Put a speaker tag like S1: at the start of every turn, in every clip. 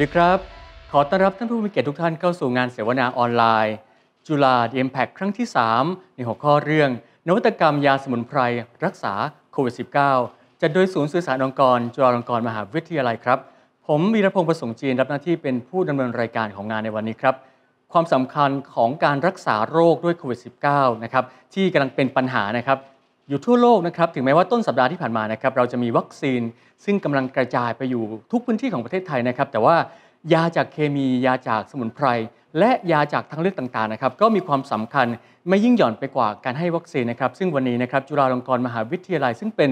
S1: วัสดีครับ ขอต้อนรับท่านผู้มีเกียรติทุกท่านเข้าสู่งานเสวนาออนไลน์ จุฬา The Impact ครั้งที่ 3 ในหัวข้อเรื่องนวัตกรรมยาสมุนไพรรักษาโควิด -19 จัดโดยศูนย์สื่อสารองค์กร จุฬาลงกรณ์มหาวิทยาลัยครับ ผมวีรพงศ์ประสงค์จีนรับหน้าที่เป็นผู้ดำเนินรายการของงานในวันนี้ครับ ความสำคัญของการรักษาโรคด้วยโควิด -19 นะครับที่กำลังเป็นปัญหานะครับอยู่ทั่วโลกนะครับถึงแม้ว่าต้นสัปดาห์ที่ผ่านมานะครับ เราจะมีวัคซีน ซึ่งกำลังกระจายไปอยู่ทุกพื้นที่ของประเทศไทยนะครับแต่ว่ายาจากเคมียาจากสมุนไพร และยาจากทางเลือกต่างๆนะครับก็มีความสำคัญไม่ยิ่งหย่อนไปกว่าการให้วัคซีนนะครับซึ่งวันนี้นะครับจุฬาลงกรณ์มหาวิทยาลัย ซึ่งเป็น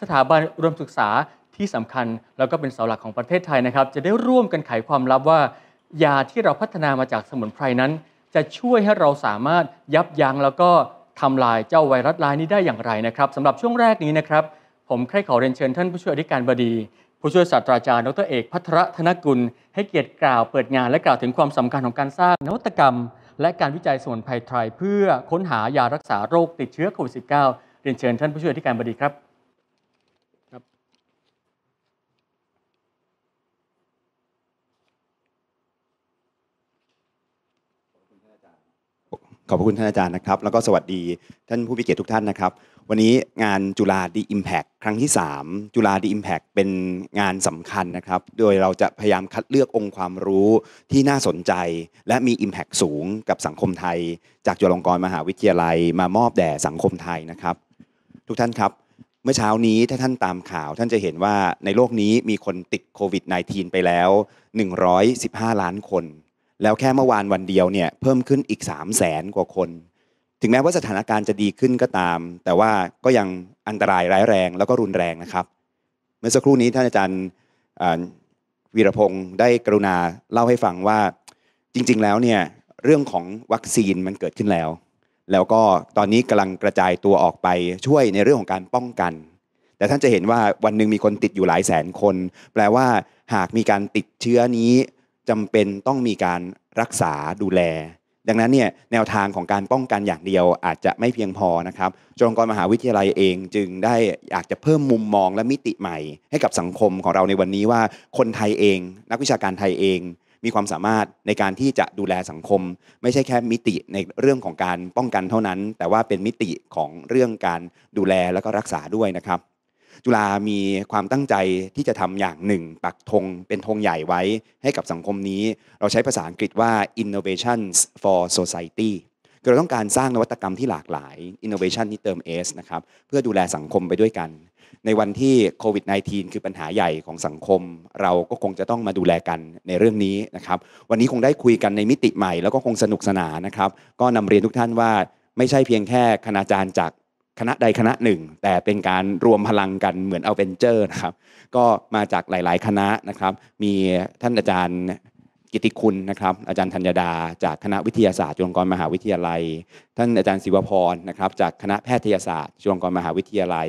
S1: สถาบันรวมศึกษาที่สำคัญแล้วก็เป็นเสาหลักของประเทศไทยนะครับจะได้ร่วมกันไขความลับว่า ยาที่เราพัฒนามาจากสมุนไพรนั้น จะช่วยให้เราสามารถยับยั้งแล้วก็ทำลายเจ้าไวรัสลายนี้ได้อย่างไรนะครับสำหรับช่วงแรกนี้นะครับ ผมใคร่ขอเรียนเชิญท่านผู้ช่วยอธิการบดี ผู้ช่วยศาสตราจารย์ดรเอกพัทรธนกุล ให้เกียรติกล่าวเปิดงานและกล่าวถึงความสำคัญของการสร้างนวัตกรรม และการวิจัยส่วนภัรไทยเพื่อค้นหายารักษาโรคติดเชื้อโควิด -19 เรียนเชิญท่านผู้ช่วยอธิการบดีครับ
S2: ขอบพระคุณท่านอาจารย์นะครับแล้วก็สวัสดีท่านผู้พิเกตทุกท่านนะครับ วันนี้งานจุฬาดีอิมแพคครั้งที่3จุฬาดีอิมแพคเป็นงานสำคัญนะครับ โดยเราจะพยายามคัดเลือกองค์ความรู้ที่น่าสนใจและมี Impact สูงกับสังคมไทย จากจุฬาลงกรณ์มหาวิทยาลัยมามอบแด่สังคมไทยนะครับ ทุกท่านครับ เมื่อเช้านี้ถ้าท่านตามข่าว ท่านจะเห็นว่าในโลกนี้มีคนติดโควิด -19 ไปแล้ว 115 ล้านคนแล้วแค่เมื่อวานวันเดียวเนี่ยเพิ่มขึ้นอีก3 0 0แสนกว่าคน ถึงแม้ว่าสถานการณ์จะดีขึ้นก็ตาม แต่ว่าก็ยังอันตรายร้ายแรงแล้วก็รุนแรงนะครับ เมื่อสักครู่นี้ท่านอาจารย์วีรพงศ์ได้กรุณาเล่าให้ฟังว่าจริงๆแล้วเนี่ยเรื่องของวัคซีนมันเกิดขึ้นแล้ว แล้วก็ตอนนี้กำลังกระจายตัวออกไปช่วยในเรื่องของการป้องกัน แต่ท่านจะเห็นว่าวันหนึ่งมีคนติดอยู่หลายแสนคน แปลว่าหากมีการติดเชื้อนี้จำเป็นต้องมีการรักษาดูแล ดังนั้นเนี่ยแนวทางของการป้องกันอย่างเดียวอาจจะไม่เพียงพอนะครับจุฬาลงกรณ์มหาวิทยาลัยเองจึงได้อยากจะเพิ่มมุมมองและมิติใหม่ให้กับสังคมของเราในวันนี้ว่าคนไทยเอง นักวิชาการไทยเอง มีความสามารถในการที่จะดูแลสังคม ไม่ใช่แค่มิติในเรื่องของการป้องกันเท่านั้น แต่ว่าเป็นมิติของเรื่องการดูแลแล้วก็รักษาด้วยนะครับจุฬามีความตั้งใจที่จะทำอย่างหนึ่งปักธงเป็นธงใหญ่ไว้ให้กับสังคมนี้ เราใช้ภาษาอังกฤษว่า innovations for society คือเราต้องการสร้างนวัตกรรมที่หลากหลาย innovation นี่เติม S นะครับ เพื่อดูแลสังคมไปด้วยกัน ในวันที่โควิด -19 คือปัญหาใหญ่ของสังคม เราก็คงจะต้องมาดูแลกันในเรื่องนี้นะครับ วันนี้คงได้คุยกันในมิติใหม่ แล้วก็คงสนุกสนานนะครับก็นำเรียนทุกท่านว่าไม่ใช่เพียงแค่คณาจารย์จากคณะใดคณะหนึ่งแต่เป็นการรวมพลังกันเหมือนเอาเวนเจอร์นะครับก็มาจากหลาย ๆคณะนะครับมีท่านอาจารย์กิติคุณนะครับอาจารย์ธัญดาจากคณะวิทยาศาสตร์จุฬาลงกรณ์มหาวิทยาลัย ท่านอาจารย์ศิวพรนะครับจากคณะแพทยศาสตร์จุฬาลงกรณ์มหาวิทยาลัย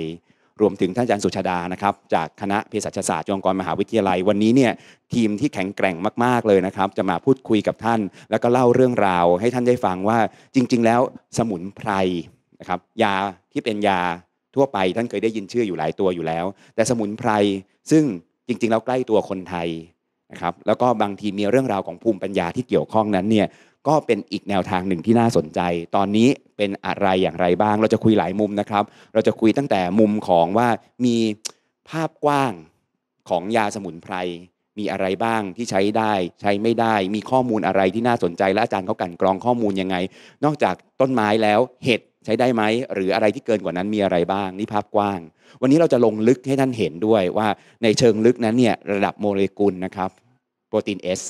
S2: รวมถึงท่านอาจารย์สุชาดานะครับ จากคณะเภสัชศาสตร์จุฬาลงกรณ์มหาวิทยาลัย วันนี้เนี่ยทีมที่แข็งแกร่งมากๆเลยนะครับจะมาพูดคุยกับท่านแล้วก็เล่าเรื่องราว ให้ท่านได้ฟังว่าจริง ๆ แล้วสมุนไพรนะครับยาที่เป็นยาทั่วไปท่านเคยได้ยินชื่ออยู่หลายตัวอยู่แล้ว แต่สมุนไพรซึ่งจริงๆแล้วใกล้ตัวคนไทยนะครับแล้วก็บางทีมีเรื่องราวของภูมิปัญญาที่เกี่ยวข้องนั้นเนี่ยก็เป็นอีกแนวทางหนึ่งที่น่าสนใจ ตอนนี้เป็นอะไรอย่างไรบ้าง เราจะคุยหลายมุมนะครับ เราจะคุยตั้งแต่มุมของว่ามีภาพกว้างของยาสมุนไพรมีอะไรบ้างที่ใช้ได้ ใช้ไม่ได้ มีข้อมูลอะไรที่น่าสนใจและอาจารย์เขากันกรองข้อมูลยังไง นอกจากต้นไม้แล้วเห็ดใช้ได้ไหม หรืออะไรที่เกินกว่านั้นมีอะไรบ้าง นี่ภาพกว้าง วันนี้เราจะลงลึกให้ท่านเห็นด้วยว่าในเชิงลึกนั้นเนี่ย ระดับโมเลกุลนะครับโปรตีน S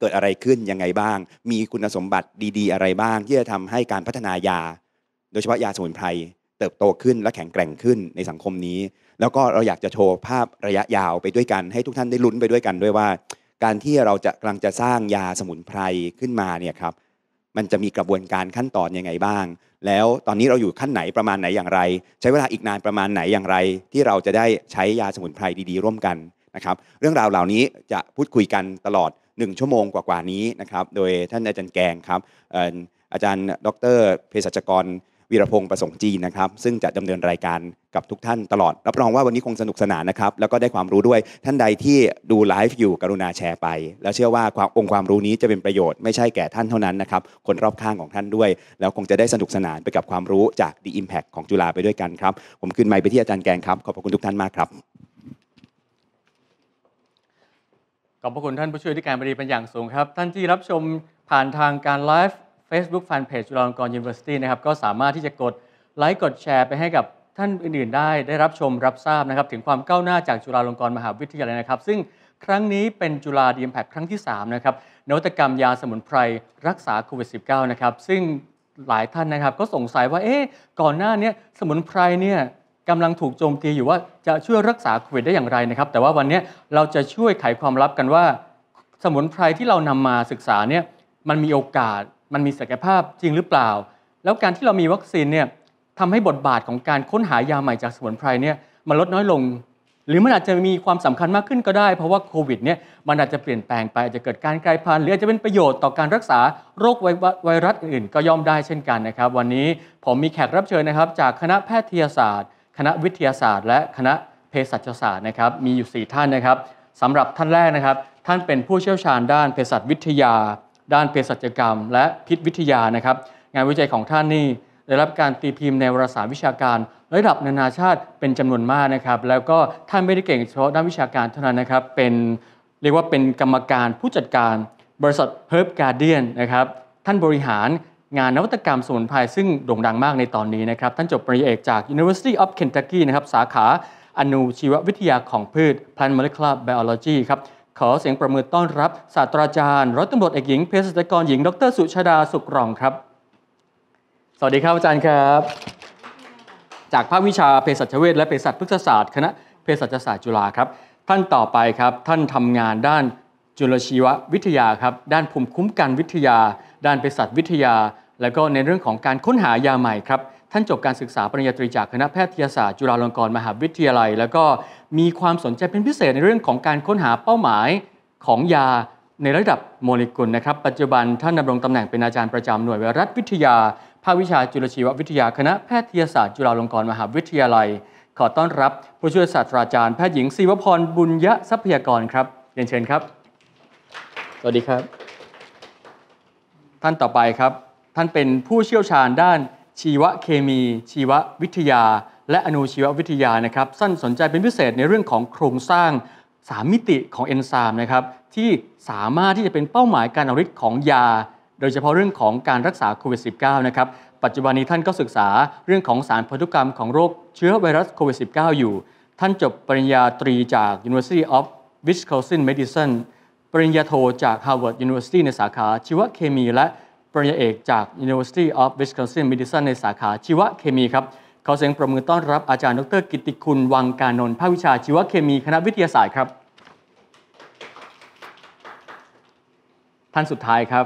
S2: เกิดอะไรขึ้นยังไงบ้าง มีคุณสมบัติดีๆอะไรบ้าง ที่จะทำให้การพัฒนายา โดยเฉพาะยาสมุนไพรเติบโตขึ้นและแข็งแกร่งขึ้นในสังคมนี้ แล้วก็เราอยากจะโชว์ภาพระยะยาวไปด้วยกัน ให้ทุกท่านได้ลุ้นไปด้วยกันด้วยว่า การที่เราจะกำลังจะสร้างยาสมุนไพรขึ้นมาเนี่ยครับมันจะมีกระบวนการขั้นตอนยังไงบ้าง แล้วตอนนี้เราอยู่ขั้นไหนประมาณไหนอย่างไร ใช้เวลาอีกนานประมาณไหนอย่างไร ที่เราจะได้ใช้ยาสมุนไพรดีๆร่วมกันนะครับ เรื่องราวเหล่านี้จะพูดคุยกันตลอด 1 ชั่วโมงกว่าๆนี้นะครับ โดยท่านอาจารย์แกงครับ อาจารย์ดรเภสัชกรวีรพงศ์ประสงค์จีนนะครับ ซึ่งจะดำเนินรายการกับทุกท่านตลอด รับรองว่าวันนี้คงสนุกสนานนะครับแล้วก็ได้ความรู้ด้วยท่านใดที่ดูไลฟ์อยู่กรุณาแชร์ไป แล้วเชื่อว่าความองค์ความรู้นี้จะเป็นประโยชน์ไม่ใช่แก่ท่านเท่านั้นนะครับคนรอบข้างของท่านด้วย แล้วคงจะได้สนุกสนานไปกับความรู้จาก The Impact ของจุฬาไปด้วยกันครับผมขึ้นไมค์ไปที่อาจารย์แกงครับขอบพระคุณทุกท่านมากครับ
S1: ขอบพระคุณท่านผู้ช่วยที่การบดีเป็นอย่างสูงครับท่านที่รับชมผ่านทางการไลฟ์ Facebook Fanpage จุฬาลงกรณ์ University นะครับ ก็สามารถที่จะกดไลค์กดแชร์ไปให้กับท่านอื่นๆได้ ได้รับชมรับทราบนะครับ ถึงความก้าวหน้าจากจุฬาลงกรณ์มหาวิทยาลัยนะครับ ซึ่งครั้งนี้เป็นจุฬาดีมแพคครั้งที่ 3 นะครับนวัตกรรมยาสมุนไพรรักษาโควิด -19 นะครับ ซึ่งหลายท่านนะครับก็สงสัยว่าเอ๊ะก่อนหน้านี้สมุนไพรเนี่ยกำลังถูกโจมตีอยู่ว่าจะช่วยรักษาโควิด ได้อย่างไรนะครับ แต่ว่าวันนี้เราจะช่วยไขความลับกันว่า สมุนไพรที่เรานำมาศึกษาเนี่ยมันมีโอกาสมันมีศักยภาพจริงหรือเปล่า แล้วการที่เรามีวัคซีนเนี่ยทำให้บทบาทของการค้นหายาใหม่จากสมุนไพรเนี่ยมันลดน้อยลง หรือมันอาจจะมีความสำคัญมากขึ้นก็ได้ เพราะว่าโควิดเนี่ยมันอาจจะเปลี่ยนแปลงไป อาจจะเกิดการกลายพันธุ์หรืออาจจะเป็นประโยชน์ต่อการรักษาโรคไวรัสอื่นก็ย่อมได้เช่นกันนะครับวันนี้ผมมีแขกรับเชิญนะครับ จากคณะแพทยศาสตร์ คณะวิทยาศาสตร์ และคณะเภสัชศาสตร์นะครับมีอยู่ 4 ท่านนะครับสำหรับท่านแรกนะครับ ท่านเป็นผู้เชี่ยวชาญด้าน เภสัชวิทยาด้านเภสัชกรรมและพิษวิทยานะครับงานวิจัยของท่านนี่ได้รับการตีพิมพ์ในวารสารวิชาการระดับนานาชาติเป็นจำนวนมากนะครับ แล้วก็ท่านไม่ได้เก่งเฉพาะด้านวิชาการเท่านั้นนะครับ เป็นเรียกว่าเป็นกรรมการผู้จัดการบริษัทเพิร์บการเดียนนะครับ ท่านบริหารงานนวัตกรรมสมุนไพรซึ่งโด่งดังมากในตอนนี้นะครับท่านจบปริญญาเอกจาก University of Kentucky นะครับสาขาอนุชีววิทยาของพืช Plant Molecular Biology ครับขอเสียงประมือต้อนรับศาสตราจารย์รัตตมบดเอกหญิงเภสัชกรหญิงดรสุชาดาสุกรองครับ สวัสดีครับอาจารย์ครับ จากภาควิชาเภสัชเวชและเภสัชพฤกษศาสตร์คณะเภสัชศาสตร์จุฬาครับ ท่านต่อไปครับท่านทำงานด้านจุลชีววิทยาครับด้านภูมิคุ้มกันวิทยา ด้านเภสัชวิทยา และก็ในเรื่องของการค้นหายาใหม่ครับท่านจบการศึกษาปริญญาตรีจากคณะแพทยศาสตร์จุฬาลงกรณ์มหาวิทยาลัย แล้วก็มีความสนใจเป็นพิเศษ ในเรื่องของการค้นหาเป้าหมายของยาในระดับโมเลกุลนะครับปัจจุบันท่านดำรงตำแหน่งเป็นอาจารย์ประจำหน่วยไวรัสวิทยาภาควิชาจุลชีววิทยาคณะแพทยศาสตร์จุฬาลงกรณ์มหาวิทยาลัย ขอต้อนรับผู้ช่วยศาสตราจารย์ แพทย์หญิงศิวพรบุญยะทรัพยากรครับเรียนเชิญครับ สวัสดีครับ ท่านต่อไปครับ ท่านเป็นผู้เชี่ยวชาญด้านชีวเคมี ชีววิทยา และอนุชีววิทยานะครับสั้นสนใจเป็นพิเศษในเรื่องของโครงสร้าง 3มิติของเอนไซม์นะครับ ที่สามารถที่จะเป็นเป้าหมายการอาฤทธิ์ของยา โดยเฉพาะเรื่องของการรักษาโควิด -19 นะครับ ปัจจุบันนี้ท่านก็ศึกษาเรื่องของสารพันธุกรรมของโรคเชื้อไวรัสโควิด -19 อยู่ ท่านจบปริญญาตรีจาก University of Wisconsin Medicine ปริญญาโทจาก Harvard University ในสาขาชีวเคมีและปริญญาเอกจาก University of Wisconsin Madison ในสาขาชีวเคมีครับขอเสียงประมือต้อนรับอาจารย์ดรกิติคุณ วังการนนท์ภาควิชาชีวเคมีคณะวิทยาศาสตร์ครับ ท่านสุดท้ายครับ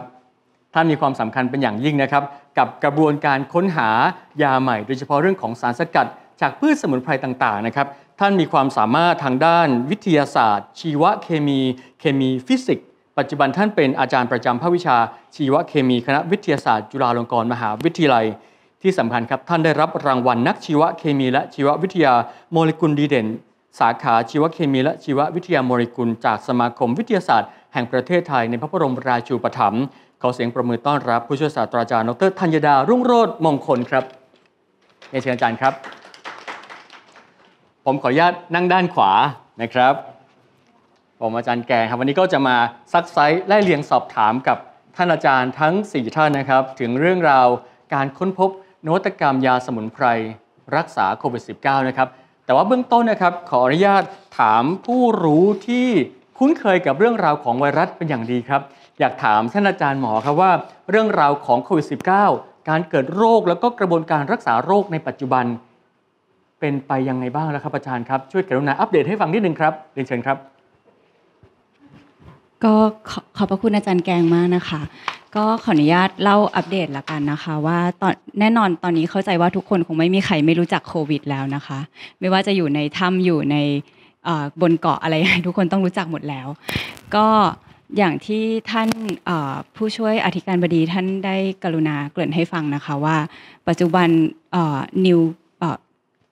S1: ท่านมีความสำคัญเป็นอย่างยิ่งนะครับ กับกระบวนการค้นหายาใหม่ โดยเฉพาะเรื่องของสารสกัด จากพืชสมุนไพรต่างๆนะครับท่านมีความสามารถทางด้านวิทยาศาสตร์ ชีวเคมีเคมีฟิสิกสปัจจุบันท่านเป็นอาจารย์ประจำภาควิชาชีวเคมีคณะวิทยาศาสตร์ จุฬาลงกรณ์มหาวิทยาลัย ที่สำคัญครับ ท่านได้รับรางวัลนักชีวเคมีและชีววิทยาโมเลกุลดีเด่น สาขาชีวเคมีและชีววิทยาโมเลกุลจากสมาคมวิทยาศาสตร์ แห่งประเทศไทยในพระบรมราชูปถัมภ์ขอเสียงประมือต้อนรับผู้ช่วยศาสตราจารย์ดรธัญดารุ่งโรจน์มงคลครับเชิญอาจารย์ครับ ผมขออนุญาตนั่งด้านขวานะครับผมอาจารย์แกครับวันนี้ก็จะมาซักไซส์ไล่เรียงสอบถามกับท่านอาจารย์ทั้ง4ท่านนะครับถึงเรื่องราวการค้นพบนวัตกรรมยาสมุนไพรรักษาโควิด -19 นะครับแต่ว่าเบื้องต้นนะครับขออนุญาตถามผู้รู้ที่คุ้นเคยกับเรื่องราวของไวรัสเป็นอย่างดีครับ อยากถามท่านอาจารย์หมอครับว่าเรื่องราวของโควิด -19 การเกิดโรคแล้วก็กระบวนการรักษาโรคในปัจจุบัน เป็นไปยังไงบ้างแล้วครับอาจารย์ครับช่วยกรุณาอัปเดตให้ฟังนิดนึงครับเรียนเชิญครับ
S3: ก็ขอบพระคุณอาจารย์แกงมากนะคะก็ขออนุญาตเล่าอัปเดตละกันนะคะ ว่าตอนแน่นอนตอนนี้เข้าใจว่าทุกคนคงไม่มีใครไม่รู้จักโควิดแล้วนะคะ ไม่ว่าจะอยู่ในถ้ำอยู่ในบนเกาะอะไรทุกคนต้องรู้จักหมดแล้ว ก็อย่างที่ท่านผู้ช่วยอธิการบดีท่านได้กรุณาเกริ่นให้ฟังนะคะว่าปัจจุบัน new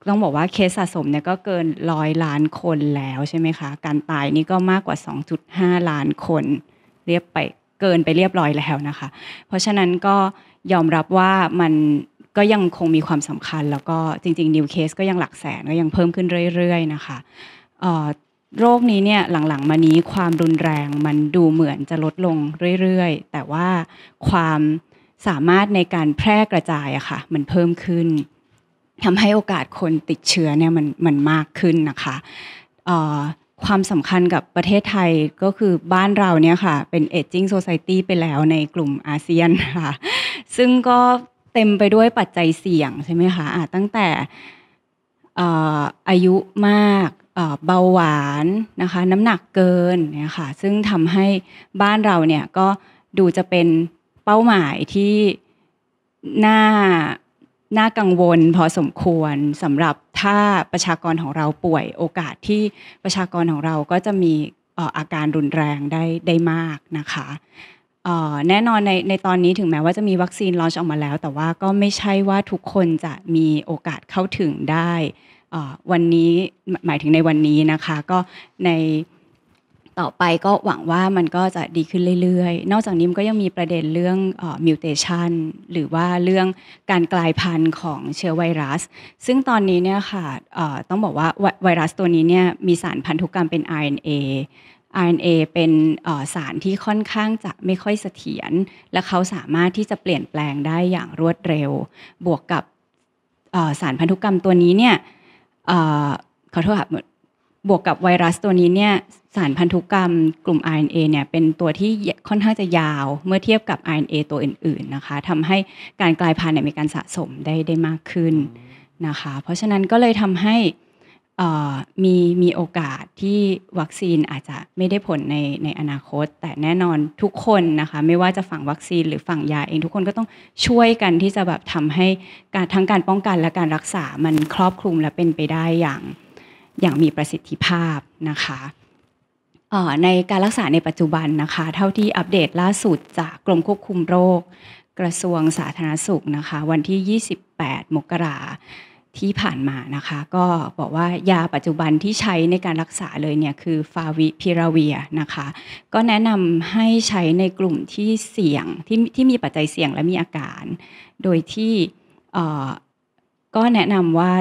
S3: ต้องบอกว่าเคสสะสมเนี่ยก็เกินร้อยล้านคนแล้วใช่ไหมคะการตายนี่ก็มากกว่า 2.5 ล้านคนเรียบไปเกินไปเรียบร้อยแล้วนะคะ เพราะฉะนั้นก็ยอมรับว่ามันก็ยังคงมีความสำคัญแล้วก็จริงๆนิวเคสก็ยังหลักแสนก็ยังเพิ่มขึ้นเรื่อย ๆนะคะโรคนี้เนี่ยหลังๆมานี้ความรุนแรงมันดูเหมือนจะลดลงเรื่อยๆแต่ว่าความสามารถในการแพร่กระจายอะค่ะมันเพิ่มขึ้นทำให้โอกาสคนติดเชื้อเนี่ยมันมันมากขึ้นนะคะความสำคัญกับประเทศไทยก็คือบ้านเราเนี่ยค่ะเป็นเอจิ้งโซซายตี้ไปแล้วในกลุ่มอาเซียนค่ะซึ่งก็เต็มไปด้วยปัจจัยเสี่ยงใช่ไหมคะะตั้งแต่อายุมากเบาหวานนะคะน้ำหนักเกินเนี่ยค่ะซึ่งทำให้บ้านเราเนี่ยก็ดูจะเป็นเป้าหมายที่น่าน่ากังวลพอสมควรสำหรับถ้าประชากรของเราป่วยโอกาสที่ประชากรของเราก็จะมีอาการรุนแรงได้ได้มากนะคะแน่นอนในในตอนนี้ถึงแม้ว่าจะมีวัคซีนลอนช์ออกมาแล้วแต่ว่าก็ไม่ใช่ว่าทุกคนจะมีโอกาสเข้าถึงได้วันนี้หมายถึงในวันนี้นะคะก็ในต่อไปก็หวังว่ามันก็จะดีขึ้นเรื่อยๆ นอกจากนี้มันก็ยังมีประเด็นเรื่องมิวเทชันหรือว่าเรื่องการกลายพันธุ์ของเชื้อไวรัส ซึ่งตอนนี้เนี่ยค่ะต้องบอกว่าไวรัสตัวนี้เนี่ยมีสารพันธุกรรมเป็น RNA RNA เป็นสารที่ค่อนข้างจะไม่ค่อยเสถียรและเขาสามารถที่จะเปลี่ยนแปลงได้อย่างรวดเร็ว บวกกับสารพันธุกรรมตัวนี้เนี่ยขอโทษค่ะบวกกับไวรัสตัวนี้เนี่ยสารพันธุกรรม กลุ่ม RNA เนี่ยเป็นตัวที่ค่อนข้างจะยาวเมื่อเทียบกับ RNA ตัวอื่นๆนะคะทำให้การกลายพันธุ์มีการสะสมได้ได้มากขึ้นนะคะเพราะฉะนั้นก็เลยทำให้มีมีโอกาสที่วัคซีนอาจจะไม่ได้ผลในในอนาคต แต่แน่นอนทุกคนนะคะไม่ว่าจะฝั่งวัคซีนหรือฝั่งยาเองทุกคนก็ต้องช่วยกันที่จะแบบทำให้การทั้งการป้องกันและการรักษามันครอบคลุมและเป็นไปได้อย่างอย่างมีประสิทธิภาพนะคะในการรักษาในปัจจุบันนะคะ เท่าที่อัปเดตล่าสุดจากกรมควบคุมโรค กระทรวงสาธารณสุขนะคะวันที่ 28มกราที่ผ่านมานะคะก็บอกว่ายาปัจจุบันที่ใช้ในการรักษาเลยเนี่ยคือฟาวิพิราเวียนะคะก็แนะนำให้ใช้ในกลุ่มที่เสี่ยงที่ที่มีปัจจัยเสี่ยงและมีอาการ โดยที่ก็แนะนำว่า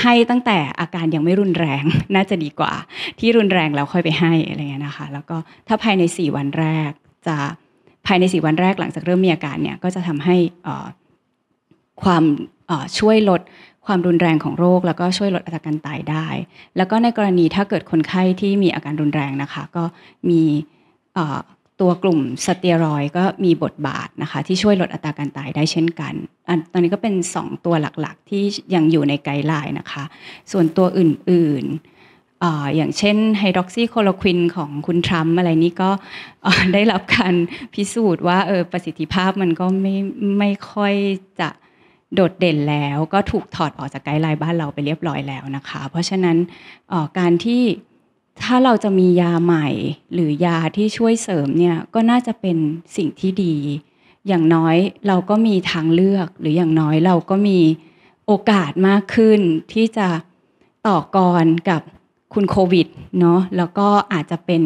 S3: ให้ตั้งแต่อาการยังไม่รุนแรงน่าจะดีกว่าที่รุนแรงแล้วค่อยไปให้อะไรเงี้ยนะคะแล้วก็ถ้าภายใน4วันแรกจะภายใน4วันแรกหลังจากเริ่มมีอาการเนี่ยก็จะทำให้ความช่วยลดความรุนแรงของโรคแล้วก็ช่วยลดอาการตายได้แล้วก็ในกรณีถ้าเกิดคนไข้ที่มีอาการรุนแรงนะคะ ก็มีตัวกลุ่มสเตียรอยก็มีบทบาทนะคะที่ช่วยลดอัตราการตายได้เช่นกันอันตอนนี้ก็เป็น 2 ตัวหลักๆที่ยังอยู่ในไกด์ไลน์นะคะ ส่วนตัวอื่นๆออย่างเช่นไฮดรอกซิโคโลควินของคุณทรัมป์อะไรนี้ก็ได้รับการพิสูจน์ว่าเออประสิทธิภาพมันก็ไม่ไม่ค่อยจะโดดเด่นแล้วก็ถูกถอดออกจากไกด์ไลน์บ้านเราไปเรียบร้อยแล้วนะคะ เพราะฉะนั้นการที่ถ้าเราจะมียาใหม่หรือยาที่ช่วยเสริมเนี่ยก็น่าจะเป็นสิ่งที่ดี อย่างน้อยเราก็มีทางเลือกหรืออย่างน้อยเราก็มีโอกาสมากขึ้น ที่จะต่อกรกับคุณโควิดเนาะแล้วก็อาจจะเป็น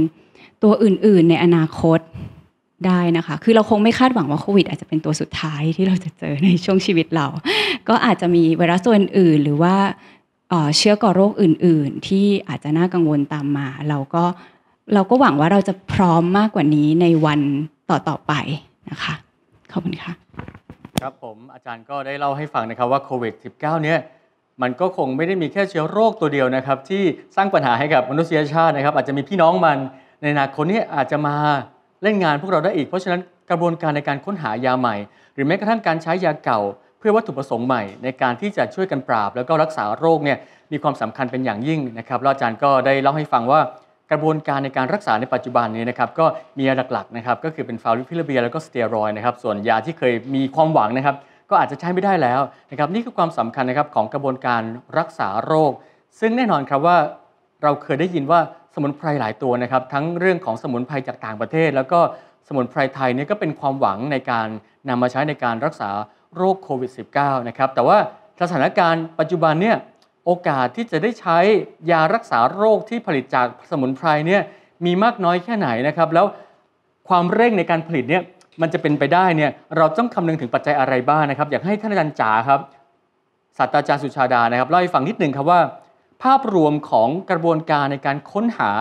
S3: ตัวอื่น ๆในอนาคตได้นะคะ คือเราคงไม่คาดหวังว่าโควิด อาจจะเป็นตัวสุดท้ายที่เราจะเจอในช่วงชีวิตเรา ก็อาจจะมีไวรัสตัวอื่นหรือว่าเชื้อก่อโรคอื่น ๆ ที่อาจจะน่ากังวลตามมาเราก็เราก็หวังว่าเราจะพร้อมมากกว่านี้ในวันต่อๆไป นะคะ ขอบ
S1: คุณค่ะ ครับ ผมอาจารย์ก็ได้เล่าให้ฟังนะครับว่าโควิด -19 เนี่ยมันก็คงไม่ได้มีแค่เชื้อโรคตัวเดียวนะครับ ที่สร้างปัญหาให้กับมนุษยชาตินะครับ อาจจะมีพี่น้องมันในอนาคตนี้อาจจะมาเล่นงานพวกเราได้อีกเพราะฉะนั้นกระบวนการในการค้นหายาใหม่ หรือแม้กระทั่งการใช้ยาเก่าพื่อวัตถุประสงค์ใหม่ในการที่จะช่วยกันปราบแล้วก็รักษาโรคเนี่ยมีความสำคัญเป็นอย่างยิ่งนะครับ อาจารย์ก็ได้เล่าให้ฟังว่า กระบวนการในการรักษาในปัจจุบันนี้นะครับ ก็มีหลักๆนะครับก็คือเป็นฟาวิพิลเบียแล้วก็สเตียรอยนะครับส่วนยาที่เคยมีความหวังนะครับ ก็อาจจะใช้ไม่ได้แล้วนะครับ นี่คือความสำคัญนะครับของกระบวนการรักษาโรค ซึ่งแน่นอนครับว่าเราเคยได้ยินว่าสมุนไพรหลายตัวนะครับ ทั้งเรื่องของสมุนไพรจากต่างประเทศ แล้วก็สมุนไพรไทยเนี่ยก็เป็นความหวังในการนำมาใช้ในการรักษาโรคโควิด -19 นะครับ แต่ว่าสถานการณ์ปัจจุบันเนี่ยโอกาสที่จะได้ใช้ยารักษาโรคที่ผลิตจากสมุนไพรเนี่ยมีมากน้อยแค่ไหนนะครับ แล้วความเร่งในการผลิตเนี่ยมันจะเป็นไปได้เนี่ยเราต้องคำนึงถึงปัจจัยอะไรบ้างนะครับ อยากให้ท่านอาจารย์จ๋าครับศาสตราจารย์สุชาดานะครับเล่าให้ฟังนิดนึงครับว่า ภาพรวมของกระบวนการในการค้นหา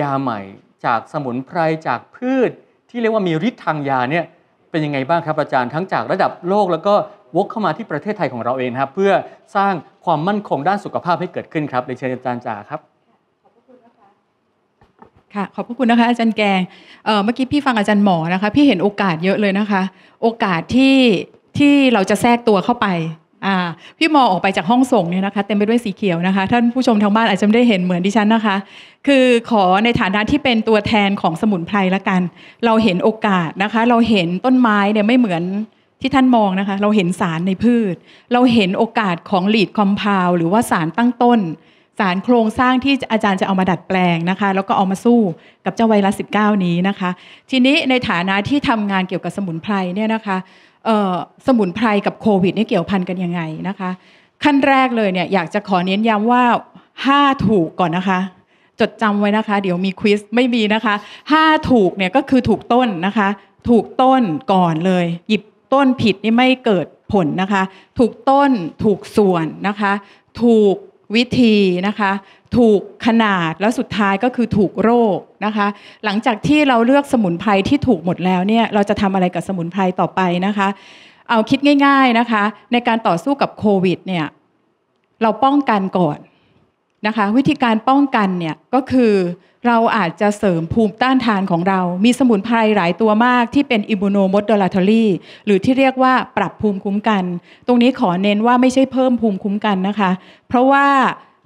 S1: ยาใหม่ จากสมุนไพรจากพืช ที่เรียกว่ามีฤทธิ์ทางยาเนี่ยเป็นยังไงบ้างครับอาจารย์ทั้งจากระดับโลกแล้วก็วกเข้ามาที่ประเทศไทยของเราเองครับเพื่อสร้างความมั่นคงด้านสุขภาพให้เกิดขึ้นครับในเชิญอาจารย์จ่าครับ
S4: ค่ะขอบพระคุณนะคะ อาจารย์แกงเมื่อกี้พี่ฟังอาจารย์หมอนะคะพี่เห็นโอกาสเยอะเลยนะคะ โอกาสที่ที่เราจะแทรกตัวเข้าไปพี่มองออกไปจากห้องส่งเนี่ยนะคะเต็มไปด้วยสีเขียวนะคะ ท่านผู้ชมทางบ้านอาจจะไม่ได้เห็นเหมือนดิฉันนะคะ คือขอในฐานะที่เป็นตัวแทนของสมุนไพรละกัน เราเห็นโอกาสนะคะ เราเห็นต้นไม้เนี่ยไม่เหมือนที่ท่านมองนะคะ เราเห็นสารในพืช เราเห็นโอกาสของลีดคอมเพลหรือว่าสารตั้งต้น สารโครงสร้างที่อาจารย์จะเอามาดัดแปลงนะคะ แล้วก็เอามาสู้กับเจ้าไวรัส19 นี้นะคะ ทีนี้ในฐานะที่ทำงานเกี่ยวกับสมุนไพรเนี่ยนะคะสมุนไพรกับโควิดนี่เกี่ยวพันกันยังไงนะคะขั้นแรกเลยเนี่ยอยากจะขอเน้นย้ำว่า 5 ถูกก่อนนะคะ จดจำไว้นะคะ เดี๋ยวมีควิสไม่มีนะคะ5 ถูกเนี่ยก็คือถูกต้นนะคะ ถูกต้นก่อนเลย หยิบต้นผิดนี่ไม่เกิดผลนะคะ ถูกต้นถูกส่วนนะคะ ถูกวิธีนะคะถูกขนาดแล้วสุดท้ายก็คือถูกโรคนะคะ หลังจากที่เราเลือกสมุนไพรที่ถูกหมดแล้วเนี่ยเราจะทำอะไรกับสมุนไพรต่อไปนะคะ เอาคิดง่ายๆนะคะในการต่อสู้กับโควิดเนี่ยเราป้องกันก่อนนะคะวิธีการป้องกันเนี่ยก็คือเราอาจจะเสริมภูมิต้านทานของเรา มีสมุนไพรหลายตัวมากที่เป็นอิบูโนมอดอลาทอรี่หรือที่เรียกว่าปรับภูมิคุ้มกัน ตรงนี้ขอเน้นว่าไม่ใช่เพิ่มภูมิคุ้มกันนะคะ เพราะว่า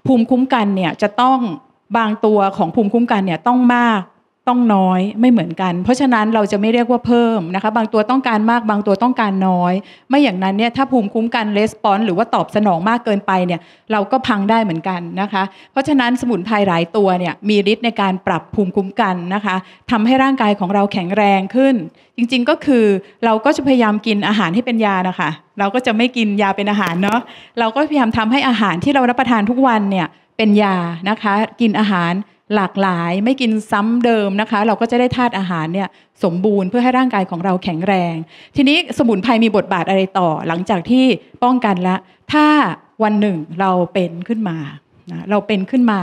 S4: ภูมิคุ้มกันเนี่ยจะต้องบางตัวของภูมิคุ้มกันเนี่ยต้องมากต้องน้อยไม่เหมือนกัน เพราะฉะนั้นเราจะไม่เรียกว่าเพิ่มนะคะบางตัวต้องการมากบางตัวต้องการน้อย ไม่อย่างนั้นเนี่ยถ้าภูมิคุ้มกันรสปอนส์หรือว่าตอบสนองมากเกินไปเนี่ยเราก็พังได้เหมือนกันนะคะ เพราะฉะนั้นสมุนไพรหลายตัวเนี่ยมีฤทธิ์ในการปรับภูมิคุ้มกันนะคะทำให้ร่างกายของเราแข็งแรงขึ้น จริงๆก็คือเราก็จะพยายามกินอาหารให้เป็นยานะคะเราก็จะไม่กินยาเป็นอาหารเนาะเราก็พยายามทำให้อาหารที่เรารับประทานทุกวันเนี่ยเป็นยานะคะ กินอาหารหลากหลายไม่กินซ้ำเดิมนะคะ เราก็จะได้ธาตุอาหารเนี่ยสมบูรณ์เพื่อให้ร่างกายของเราแข็งแรง ทีนี้สมุนไพรมีบทบาทอะไรต่อ หลังจากที่ป้องกันแล้วถ้าวันหนึ่งเราเป็นขึ้นมาเราเป็นขึ้นมา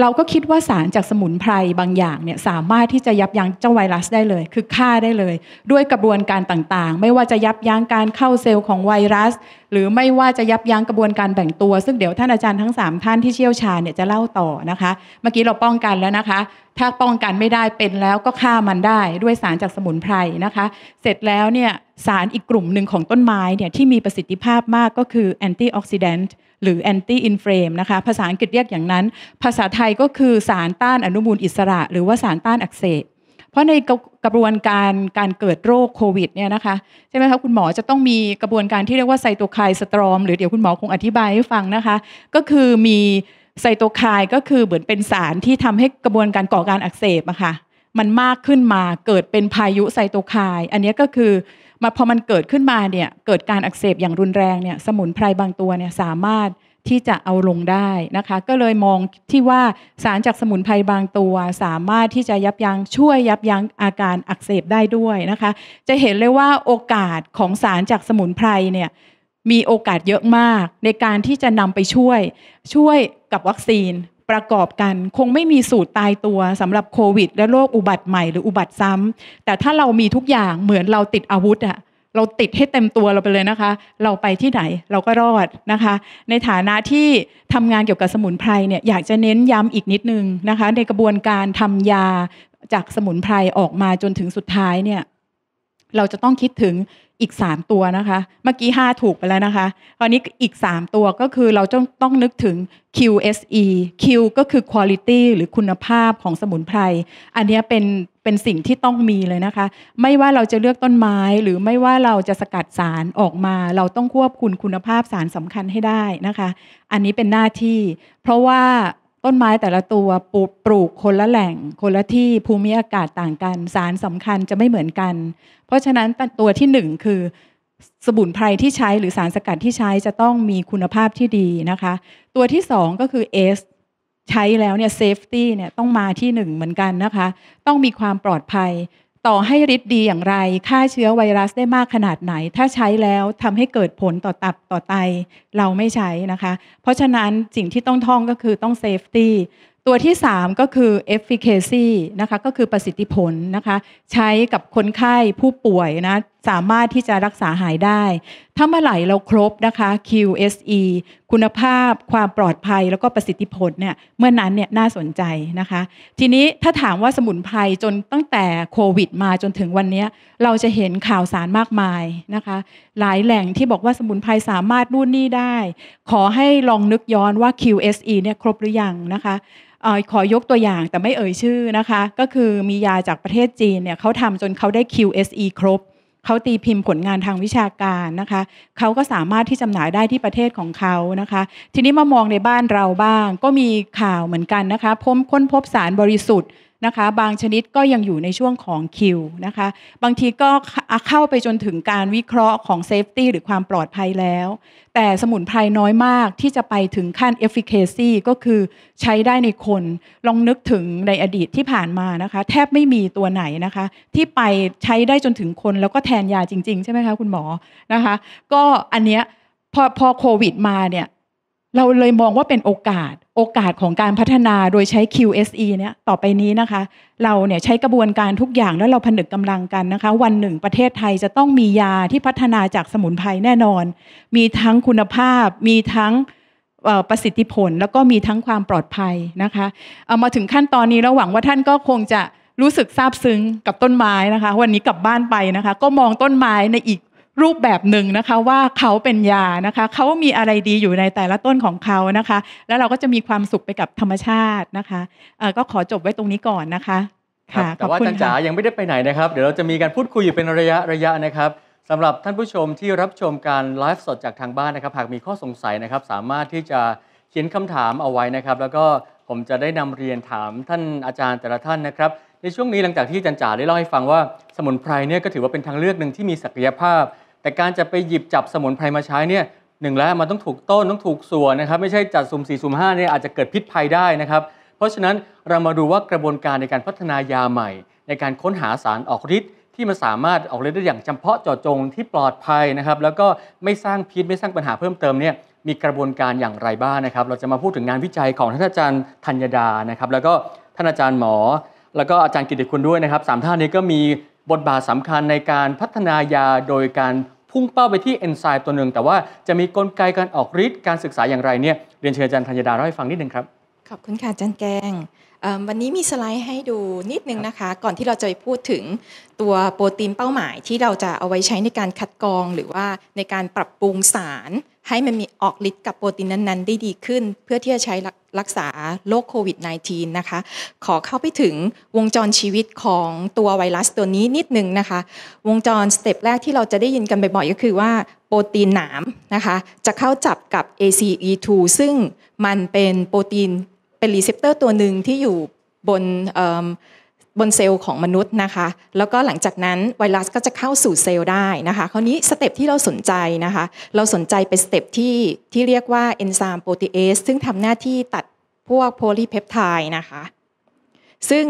S4: เราก็คิดว่าสารจากสมุนไพรบางอย่างเนี่ยสามารถที่จะยับยั้งเจ้าไวรัสได้เลย คือฆ่าได้เลย ด้วยกระบวนการต่างๆ ไม่ว่าจะยับยั้งการเข้าเซลล์ของไวรัส หรือไม่ว่าจะยับยั้งกระบวนการแบ่งตัวซึ่งเดี๋ยวท่านอาจารย์ทั้ง3ท่านที่เชี่ยวชาญเนี่ยจะเล่าต่อนะคะ เมื่อกี้เราป้องกันแล้วนะคะ ถ้าป้องกันไม่ได้เป็นแล้วก็ฆ่ามันได้ด้วยสารจากสมุนไพรนะคะ เสร็จแล้วเนี่ยสารอีกกลุ่มหนึ่งของต้นไม้เนี่ยที่มีประสิทธิภาพมากก็คือแอนตี้ออกซิแดนต์หรือ anti inflame นะคะภาษาอังกฤษเรียกอย่างนั้น ภาษาไทยก็คือสารต้านอนุมูลอิสระ หรือว่าสารต้านอักเสบเพราะในกระบวนการการเกิดโรคโควิดเนี่ยนะคะใช่ไหมคะคุณหมอจะต้องมีกระบวนการที่เรียกว่าไซโตไคน์สตรอมหรือเดี๋ยวคุณหมอคงอธิบายให้ฟังนะคะก็คือมีไซโตไคน์ก็คือเหมือนเป็นสารที่ทำให้กระบวนการก่อการอักเสบอะคะ่ะมันมากขึ้นมาเกิดเป็นพายุไซโตไคน์อันนี้ก็คือมาพอมันเกิดขึ้นมาเนี่ยเกิดการอักเสบอย่างรุนแรงเนี่ยสมุนไพรบางตัวเนี่ยสามารถที่จะเอาลงได้นะคะ ก็เลยมองที่ว่าสารจากสมุนไพรบางตัว สามารถที่จะยับยัง้งช่วยยับยั้งอาการอักเสบได้ด้วยนะคะ จะเห็นเลยว่าโอกาสของสารจากสมุนไพรเนี่ยมีโอกาสเยอะมาก ในการที่จะนำไปช่วย ช่วยกับวัคซีนประกอบกันคงไม่มีสูตรตายตัวสำหรับโควิดและโรคอุบัติใหม่หรืออุบัติซ้ำแต่ถ้าเรามีทุกอย่างเหมือนเราติดอาวุธอะเราติดให้เต็มตัวเราไปเลยนะคะ เราไปที่ไหนเราก็รอดนะคะ ในฐานะที่ทำงานเกี่ยวกับสมุนไพรเนี่ยอยากจะเน้นย้ำอีกนิดนึงนะคะ ในกระบวนการทำยาจากสมุนไพรออกมาจนถึงสุดท้ายเนี่ยเราจะต้องคิดถึงอีก 3 ตัวนะคะเมื่อกี้ 5 ถูกไปแล้วนะคะตอนนี้อีก 3 ตัวก็คือเราต้องต้องนึกถึง QSE Q ก็คือ quality หรือคุณภาพของสมุนไพร อันนี้เป็นเป็นสิ่งที่ต้องมีเลยนะคะ ไม่ว่าเราจะเลือกต้นไม้หรือไม่ว่าเราจะสกัดสารออกมา เราต้องควบคุณคุณภาพสารสำคัญให้ได้นะคะ อันนี้เป็นหน้าที่ เพราะว่าต้นไม้แต่ละตัวปลูกปลูกคนละแหล่ง คนละที่ภูมิอากาศต่างกัน สารสำคัญจะไม่เหมือนกัน เพราะฉะนั้นตัวที่หนึ่งคือสมุนไพรที่ใช้หรือสารสกัดที่ใช้จะต้องมีคุณภาพที่ดีนะคะตัวที่สองก็คือเอสใช้แล้วเนี่ยเซฟตี้เนี่ยต้องมาที่หนึ่งเหมือนกันนะคะต้องมีความปลอดภัยต่อให้ฤทธิ์ดีอย่างไรฆ่าเชื้อไวรัสได้มากขนาดไหน ถ้าใช้แล้วทำให้เกิดผลต่อตับต่อไต เราไม่ใช้นะคะ เพราะฉะนั้นสิ่งที่ต้องท่องก็คือต้องเซฟตี้ตัวที่ 3 ก็คือ efficacy นะคะก็คือประสิทธิผลนะคะ ใช้กับคนไข้ ผู้ป่วยนะสามารถที่จะรักษาหายได้ ถ้าเมื่อไหร่เราครบนะคะ QSE คุณภาพความปลอดภัยแล้วก็ประสิทธิผลเนี่ยเมื่อนั้นเนี่ยน่าสนใจนะคะทีนี้ถ้าถามว่าสมุนไพรจนตั้งแต่โควิดมาจนถึงวันนี้ เราจะเห็นข่าวสารมากมายนะคะ หลายแหล่งที่บอกว่าสมุนไพรสามารถนู่นนี่ได้ ขอให้ลองนึกย้อนว่า QSE เนี่ยครบหรือยังนะคะขอยกตัวอย่างแต่ไม่เอ่ยชื่อนะคะ ก็คือมียาจากประเทศจีนเนี่ยเขาทำจนเขาได้ QSE ครบเขาตีพิมพ์ผลงานทางวิชาการนะคะ เขาก็สามารถที่จำหน่ายได้ที่ประเทศของเขานะคะ ทีนี้มามองในบ้านเราบ้าง ก็มีข่าวเหมือนกันนะคะพมค้นพบสารบริสุทธิ์นะคะบางชนิดก็ยังอยู่ในช่วงของคิวนะคะบางทีก็เข้าไปจนถึงการวิเคราะห์ของเซฟตี้หรือความปลอดภัยแล้ว แต่สมุนไพรน้อยมากที่จะไปถึงขั้น efficacy ก็คือใช้ได้ในคนลองนึกถึงในอดีตที่ผ่านมานะคะแทบไม่มีตัวไหนนะคะที่ไปใช้ได้จนถึงคนแล้วก็แทนยาจริงๆ ใช่ไหมคะคุณหมอนะคะก็อันเนี้ยพอพอโควิดมาเนี่ยเราเลยมองว่าเป็นโอกาสโอกาสของการพัฒนาโดยใช้ QSE เนี่ยต่อไปนี้นะคะ เราเนี่ยใช้กระบวนการทุกอย่างแล้วเราผนึกกำลังกันนะคะ วันหนึ่งประเทศไทยจะต้องมียาที่พัฒนาจากสมุนไพรแน่นอน มีทั้งคุณภาพ มีทั้งประสิทธิผล แล้วก็มีทั้งความปลอดภัยนะคะเอามาถึงขั้นตอนนี้แล้วหวังว่าท่านก็คงจะรู้สึกซาบซึ้งกับต้นไม้นะคะ วันนี้กลับบ้านไปนะคะก็มองต้นไม้ในอีกรูปแบบหนึ่งนะคะว่าเขาเป็นยานะคะ เขามีอะไรดีอยู่ในแต่ละต้นของเขานะคะ แล้วเราก็จะมีความสุขไปกับธรรมชาตินะคะก็ขอจบไว้ตรงนี้ก่อนนะคะ
S1: ค่ะแต่ว่าจันจ๋ายังไม่ได้ไปไหนนะครับ เดี๋ยวเราจะมีการพูดคุยอยู่เป็นระยะระยะนะครับสำหรับท่านผู้ชมที่รับชมการไลฟ์สดจากทางบ้านนะครับหากมีข้อสงสัยนะครับสามารถที่จะเขียนคำถามเอาไว้นะครับ แล้วก็ผมจะได้นำเรียนถามท่านอาจารย์แต่ละท่านนะครับในช่วงนี้หลังจากที่จันจ๋าได้เล่าให้ฟังว่าสมุนไพรเนี่ยก็ถือว่าเป็นทางเลือกหนึ่งที่มีศักยภาพแต่การจะไปหยิบจับสมุนไพรมาใช้เนี่ยหนึ่งแล้ว มันต้องถูกต้นต้องถูกส่วนนะครับ ไม่ใช่จัดสุ่มสี่สุ่มห้าเนี่ยอาจจะเกิดพิษภัยได้นะครับ เพราะฉะนั้นเรามาดูว่ากระบวนการในการพัฒนายาใหม่ ในการค้นหาสารออกฤทธิ์ที่มันสามารถออกฤทธิ์ได้อย่างเฉพาะเจาะจงที่ปลอดภัยนะครับ แล้วก็ไม่สร้างพิษไม่สร้างปัญหาเพิ่มเติมเนี่ยมีกระบวนการอย่างไรบ้างนะครับ เราจะมาพูดถึงงานวิจัยของท่านอาจารย์ธัญดานะครับ แล้วก็ท่านอาจารย์หมอ แล้วก็อาจารย์กิติคุณด้วยนะครับสามท่านนี้ก็มีบทบาทสำคัญในการพัฒนายาโดยการพุ่งเป้าไปที่เอนไซม์ตัวหนึ่งแต่ว่าจะมีกลไกการออกฤทธิ์การศึกษาอย่างไรเนี่ย เรียนเชิญอาจารย์ธัญดาเล่าให้ฟังนิดนึงครับ ขอ
S5: บคุณค่ะ อาจารย์แกงวันนี้มีสไลด์ให้ดูนิดนึงนะคะ ก่อนที่เราจะไปพูดถึงตัวโปรตีนเป้าหมายที่เราจะเอาไว้ใช้ในการคัดกรองหรือว่าในการปรับปรุงสารให้มันมีออกฤทธิ์กับโปรตีน นั้นๆ ได้ดีขึ้น เพื่อที่จะใช้รักษาโรคโควิด -19 นะคะ ขอเข้าไปถึงวงจรชีวิตของตัวไวรัสตัวนี้นิดนึงนะคะ วงจรสเต็ปแรกที่เราจะได้ยินกันบ่อยๆก็คือว่า โปรตีนหนามนะคะ จะเข้าจับกับ ACE2 ซึ่งมันเป็นโปรตีนเป็นรีเซพเตอร์ตัวหนึ่งที่อยู่บนบนเซลล์ของมนุษย์นะคะแล้วก็หลังจากนั้นไวรัสก็จะเข้าสู่เซลล์ได้นะคะคราวนี้สเต็ปที่เราสนใจนะคะเราสนใจเป็นสเต็ปที่ที่เรียกว่าเอนไซม์โปรตีเอสซึ่งทำหน้าที่ตัดพวกโพลีเพปไทด์นะคะซึ่ง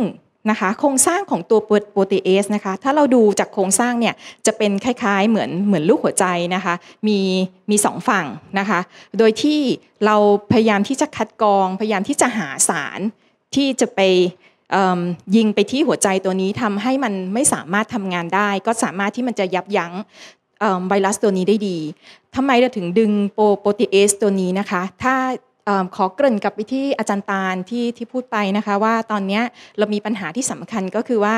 S5: นะคะโครงสร้างของตัวโปรตีเอสนะคะถ้าเราดูจากโครงสร้างเนี่ยจะเป็นคล้ายๆ เหมือนเหมือนลูกหัวใจนะคะมีมีสองฝั่งนะคะโดยที่เราพยายามที่จะคัดกรองพยายามที่จะหาสารที่จะไปยิงไปที่หัวใจตัวนี้ทำให้มันไม่สามารถทำงานได้ ก็สามารถที่มันจะยับยั้งไวรัสตัวนี้ได้ดี ทำไมเราถึงดึงโปรโปรตีเอสตัวนี้นะคะ ถ้าขอเกริ่นกลับไปที่อาจารย์ตาลที่ที่พูดไปนะคะ ว่าตอนนี้เรามีปัญหาที่สำคัญก็คือว่า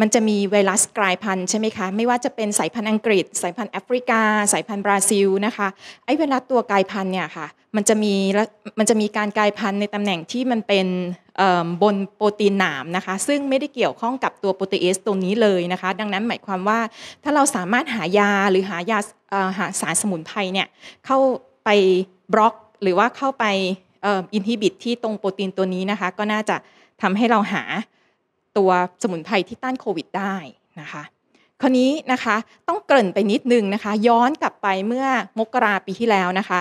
S5: มันจะมีไวรัสกลายพันธุ์ใช่ไหมคะไม่ว่าจะเป็นสายพันธุ์อังกฤษ สายพันธุ์แอฟริกา สายพันธุ์บราซิลนะคะไอ้ไวรัสตัวกลายพันธุ์เนี่ยค่ะมันจะมีมันจะมีการกลายพันธุ์ในตำแหน่งที่มันเป็นบนโปรตีนหนามนะคะซึ่งไม่ได้เกี่ยวข้องกับตัวโปรตีเอสตัวนี้เลยนะคะ ดังนั้นหมายความว่าถ้าเราสามารถหายาหรือหายาหาสารสมุนไพรเนี่ยเข้าไปบล็อกหรือว่าเข้าไปอินฮิบิตที่ตรงโปรตีนตัวนี้นะคะ ก็น่าจะทำให้เราหาตัวสมุนไพรที่ต้านโควิดได้นะคะคราวนี้นะคะต้องเกริ่นไปนิดนึงนะคะ ย้อนกลับไปเมื่อมกราปีที่แล้วนะคะ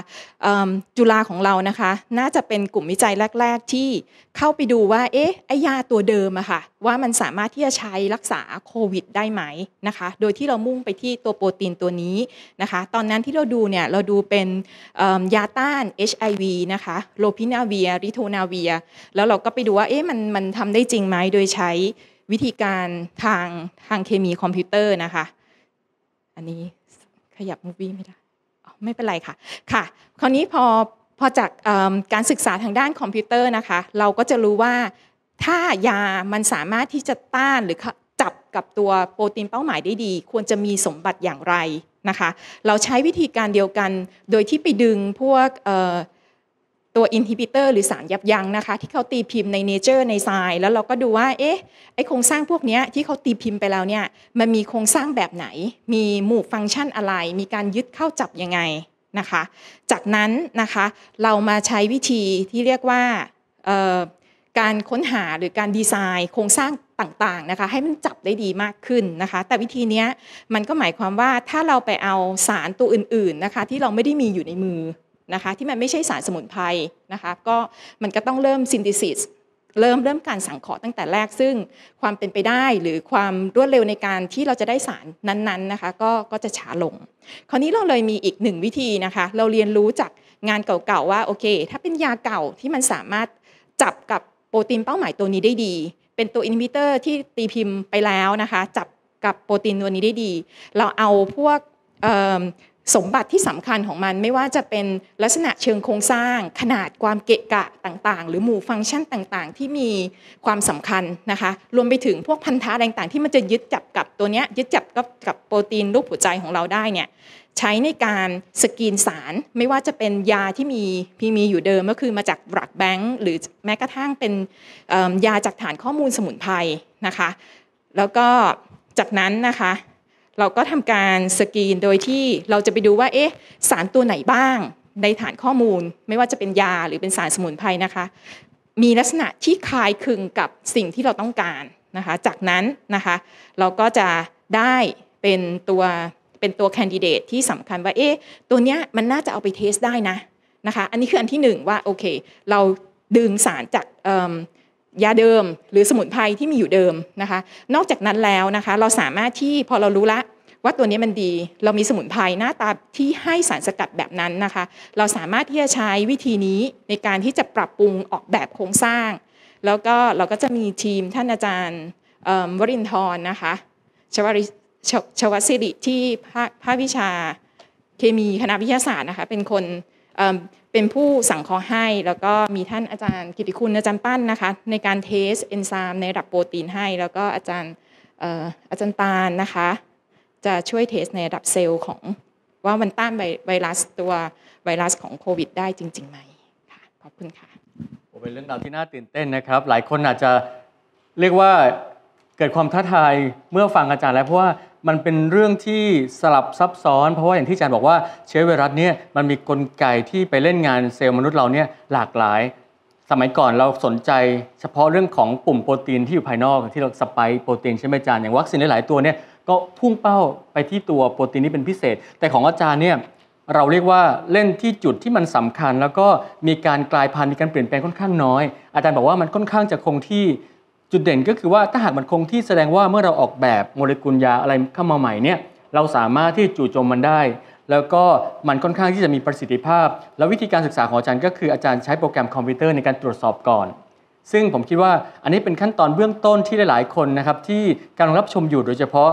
S5: จุฬาของเรานะคะ น่าจะเป็นกลุ่มวิจัยแรก ๆ ที่เข้าไปดูว่าเอ๊ะไอยาตัวเดิมอะค่ะว่ามันสามารถที่จะใช้รักษาโควิด ได้ไหมนะคะ โดยที่เรามุ่งไปที่ตัวโปรตีนตัวนี้นะคะ ตอนนั้นที่เราดูเนี่ยเราดูเป็นยาต้าน HIV นะคะโลพินาเวียริโทนาเวียแล้วเราก็ไปดูว่าเอ๊ะมันมันทำได้จริงไหมโดยใช้วิธีการทางทางเคมีคอมพิวเตอร์นะคะ อันนี้ขยับมูวี่ไม่ได้ไม่เป็นไรค่ะค่ะ คราวนี้พอพอจากการศึกษาทางด้านคอมพิวเตอร์นะคะ เราก็จะรู้ว่าถ้า ยา มันสามารถที่จะต้านหรือจับกับตัวโปรตีนเป้าหมายได้ดี ควรจะมีสมบัติอย่างไรนะคะ เราใช้วิธีการเดียวกันโดยที่ไปดึงพวกตัวอินฮิบิเตอร์หรือสารยับยั้งนะคะที่เขาตีพิมพ์ในเนเจอร์ในซายแล้วเราก็ดูว่าเอ๊ะไอโครงสร้างพวกนี้ที่เขาตีพิมพ์ไปแล้วเนี่ยมันมีโครงสร้างแบบไหน มีหมู่ฟังก์ชันอะไร มีการยึดเข้าจับยังไงนะคะ จากนั้นนะคะเรามาใช้วิธีที่เรียกว่าการค้นหาหรือการดีไซน์ โครงสร้างต่างๆนะคะ ให้มันจับได้ดีมากขึ้นนะคะ แต่วิธีนี้มันก็หมายความว่าถ้าเราไปเอาสารตัวอื่นๆนะคะ ที่เราไม่ได้มีอยู่ในมือนะคะที่มันไม่ใช่สารสมุนไพรนะคะ ก็มันก็ต้องเริ่มซินดิซิสเริ่มเริ่มการสังเคราะห์ตั้งแต่แรกซึ่ง ความเป็นไปได้หรือความรวดเร็วในการที่เราจะได้สารนั้นๆนะคะ ก็ก็จะช้าลง คราวนี้เราเลยมีอีกหนึ่งวิธีนะคะ เราเรียนรู้จากงานเก่าๆว่าโอเค ถ้าเป็นยาเก่าที่มันสามารถจับกับโปรตีนเป้าหมายตัวนี้ได้ดี เป็นตัวอินฮิบิเตอร์ ที่ตีพิมพ์ไปแล้วนะคะ จับกับโปรตีนตัวนี้ได้ดี เราเอาพวกสมบัติที่สำคัญของมันไม่ว่าจะเป็นลักษณะเชิงโครงสร้าง ขนาดความเกะกะต่างๆ หรือหมู่ฟังก์ชันต่างๆ ที่มีความสำคัญนะคะ รวมไปถึงพวกพันธะต่างๆ ที่มันจะยึดจับกับตัวเนี้ยยึดจับกับกับโปรตีนรูปหัวใจของเราได้เนี่ยใช้ในการสกรีนสาร ไม่ว่าจะเป็นยาที่มีพีมีอยู่เดิม ก็คือมาจากบรักแบงค์หรือแม้กระทั่งเป็นยาจากฐานข้อมูลสมุนไพรนะคะ แล้วก็จากนั้นนะคะเราก็ทำการสกรีนโดยที่เราจะไปดูว่าเอ๊ะสารตัวไหนบ้างในฐานข้อมูลไม่ว่าจะเป็นยาหรือเป็นสารสมุนไพรนะคะ มีลักษณะที่คล้ายคลึงกับสิ่งที่เราต้องการนะคะจากนั้นนะคะ เราก็จะได้เป็นตัวเป็นตัวแคนดิเดตที่สำคัญว่าเอ๊ะตัวเนี้ยมันน่าจะเอาไปเทสได้นะนะคะ อันนี้คืออันที่หนึ่งว่า โอเค เราดึงสารจากยาเดิมหรือสมุนไพรที่มีอยู่เดิมนะคะ นอกจากนั้นแล้วนะคะเราสามารถที่พอเรารู้ละว่าตัวนี้มันดี เรามีสมุนไพรหน้าตาที่ให้สารสกัดแบบนั้นนะคะ เราสามารถที่จะใช้วิธีนี้ในการที่จะปรับปรุงออกแบบโครงสร้าง แล้วก็เราก็จะมีทีมท่านอาจารย์วรินทร์นะคะชวริชวสิริที่ภาควิชาเคมีคณะวิทยาศาสตร์นะคะเป็นคนเป็นผู้สั่งคอให้แล้วก็มีท่านอาจารย์กิติคุณอาจารย์ปั้นนะคะในการเทสเอนไซม์ในระดับโปรตีนให้ แล้วก็อาจารย์อาจารย์ตาลนะคะจะช่วยเทสในระดับเซลล์ของว่ามันต้านไวรัสตัวไวรัสของโควิด ได้จริงๆไหมค่ะขอบ
S1: คุณค่ะเป็นเรื่องราวที่น่าตื่นเต้นนะครับ หลายคนอาจจะเรียกว่าเกิดความท้าทายเมื่อฟังอาจารย์แล้วเพราะว่ามันเป็นเรื่องที่สลับซับซ้อน เพราะว่าอย่างที่อาจารย์บอกว่าเชื้อไวรัสเนี่ยมันมีกลไกที่ไปเล่นงานเซลล์มนุษย์เราเนี่ยหลากหลาย สมัยก่อนเราสนใจเฉพาะเรื่องของกลุ่มโปรตีนที่อยู่ภายนอก ที่เราสไปโปรตีนใช่ไหมอาจารย์อย่างวัคซีนหลายตัวเนี่ยก็พุ่งเป้าไปที่ตัวโปรตีนนี้เป็นพิเศษ แต่ของอาจารย์เนี่ยเราเรียกว่าเล่นที่จุดที่มันสำคัญ แล้วก็มีการกลายพันธุ์มีการเปลี่ยนแปลงค่อนข้างน้อยอาจารย์บอกว่ามันค่อนข้างจะคงที่จุดเด่นก็คือว่าถ้าหากมันคงที่แสดงว่าเมื่อเราออกแบบโมเลกุลยาอะไรเข้ามาใหม่เนี่ยเราสามารถที่จู่โจมมันได้ แล้วก็มันค่อนข้างที่จะมีประสิทธิภาพ แล้ววิธีการศึกษาของอาจารย์ก็คืออาจารย์ใช้โปรแกรมคอมพิวเตอร์ในการตรวจสอบก่อน ซึ่งผมคิดว่าอันนี้เป็นขั้นตอนเบื้องต้นที่หลายๆคนนะครับที่กำลังรับชมอยู่โดยเฉพาะ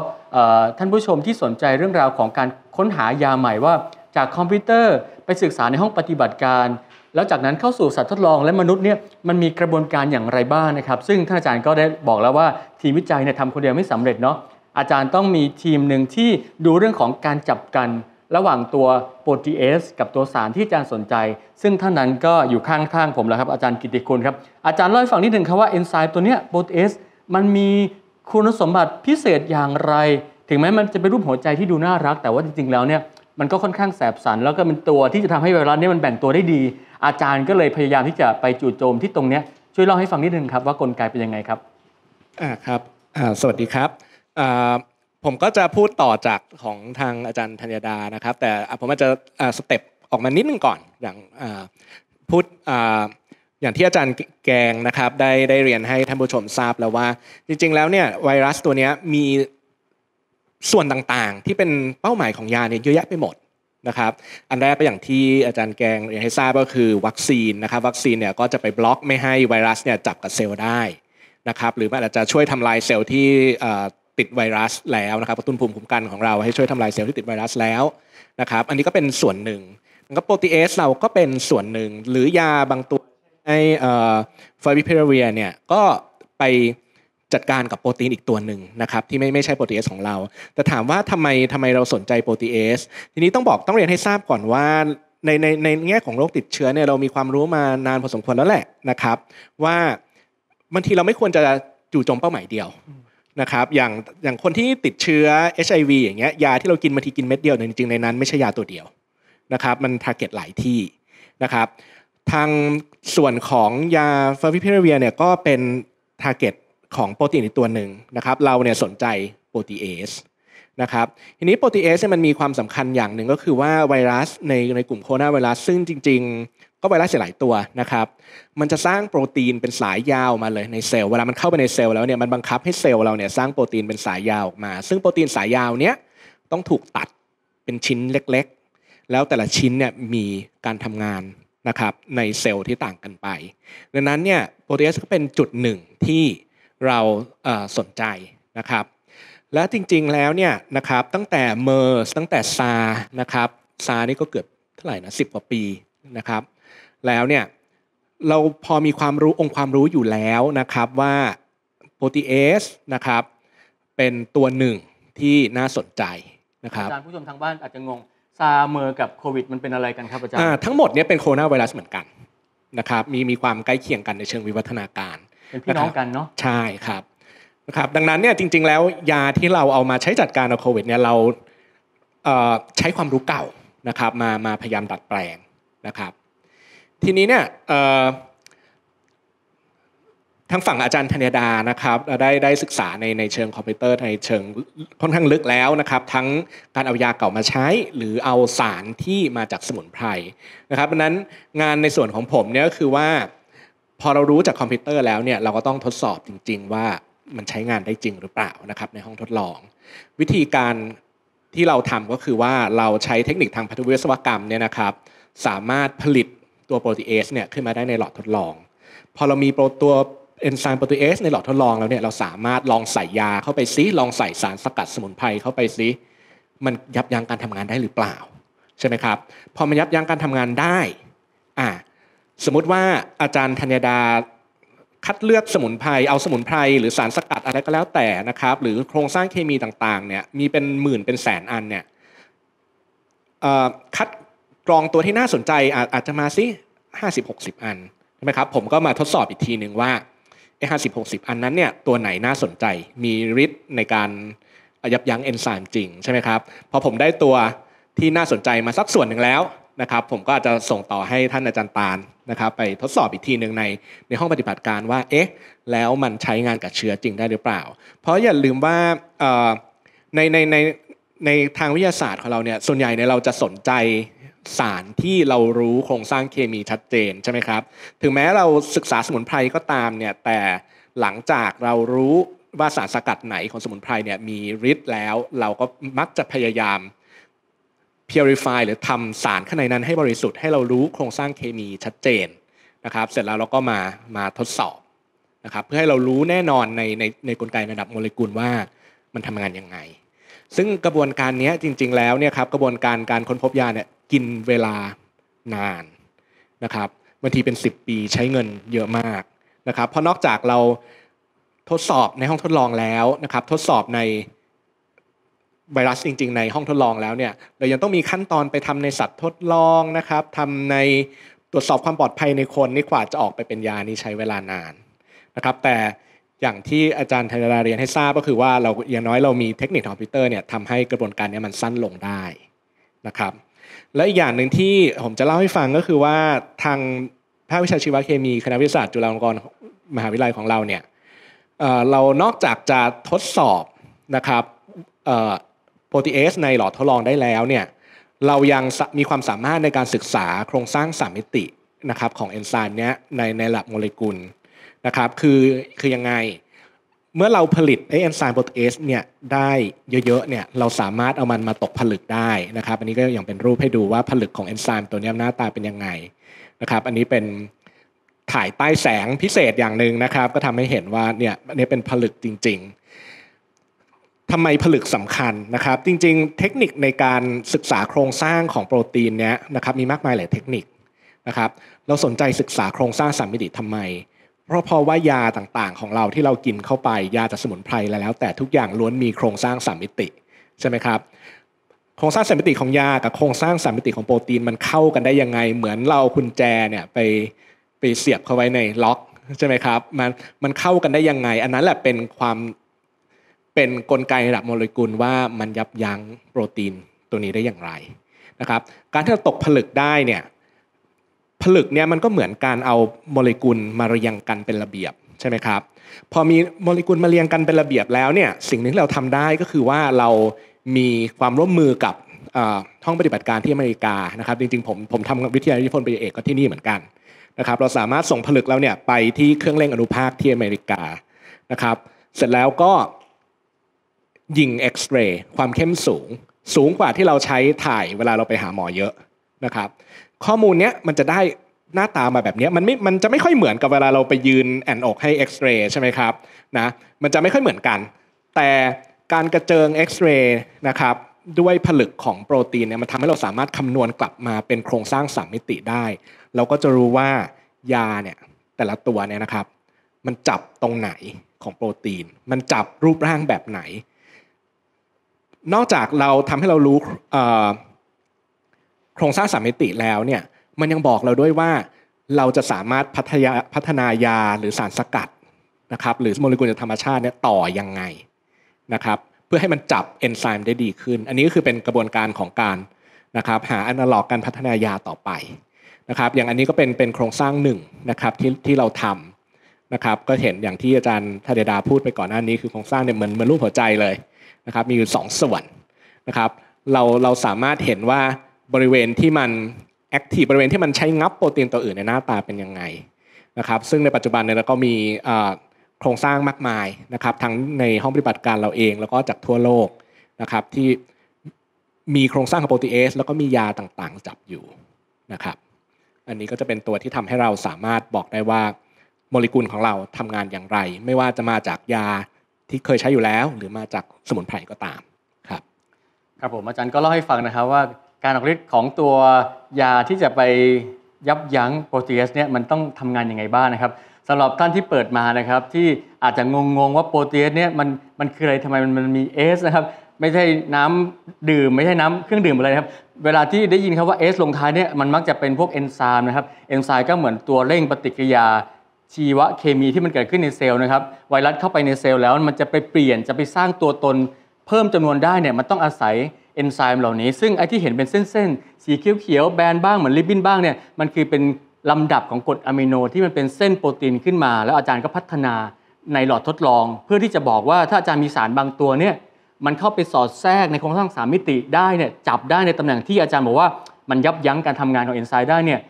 S1: ท่านผู้ชมที่สนใจเรื่องราวของการค้นหายาใหม่ว่า จากคอมพิวเตอร์ไปศึกษาในห้องปฏิบัติการแล้วจากนั้นเข้าสู่สัตว์ทดลองและมนุษย์เนี่ยมันมีกระบวนการอย่างไรบ้างนะครับซึ่งท่านอาจารย์ก็ได้บอกแล้วว่าทีมวิจัยเนี่ยทำคนเดียวไม่สำเร็จเนาะอาจารย์ต้องมีทีมหนึ่งที่ดูเรื่องของการจับกัน ระหว่างตัวโปรตีเอสกับตัวสารที่อาจารย์สนใจ ซึ่งท่านนั้นก็อยู่ข้างๆผมแล้วครับอาจารย์กิติคุณครับอาจารย์เล่าให้ฟังนิดหนึ่งครับว่าเอนไซม์ตัวเนี้ยโปรตีเอสมันมีคุณสมบัติพิเศษอย่างไร ถึงแม้มันจะเป็นรูปหัวใจที่ดูน่ารัก แต่ว่าจริงๆแล้วเนี่ยมันก็ค่อนข้างแสบสันแล้วก็เป็นตัวที่จะทำให้ไวรัสนี้มันแบ่งตัวได้ดี อาจารย์ก็เลยพยายามที่จะไปจู่โจมที่ตรงนี้ช่วยเล่าให้ฟังนิดนึงครับว่ากลไกเป็นยังไงครับ
S6: อ่าครับอ่าสวัสดีครับอ่าผมก็จะพูดต่อจากของทางอาจารย์ธัญดานะครับ แต่ผมอาจจะสเต็ปออกมานิดนึงก่อน อย่างพูดอย่างที่อาจารย์แกงนะครับ ได้ได้เรียนให้ท่านผู้ชมทราบแล้วว่าจริงๆแล้วเนี่ยไวรัสตัวนี้มีส่วนต่างๆที่เป็นเป้าหมายของยาเนี่ยเยอะแยะไปหมดนะครับ อันแรกไปอย่างที่อาจารย์แกงเรียนให้ทราบก็คือวัคซีนนะครับวัคซีนเนี่ยก็จะไปบล็อกไม่ให้ไวรัสเนี่ยจับกับเซลล์ได้นะครับหรืออาจจะช่วยทำลายเซลล์ที่ติดไวรัสแล้วนะครับกระตุ้นภูมิคุ้มกันของเราให้ช่วยทำลายเซลล์ที่ติดไวรัสแล้วนะครับอันนี้ก็เป็นส่วนหนึ่งแล้วก็โปรตีเอส เราก็เป็นส่วนหนึ่งหรือยาบางตัวในฟอร์บิเพเรเวียเนี่ยก็ไปจัดการกับโปรตีนอีกตัวหนึ่งนะครับที่ไม่ไม่ใช่โปรตีเอสของเรา แต่ถามว่าทำไมทำไมเราสนใจโปรตีเอส ทีนี้ต้องบอกต้องเรียนให้ทราบก่อนว่าในในในแง่ของโรคติดเชื้อเนี่ยเรามีความรู้มานานพอสมควรแล้วแหละนะครับ ว่าบางทีเราไม่ควรจะจู่โจมเป้าหมายเดียวนะครับอย่างอย่างคนที่ติดเชื้อ HIV อย่างเงี้ยยาที่เรากินบางทีกินเม็ดเดียวเนี่ยจริงในนั้นไม่ใช่ยาตัวเดียวนะครับมันทาร์เก็ตหลายที่นะครับทางส่วนของยาฟาวิพิราเวียเนี่ยก็เป็นทาร์เก็ตของโปรตีนอีกตัวหนึ่งนะครับเราเนี่ยสนใจโปรตีเอสนะครับทีนี้โปรตีเอสมันมีความสำคัญอย่างหนึ่งก็คือว่าไวรัสในในกลุ่มโคโรนาไวรัสซึ่งจริงๆ ก็ไวรัสหลายตัวนะครับมันจะสร้างโปรตีนเป็นสายยาวมาเลยในเซลล์เวลามันเข้าไปในเซลล์แล้วเนี่ยมันบังคับให้เซลล์เราเนี่ยสร้างโปรตีนเป็นสายยาวออกมา ซึ่งโปรตีนสายยาวเนี้ยต้องถูกตัดเป็นชิ้นเล็กๆ แล้วแต่ละชิ้นเนี่ยมีการทำงานนะครับในเซลล์ที่ต่างกันไป ดังนั้นเนี่ยโปรตีเอสก็เป็นจุดหนึ่งที่เราสนใจนะครับ และจริงๆแล้วเนี่ยนะครับตั้งแต่เมอร์ตั้งแต่ซานะครับซานี่ก็เกือบเท่าไหร่นะสิกว่าปีนะครับแล้วเนี่ย เราพอมีความรู้องค์ความรู้อยู่แล้วนะครับว่าโปรตีเอสนะครับเป็นตัวหนึ่งที่น่าสนใจ
S1: นะครับอาจารย์ผู้ชมทางบ้านอาจจะงงซาเมอร์กับโควิดมันเป็นอะไรกันครับอาจารย์ท
S6: ั้งหมดเนี่ยเป็นโคโรนาไวรัสเหมือนกันนะครับมีมีความใกล้เคียงกันในเชิงวิวัฒนาการเป็นพี่น้องกันเนาะใช่ครับนะครับ ดังนั้นเนี่ยจริงๆ แล้วยาที่เราเอามาใช้จัดการโควิดเนี่ยเราใช้ความรู้เก่านะครับมามาพยายามดัดแปลงนะครับ ทีนี้เนี่ยทางฝั่งอาจารย์ธเนดานะครับได้ได้ศึกษาในในเชิงคอมพิวเตอร์ในเชิงค่อนข้างลึกแล้วนะครับ ทั้งการเอายาเก่ามาใช้หรือเอาสารที่มาจากสมุนไพรนะครับดังนั้นงานในส่วนของผมเนี่ยก็คือว่าพอเรารู้จากคอมพิวเตอร์แล้วเนี่ยเราก็ต้องทดสอบจริงๆ ว่ามันใช้งานได้จริงหรือเปล่านะครับในห้องทดลอง วิธีการที่เราทำก็คือว่าเราใช้เทคนิคทางพันธุวิศวกรรมเนี่ยนะครับ สามารถผลิตตัวโปรตีเอสเนี่ยขึ้นมาได้ในหลอดทดลอง พอเรามีโปรตัวเอนไซม์โปรตีเอสในหลอดทดลองแล้วเนี่ยเราสามารถลองใส่ยาเข้าไปซิ ลองใส่สารสกัดสมุนไพรเข้าไปซิมันยับยั้งการทำงานได้หรือเปล่าใช่ไหมครับพอมันยับยั้งการทำงานได้อ่าสมมติว่าอาจารย์ธัญดาคัดเลือกสมุนไพรเอาสมุนไพรหรือสารสกัดอะไรก็แล้วแต่นะครับ หรือโครงสร้างเคมีต่างๆเนี่ยมีเป็นหมื่นเป็นแสนอันเนี่ยคัดกรองตัวที่น่าสนใจอาจจะมาสิห้าสิบหกสิบอันใช่ไหมครับผมก็มาทดสอบอีกทีหนึ่งว่าไอ้ห้าสิบหกสิบอันนั้นเนี่ยตัวไหนน่าสนใจมีฤทธิ์ในการยับยั้งเอนไซม์จริง ใช่ไหมครับพอผมได้ตัวที่น่าสนใจมาสักส่วนหนึ่งแล้วนะครับผมก็อาจจะส่งต่อให้ท่านอาจารย์ตาลนะครับไปทดสอบอีกทีหนึ่งในในห้องปฏิบัติการว่าเอ๊ะแล้วมันใช้งานกับเชื้อจริงได้หรือเปล่า เพราะอย่าลืมว่าในในในในทางวิทยาศาสตร์ของเราเนี่ยส่วนใหญ่เนี่ยเราจะสนใจสารที่เรารู้โครงสร้างเคมีชัดเจนใช่ไหมครับถึงแม้เราศึกษาสมุนไพรก็ตามเนี่ยแต่หลังจากเรารู้ว่าสารสกัดไหนของสมุนไพรเนี่ยมีฤทธิ์แล้ว เราก็มักจะพยายาม purify หรือทำสารข้างในนั้นให้บริสุทธิ์ให้เรารู้โครงสร้างเคมีชัดเจนนะครับเสร็จแล้วเราก็มามาทดสอบนะครับเพื่อให้เรารู้แน่นอนในในในกลไกระดับโมเลกุลว่ามันทำงานยังไงซึ่งกระบวนการนี้จริงๆ แล้วเนี่ยครับกระบวนการการค้นพบยาเนี่ยกินเวลานานนะครับบางทีเป็น 10 ปีใช้เงินเยอะมากนะครับเพราะนอกจากเราทดสอบในห้องทดลองแล้วนะครับทดสอบในไวรัสจริงๆในห้องทดลองแล้วเนี่ยเรายังต้องมีขั้นตอนไปทำในสัตว์ทดลองนะครับทำในตรวจสอบความปลอดภัยในคนนี่กว่าจะออกไปเป็นยานี่ใช้เวลานานนะครับ แต่อย่างที่อาจารย์ธนราเรียนให้ทราบก็คือว่าเราอย่างน้อยเรามีเทคนิคคอมพิวเตอร์เนี่ยทำให้กระบวนการนี้มันสั้นลงได้นะครับ และอีกอย่างหนึ่งที่ผมจะเล่าให้ฟังก็คือว่าทางภาควิชาชีวเคมีคณะวิทยาศาสตร์ จุฬาลงกรณ์มหาวิทยาลัยของเราเนี่ยเรา นอกจากจะทดสอบนะครับโปรตีเอสในหลอดทดลองได้แล้วเนี่ยเรายังมีความสามารถในการศึกษาโครงสร้างสามมิตินะครับของเอนไซม์เนี้ยในในระดับโมเลกุลนะครับคือคือยังไงเมื่อเราผลิตไอเอนไซม์โปรตีเอสเนี่ยได้เยอะๆเนี่ยเราสามารถเอามันมาตกผลึกได้นะครับอันนี้ก็อย่างเป็นรูปให้ดูว่าผลึกของเอนไซม์ตัวนี้หน้าตาเป็นยังไงนะครับอันนี้เป็นถ่ายใต้แสงพิเศษอย่างหนึ่งนะครับก็ทำให้เห็นว่าเนี่ยอันนี้เป็นผลึกจริง ๆทำไมผลึกสำคัญนะครับจริงๆ เทคนิคในการศึกษาโครงสร้างของโปรตีนเนี้ยนะครับมีมากมายหลายเทคนิคนะครับเราสนใจศึกษาโครงสร้างสามมิติทำไม เพราะเพราะว่ายาต่างๆของเราที่เรากินเข้าไปยาจากสมุนไพรแล้ว แต่ทุกอย่างล้วนมีโครงสร้างสามมิติใช่ไหมครับโครงสร้างสามมิติของยากับโครงสร้างสามมิติของโปรตีนมันเข้ากันได้ยังไงเหมือนเราคุณแจเนี่ยไปไปเสียบเข้าไว้ในล็อกใช่ไหมครับมันมันเข้ากันได้ยังไงอันนั้นแหละเป็นความเป็นนกลไกระดับโมเลกุลว่ามันยับยั้งโปรตีนตัวนี้ได้อย่างไรนะครับการที่เราตกผลึกได้เนี่ยผลึกเนี่ยมันก็เหมือนการเอาโมเลกุลมาเรียงกันเป็นระเบียบใช่ไหมครับพอมีโมเลกุลมาเรียงกันเป็นระเบียบแล้วเนี่ยสิ่งหนึ่งที่เราทำได้ก็คือว่าเรามีความร่วมมือกับห้องปฏิบัติการที่อเมริกานะครับ จริงๆผมผมทำวิทยาลนิพนธ์ปริญญาเอกก็ที่นี่เหมือนกันนะครับ เราสามารถส่งผลึกแล้วเนี่ยไปที่เครื่องเล่งอนุภาคที่อเมริกานะครับ เสร็จแล้วก็ยิงเอ็กซเรย์ความเข้มสูง สูงกว่าที่เราใช้ถ่ายเวลาเราไปหาหมอเยอะนะครับข้อมูลเนี้ยมันจะได้หน้าตามาแบบนี้มันไม่มันจะไม่ค่อยเหมือนกับเวลาเราไปยืนแอนอกให้เอ็กซเรย์ใช่ไหมครับนะมันจะไม่ค่อยเหมือนกัน แต่การกระเจิงเอ็กซเรย์นะครับด้วยผลึกของโปรตีนเนี่ยมันทำให้เราสามารถคำนวณกลับมาเป็นโครงสร้างสามมิติได้ เราก็จะรู้ว่ายาเนี่ยแต่ละตัวเนี่ยนะครับมันจับตรงไหนของโปรตีน มันจับรูปร่างแบบไหนนอกจากเราทำให้เรารู้โครงสร้างสามมิติแล้วเนี่ยมันยังบอกเราด้วยว่าเราจะสามารถพัฒนาพัฒนายาหรือสารสกัดนะครับหรือโมเลกุลธรรมชาติเนี่ยต่อยังไงนะครับเพื่อให้มันจับเอนไซม์ได้ดีขึ้น อันนี้ก็คือเป็นกระบวนการของการนะครับหาอนาล็อกการพัฒนายาต่อไปนะครับอย่างอันนี้ก็เป็นเป็นโครงสร้างหนึ่งนะครับที่ที่เราทำนะครับก็เห็นอย่างที่อาจารย์ธเดดาพูดไปก่อนหน้านี้คือโครงสร้างเนี่ยเหมือนเหมือนรูปหัวใจเลยนะครับมีอยู่ 2ส่วนนะครับเราเราสามารถเห็นว่าบริเวณที่มัน แอคทีฟบริเวณที่มันใช้งับโปรตีนตัวอื่นในหน้าตาเป็นยังไงนะครับซึ่งในปัจจุบันเนี่ยเราก็มีโครงสร้างมากมายนะครับทั้งในห้องปฏิบัติการเราเองแล้วก็จากทั่วโลกนะครับที่มีโครงสร้างของโปรตีเอสแล้วก็มียาต่างๆ จับอยู่นะครับอันนี้ก็จะเป็นตัวที่ทำให้เราสามารถบอกได้ว่าโมเลกุลของเราทำงานอย่างไร ไม่ว่าจะมาจากยาที่เคยใช้อยู่แล้วหรือมาจากสมุนไพรก็ตามครับ
S1: ครับผมอาจารย์ก็เล่าให้ฟังนะครับว่าการออกฤทธิ์ของตัวยาที่จะไปยับยั้งโปรตีเอสเนี่ยมันต้องทำงานยังไงบ้างนะครับสำหรับท่านที่เปิดมานะครับที่อาจจะงงๆว่าโปรตีเอสเนี่ยมันมันคืออะไรทำไมมันมันมีเอสนะครับไม่ใช่น้ำดื่มไม่ใช่น้ำเครื่องดื่มอะไรครับเวลาที่ได้ยินครับว่าเอสลงท้ายเนี่ยมันมักจะเป็นพวกเอนไซม์นะครับเอนไซม์ก็เหมือนตัวเร่งปฏิกิริยาชีวเคมีที่มันเกิดขึ้นในเซลล์นะครับไวรัสเข้าไปในเซลล์แล้วมันจะไปเปลี่ยนจะไปสร้างตัวตนเพิ่มจำนวนได้เนี่ยมันต้องอาศัยเอนไซม์เหล่านี้ ซึ่งไอที่เห็นเป็นเส้นๆ สีเขียวๆ แบนบ้างเหมือนริบบิ้นบ้างเนี่ยมันคือเป็นลำดับของกรดอะมิโนที่มันเป็นเส้นโปรตีนขึ้นมา แล้วอาจารย์ก็พัฒนาในหลอดทดลอง เพื่อที่จะบอกว่าถ้าอาจารย์มีสารบางตัวเนี่ยมันเข้าไปสอดแทรกในโครงสร้างสามมิติได้เนี่ยจับได้ในตำแหน่งที่อาจารย์บอกว่า มันยับยั้งการทำงานของเอนไซม์ได้เนี่ย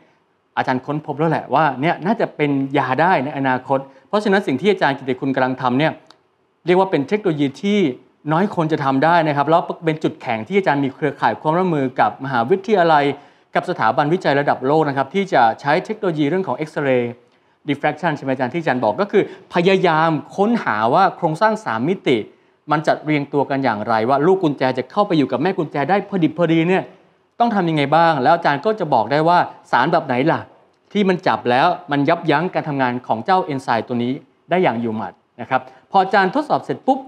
S1: อาจารย์ค้นพบแล้วแหละว่าเนี่ยน่าจะเป็นยาได้ในอนาคต เพราะฉะนั้นสิ่งที่อาจารย์กิติคุณกำลังทำเนี่ยเรียกว่าเป็นเทคโนโลยีที่น้อยคนจะทำได้นะครับแล้วเป็นจุดแข็งที่อาจารย์มีเครือข่ายความร่วมมือกับมหาวิทยาลัยกับสถาบันวิจัยระดับโลกนะครับที่จะใช้เทคโนโลยีเรื่องของเอ็กซเรย์ดิฟแฟคชันใช่ไหมอาจารย์ที่อาจารย์บอกก็คือ พยายามค้นหาว่าโครงสร้าง 3 มิติ มันจัดเรียงตัวกันอย่างไร ว่าลูกกุญแจจะเข้าไปอยู่กับแม่กุญแจได้พอดิบพอดีเนี่ยต้องทำยังไงบ้าง แล้วอาจารย์ก็จะบอกได้ว่าสารแบบไหนล่ะ ที่มันจับแล้วมันยับยั้งการทำงานของเจ้าเอนไซม์ตัวนี้ได้อย่างอยู่หมัดนะครับ พออาจารย์ทดสอบเสร็จปุ๊บ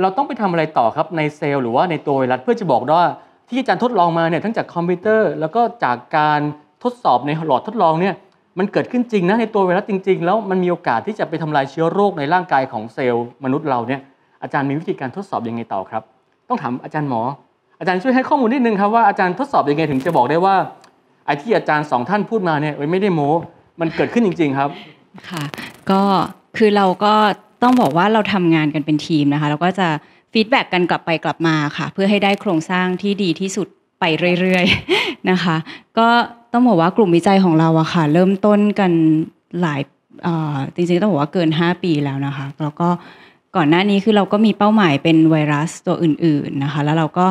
S1: เราต้องไปทำอะไรต่อครับในเซลล์หรือว่าในตัวไวรัสเพื่อจะบอกว่าที่อาจารย์ทดลองมาเนี่ยทั้งจากคอมพิวเตอร์ แล้วก็จากการทดสอบในหลอดทดลองเนี่ยมันเกิดขึ้นจริงนะในตัวไวรัสจริง ๆ แล้วมันมีโอกาสที่จะไปทำลายเชื้อโรคในร่างกายของเซลล์มนุษย์เราเนี่ยอาจารย์มีวิธีการทดสอบยังไงต่อครับ ต้องถามอาจารย์หมออาจารย์ช่วยให้ข้อมูลนิดนึงครับว่าอาจารย์ทดสอบยังไงถึงจะบอกได้ว่าไอ้ที่อาจารย์สองท่านพูดมาเนี่ยไม่ได้โม้ มันเกิดขึ้นจริง ๆครับ ค
S3: ่ะ ก็คือเราก็ต้องบอกว่าเราทำงานกันเป็นทีมนะคะเราก็จะฟีดแบ็กกันกลับไปกลับมาค่ะ เพื่อให้ได้โครงสร้างที่ดีที่สุดไปเรื่อยๆนะคะ ก็ต้องบอกว่ากลุ่มวิจัยของเราอะค่ะเริ่มต้นกันหลายจริงๆต้องบอกว่าเกิน 5 ปีแล้วนะคะแล้วก็ก่อนหน้านี้คือเราก็มีเป้าหมายเป็นไวรัสตัวอื่นๆนะคะแล้วเราก็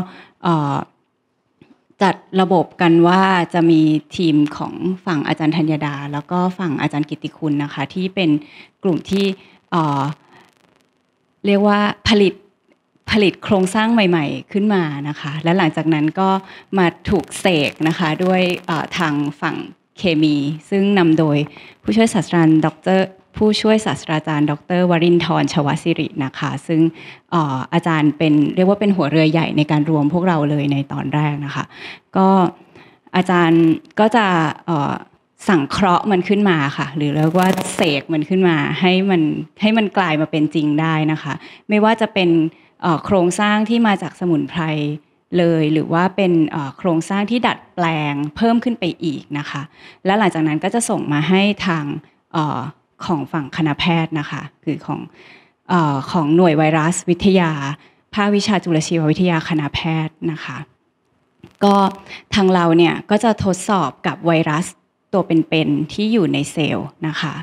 S3: จัดระบบกันว่าจะมีทีมของฝั่งอาจารย์ธัญดา แล้วก็ฝั่งอาจารย์กิติคุณนะคะที่เป็นกลุ่มที่เรียกว่าผลิตผลิตโครงสร้างใหม่ ๆ ขึ้นมานะคะและหลังจากนั้นก็มาถูกเสกนะคะด้วยทางฝั่งเคมี ซึ่งนำโดยผู้ช่วยศาสตราจารย์ดรผู้ช่วยศาสตราจารย์ดรวรินทร์ชวสิรินะคะซึ่งอาจารย์เป็นเรียกว่าเป็นหัวเรือใหญ่ในการรวมพวกเราเลยในตอนแรกนะคะก็อาจารย์ก็จะสั่งเคราะห์มันขึ้นมาค่ะหรือเรียกว่าเสกมันขึ้นมาให้มันให้มันกลายมาเป็นจริงได้นะคะ ไม่ว่าจะเป็นโครงสร้างที่มาจากสมุนไพรเลย หรือว่าเป็นโครงสร้างที่ดัดแปลงเพิ่มขึ้นไปอีกนะคะ และหลังจากนั้นก็จะส่งมาให้ทางของฝั่งคณะแพทย์นะคะคือของอของหน่วยไวรัสวิทยาภาควิชาจุลชีววิทยาคณะแพทย์นะคะก็ทางเราเนี่ยก็จะทดสอบกับไวรัสตัวเป็นๆที่อยู่ในเซลล์นะคะ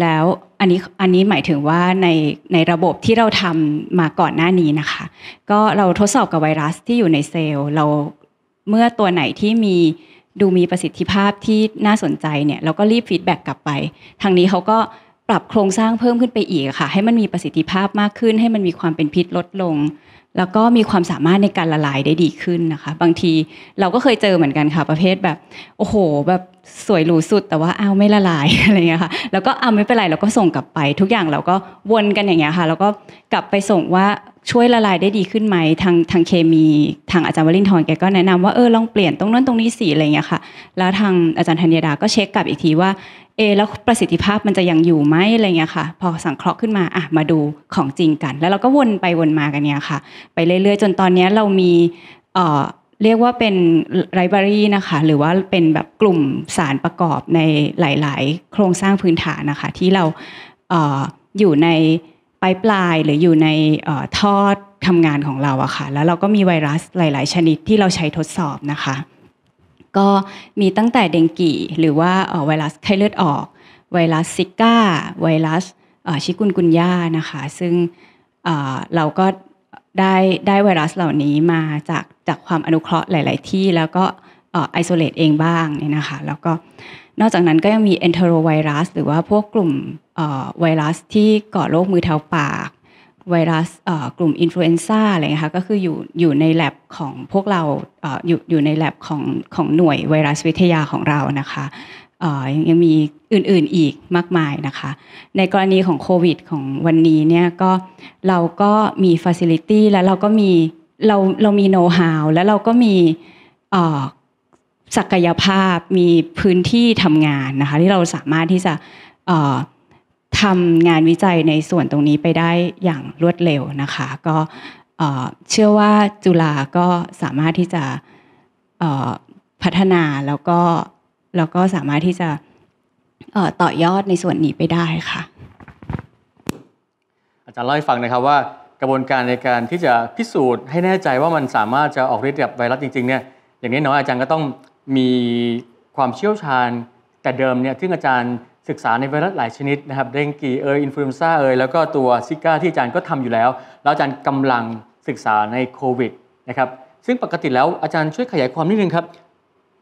S3: แล้วอันนี้อันนี้หมายถึงว่าในในระบบที่เราทำมาก่อนหน้านี้นะคะ ก็เราทดสอบกับไวรัสที่อยู่ในเซลล์เราเมื่อตัวไหนที่มีดูมีประสิทธิภาพที่น่าสนใจเนี่ยเราก็รีบฟีดแบ็กกลับไปทางนี้เขาก็ปรับโครงสร้างเพิ่มขึ้นไปอีกค่ะให้มันมีประสิทธิภาพมากขึ้น ให้มันมีความเป็นพิษลดลงแล้วก็มีความสามารถในการละลายได้ดีขึ้นนะคะ บางทีเราก็เคยเจอเหมือนกันค่ะ ประเภทแบบโอ้โห แบบสวยหรูสุดแต่ว่าอ้าวไม่ละลายอะไรเงี้ยค่ะแล้วก็อ้าวไม่เป็นไรเราก็ส่งกลับไป ทุกอย่างเราก็วนกันอย่างเงี้ยค่ะแล้วก็กลับไปส่งว่าช่วยละลายได้ดีขึ้นไหมทางทางเคมี ทางอาจารย์วลินทร์แกก็แนะนำว่าเออลองเปลี่ยนตรงนั้นตรงนี้สีอะไรเงี้ยค่ะ แล้วทางอาจารย์ธัญดา ก็เช็คกลับอีกทีว่าเอแล้วประสิทธิภาพมันจะยังอยู่ไหมอะไรเงี้ยค่ะ พอสังเคราะห์ขึ้นมา อ่ะ มาดูของจริงกัน แล้วเราก็วนไปวนมากันเนี้ยค่ะ ไปเรื่อยๆ จนตอนนี้เรามีเอ่อเรียกว่าเป็นไลบรารีนะคะ หรือว่าเป็นแบบกลุ่มสารประกอบในหลายๆ โครงสร้างพื้นฐานนะคะ ที่เราเอออยู่ในปลายปลายหรืออยู่ในทอดทำงานของเราอะค่ะ แล้วเราก็มีไวรัสหลาย ๆ ชนิดที่เราใช้ทดสอบนะคะก็มีตั้งแต่เดงกีหรือว่าไวรัสไข้เลือดออกไวรัสซิก้าไวรัสชิกุนกุนยานะคะซึ่งเราก็ได้ได้ไวรัสเหล่านี้มาจากจากความอนุเคราะห์หลาย ๆ ที่แล้วก็ไอโซเลตเองบ้างเนี่ยนะคะแล้วก็นอกจากนั้นก็ยังมีเอนเทโรไวรัสหรือว่าพวกกลุ่มไวรัสที่ก่อโรคมือเท้าปากไวรัสกลุ่มอินฟลูเอนซ่าอะไรนะคะก็คืออยู่อยู่ในแ lab ของพวกเราอยู่อยู่ในแ lab ของของหน่วยไวรัสวิทยาของเรานะคะยังมีอื่นๆอีกมากมายนะคะ ในกรณีของโควิดของวันนี้เนี่ยก็เราก็มีฟ a c ิลิตี้และเราก็มีเราเรามีโน้ตฮาวและเราก็มีศักยภาพมีพื้นที่ทำงานนะคะที่เราสามารถที่จะทำงานวิจัยในส่วนตรงนี้ไปได้อย่างรวดเร็วนะคะก็เชื่อว่าจุฬาก็สามารถที่จะพัฒนาแล้วก็แล้วก็สามารถที่จะต่อยอดในส่วนนี้ไปได้ค่ะ
S1: อาจารย์เล่าให้ฟังนะครับว่ากระบวนการในการที่จะพิสูจน์ให้แน่ใจว่ามันสามารถจะออกฤทธิ์กับไวรัสจริงๆเนี่ยอย่างนี้น้อยอาจารย์ก็ต้องมีความเชี่ยวชาญแต่เดิมเนี่ยที่อาจารย์ศึกษาในไวรัสหลายชนิดนะครับเดงกีเอออินฟลูเอนซ่าเออแล้วก็ตัวซิก้าที่อาจารย์ก็ทำอยู่แล้ว แล้วอาจารย์กำลังศึกษาในโควิดนะครับ ซึ่งปกติแล้วอาจารย์ช่วยขยายความนิดนึงครับ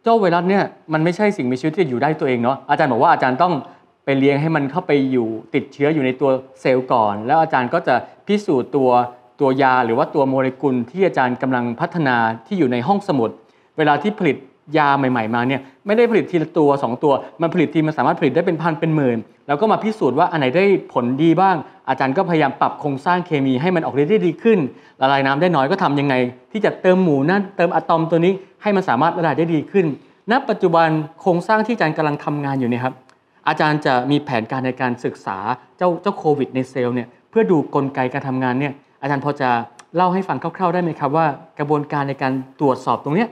S1: เจ้าไวรัสเนี่ยมันไม่ใช่สิ่งมีชีวิตที่อยู่ได้ตัวเองเนาะอาจารย์บอกว่าอาจารย์ต้องไปเลี้ยงให้มันเข้าไปอยู่ติดเชื้ออยู่ในตัวเซลล์ก่อน แล้วอาจารย์ก็จะพิสูจน์ตัวตัวยา หรือว่าตัวโมเลกุลที่อาจารย์กำลังพัฒนาที่อยู่ในห้องสมุด เวลาที่ผลิตยาใหม่ๆมาเนี่ยไม่ได้ผลิตทีละตัว 2 ตัว มันผลิตทีมันสามารถผลิตได้เป็นพันเป็นหมื่นแล้วก็มาพิสูจน์ว่าอันไหนได้ผลดีบ้าง อาจารย์ก็พยายามปรับโครงสร้างเคมีให้มันออกฤทธิ์ได้ดีขึ้นละลายน้ำได้น้อยก็ทํำยังไง ที่จะเติมหมูนั่นเติมอะตอมตัวนี้ให้มันสามารถละลายได้ดีขึ้นณปัจจุบันโครงสร้างที่อาจารย์กำลังทำงานอยู่เนี่ยครับอาจารย์จะมีแผนการในการศึกษาเจ้าเจ้าโควิด ในเซลล์เนี่ยเพื่อดูกลไกการทำงานเนี่ยอาจารย์พอจะเล่าให้ฟังคร่าวๆได้ไหมครับว่า กระบวนการในการตรวจสอบตรงเนี้ย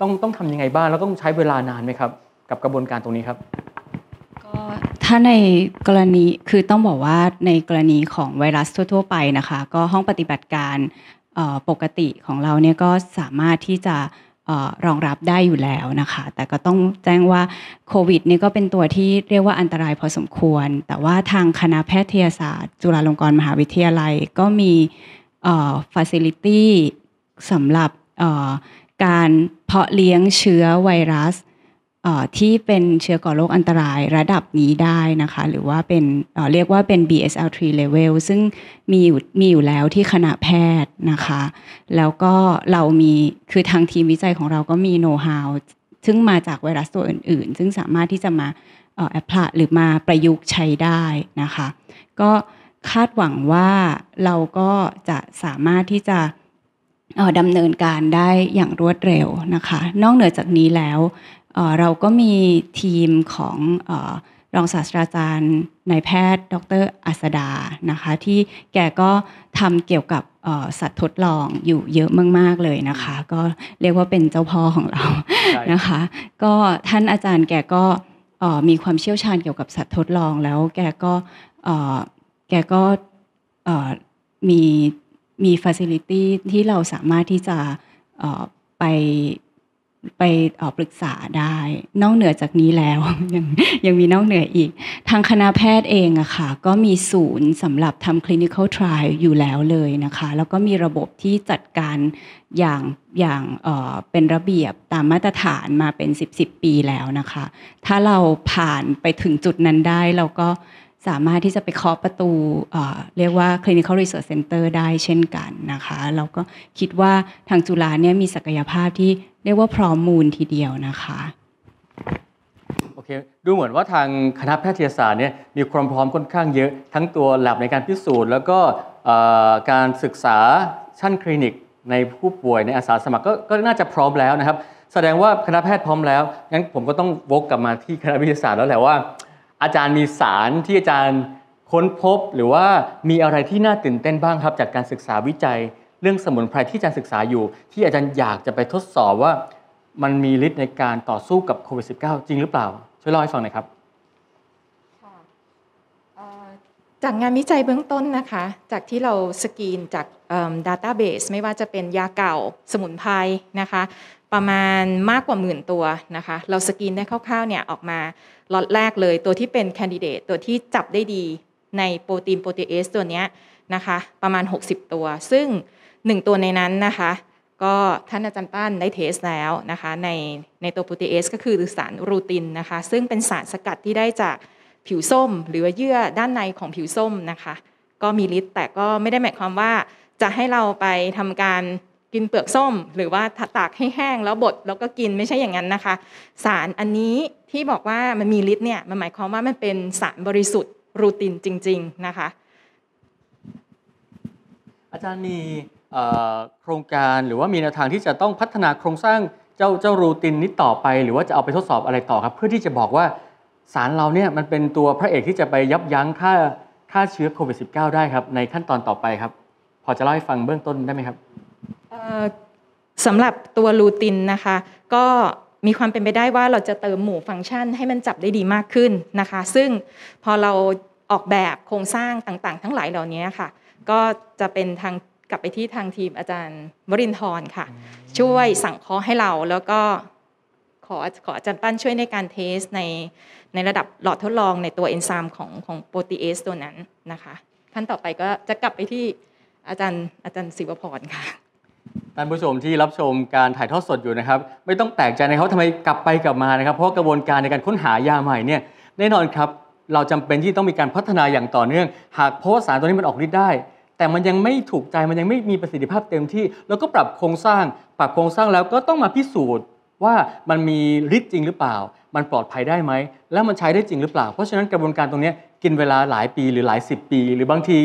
S1: ต้องต้องทำยังไงบ้างแล้วก็ใช้เวลานานไหมครับกับกระบวนการตรงนี้ครับ
S3: ก็ถ้าในกรณีคือต้องบอกว่าในกรณีของไวรัส ทั่วๆไปนะคะ ก็ห้องปฏิบัติการปกติของเราเนี่ยก็สามารถที่จะรองรับได้อยู่แล้วนะคะแต่ก็ต้องแจ้งว่าโควิดนี่ก็เป็นตัวที่เรียกว่าอันตรายพอสมควร แต่ว่าทางคณะแพทยศาสตร์ จุฬาลงกรณ์มหาวิทยาลัยก็มีฟซิลิตี้สำหรับการเพาะเลี้ยงเชื้อไวรัสที่เป็นเชื้อก่อโรคอันตรายระดับนี้ได้นะคะ หรือว่าเป็นเรียกว่าเป็น BSL3 level ซึ่งมีอยู่มีอยู่แล้วที่คณะแพทย์นะคะ แล้วก็เรามีคือทางทีมวิจัยของเราก็มีโน้ตฮาวซึ่งมาจากไวรัสตัวอื่นๆ ซึ่งสามารถที่จะมาแอพพลายหรือมาประยุกต์ใช้ได้นะคะ ก็คาดหวังว่าเราก็จะสามารถที่จะดำเนินการได้อย่างรวดเร็วนะคะนอกเหนือจากนี้แล้วเราก็มีทีมของรองศาสตราจารย์นายแพทย์ดรอัสดานะคะที่แกก็ทำเกี่ยวกับสัตว์ทดลองอยู่เยอะมากๆเลยนะคะก็เรียกว่าเป็นเจ้าพ่อของเรา นะคะก็ท่านอาจารย์แกก็มีความเชี่ยวชาญเกี่ยวกับสัตว์ทดลองแล้ว แกก็แกก็มีมีฟอสิลิตี้ที่เราสามารถที่จะไปไปปรึกษาได้นอกเหนือจากนี้แล้ว ยังยังมีนอกเหนืออีก ทางคณะแพทย์เองอะค่ะก็มีศูนย์สำหรับทำคลินิคอลทรีอยู่แล้วเลยนะคะ แล้วก็มีระบบที่จัดการอย่างอย่างเป็นระเบียบตามมาตรฐานมาเป็น 10บสปีแล้วนะคะ ถ้าเราผ่านไปถึงจุดนั้นได้เราก็สามารถที่จะไปเคาะประตูเรียกว่า clinical research center ได้เช่นกันนะคะ เราก็คิดว่าทางจุฬาเนี่ยมีศักยภาพที่เรียกว่าพร้อมมูลทีเดียวนะคะ
S1: โอเคดูเหมือนว่าทางคณะแพทยศาสตร์เนี่ยมีความพร้อมค่อนข้างเยอะทั้งตัวหลับในการพิสูจน์ แล้วก็การศึกษาชั้นคลินิกในผู้ป่วยในอาสาสมัครกก็น่าจะพร้อมแล้วนะครับ แสดงว่าคณะแพทย์พร้อมแล้วงั้นผมก็ต้องวกกลับมาที่คณะวิทยาศาสตร์แล้วแหละว่าอาจารย์มีสารที่อาจารย์ค้นพบหรือว่ามีอะไรที่น่าตื่นเต้นบ้างครับ จากการศึกษาวิจัย เรื่องสมุนไพรที่อาจารย์ศึกษาอยู่ ที่อาจารย์อยากจะไปทดสอบว่ามันมีฤทธิ์ในการต่อสู้กับโควิด -19 จริงหรือเปล่า ช่วยเล่าให้ฟังหน่อยครับ
S5: จากงานวิจัยเบื้องต้นนะคะ จากที่เราสกรีนจากดัตต้าเบสไม่ว่าจะเป็นยาเก่าสมุนไพรนะคะ ประมาณมากกว่าหมื่นตัวนะคะเราสกรีนได้คร่าวๆเนี่ยออกมาล็อตแรกเลยตัวที่เป็นแคนดิเดตตัวที่จับได้ดีในโปรตีนโปรตีเอสตัวนี้นะคะ ประมาณ 60 ตัว ซึ่ง 1 ตัวในนั้นนะคะ ก็ท่านอาจารย์ตั้นได้เทสแล้วนะคะ ในในตัวโปรตีเอสก็คือสารรูตินนะคะซึ่งเป็นสารสกัดที่ได้จากผิวส้มหรือเยื่อด้านในของผิวส้มนะคะ ก็มีฤทธิ์แต่ก็ไม่ได้หมายความว่าจะให้เราไปทำการกินเปลือกส้มหรือว่าตากให้แห้งแล้วบดแล้วก็กินไม่ใช่อย่างนั้นนะคะ สารอันนี้ที่บอกว่ามันมีฤทธิ์เนี่ยมันหมายความว่ามันเป็นสารบริสุทธิ์รูตินจริง ๆนะคะ อาจารย์มี
S1: โครงการหรือว่ามีแนวทางที่จะต้องพัฒนาโครงสร้างเจ้าเจ้ารูตินนี้ต่อไป หรือว่าจะเอาไปทดสอบอะไรต่อครับเพื่อที่จะบอกว่าสารเราเนี่ยมันเป็นตัวพระเอกที่จะไปยับยั้งค่าค่าเชื้อโควิด -19 ได้ครับ ในขั้นตอนต่อไปครับพอจะเล่าให้ฟังเบื้องต้นได้ไหมครับ
S5: สำหรับตัวลูตินนะคะ ก็มีความเป็นไปได้ว่าเราจะเติมหมู่ฟังก์ชันให้มันจับได้ดีมากขึ้นนะคะ ซึ่งพอเราออกแบบโครงสร้างต่างๆ ทั้งหลายเหล่านี้ค่ะ ก็จะเป็นทางกลับไปที่ทางทีมอาจารย์วรินทร์ค่ะ ช่วยสั่งคอให้เราแล้วก็ขอขออาจารย์ปั้นช่วยในการเทสในในระดับหลอดทดลองในตัวเอนไซม์ของของโปรตีเอสตัวนั้นนะคะ ขั้นต่อไปก็จะกลับไปที่อาจารย์ อาจารย์ศิวพรค่ะ
S1: ท่านผู้ชมที่รับชมการถ่ายทอดสดอยู่นะครับ ไม่ต้องแปลกใจนะครับทำไมกลับไปกลับมานะครับเพราะกระบวนการในการค้นหายาใหม่เนี่ยแน่นอนครับเราจำเป็นที่ต้องมีการพัฒนาอย่างต่อเนื่อง หากเพราะว่าสารตัวนี้มันออกฤทธิ์ได้ แต่มันยังไม่ถูกใจมันยังไม่มีประสิทธิภาพเต็มที่แล้วก็ปรับโครงสร้างปรับโครงสร้างแล้วก็ต้องมาพิสูจน์ว่ามันมีฤทธิ์จริงหรือเปล่า มันปลอดภัยได้ไหมแล้วมันใช้ได้จริงหรือเปล่า เพราะฉะนั้นกระบวนการตรงนี้กินเวลาหลายปีหรือหลาย 10 ปี หรือบางที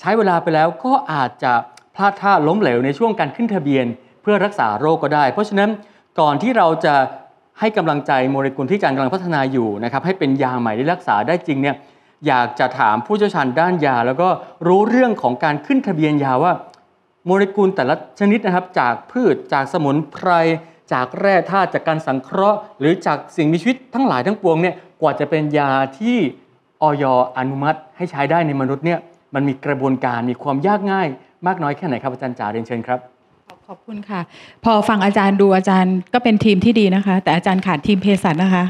S1: ใช้เวลาไปแล้วก็อาจจะพลาดท่าล้มเหลวในช่วงการขึ้นทะเบียน เพื่อรักษาโรคก็ได้ เพราะฉะนั้นก่อนที่เราจะให้กำลังใจโมเลกุลที่การกำลังพัฒนาอยู่นะครับให้เป็นยาใหม่ที่รักษาได้จริงเนี่ย อยากจะถามผู้เชี่ยวชาญด้านยา แล้วก็รู้เรื่องของการขึ้นทะเบียนยาว่า โมเลกุลแต่ละชนิดนะครับ จากพืชจากสมุนไพรจากแร่ธาตุจากการสังเคราะห์ หรือจากสิ่งมีชีวิตทั้งหลายทั้งปวงเนี่ยกว่าจะเป็นยาที่ออยอนุมัติให้ใช้ได้ในมนุษย์เนี่ยมันมีกระบวนการมีความยากง่ายมากน้อยแค่ไหนครับอาจารย์จ๋าเรียนเชิญครับ
S4: ขอบคุณค่ะ พอฟังอาจารย์ดูอาจารย์ก็เป็นทีมที่ดีนะคะ แต่อาจารย์ขาดทีมเภสัชนะคะ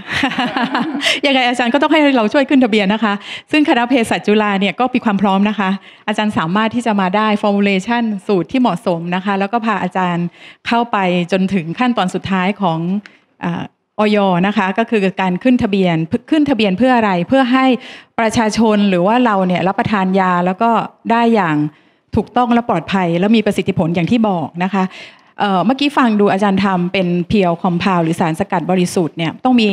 S4: ยังไงอาจารย์ก็ต้องให้เราช่วยขึ้นทะเบียนนะคะ ซึ่งคณะเภสัชจุฬาเนี่ยก็มีความพร้อมนะคะ อาจารย์สามารถที่จะมาได้ฟอร์มูลเลชันสูตรที่เหมาะสมนะคะแล้วก็พาอาจารย์เข้าไปจนถึงขั้นตอนสุดท้ายของออยนะคะก็คือการขึ้นทะเบียนขึ้นทะเบียนเพื่ออะไรเพื่อให้ประชาชนหรือว่าเราเนี่ยรับประทานยาแล้วก็ได้อย่างถูกต้องและปลอดภัยและมีประสิทธิผลอย่างที่บอกนะคะเมื่อกี้ฟังดูอาจารย์ทำเป็นเพียวคอมเพลหรือสารสกัดบริสุทธิ์เนี่ยต้องมี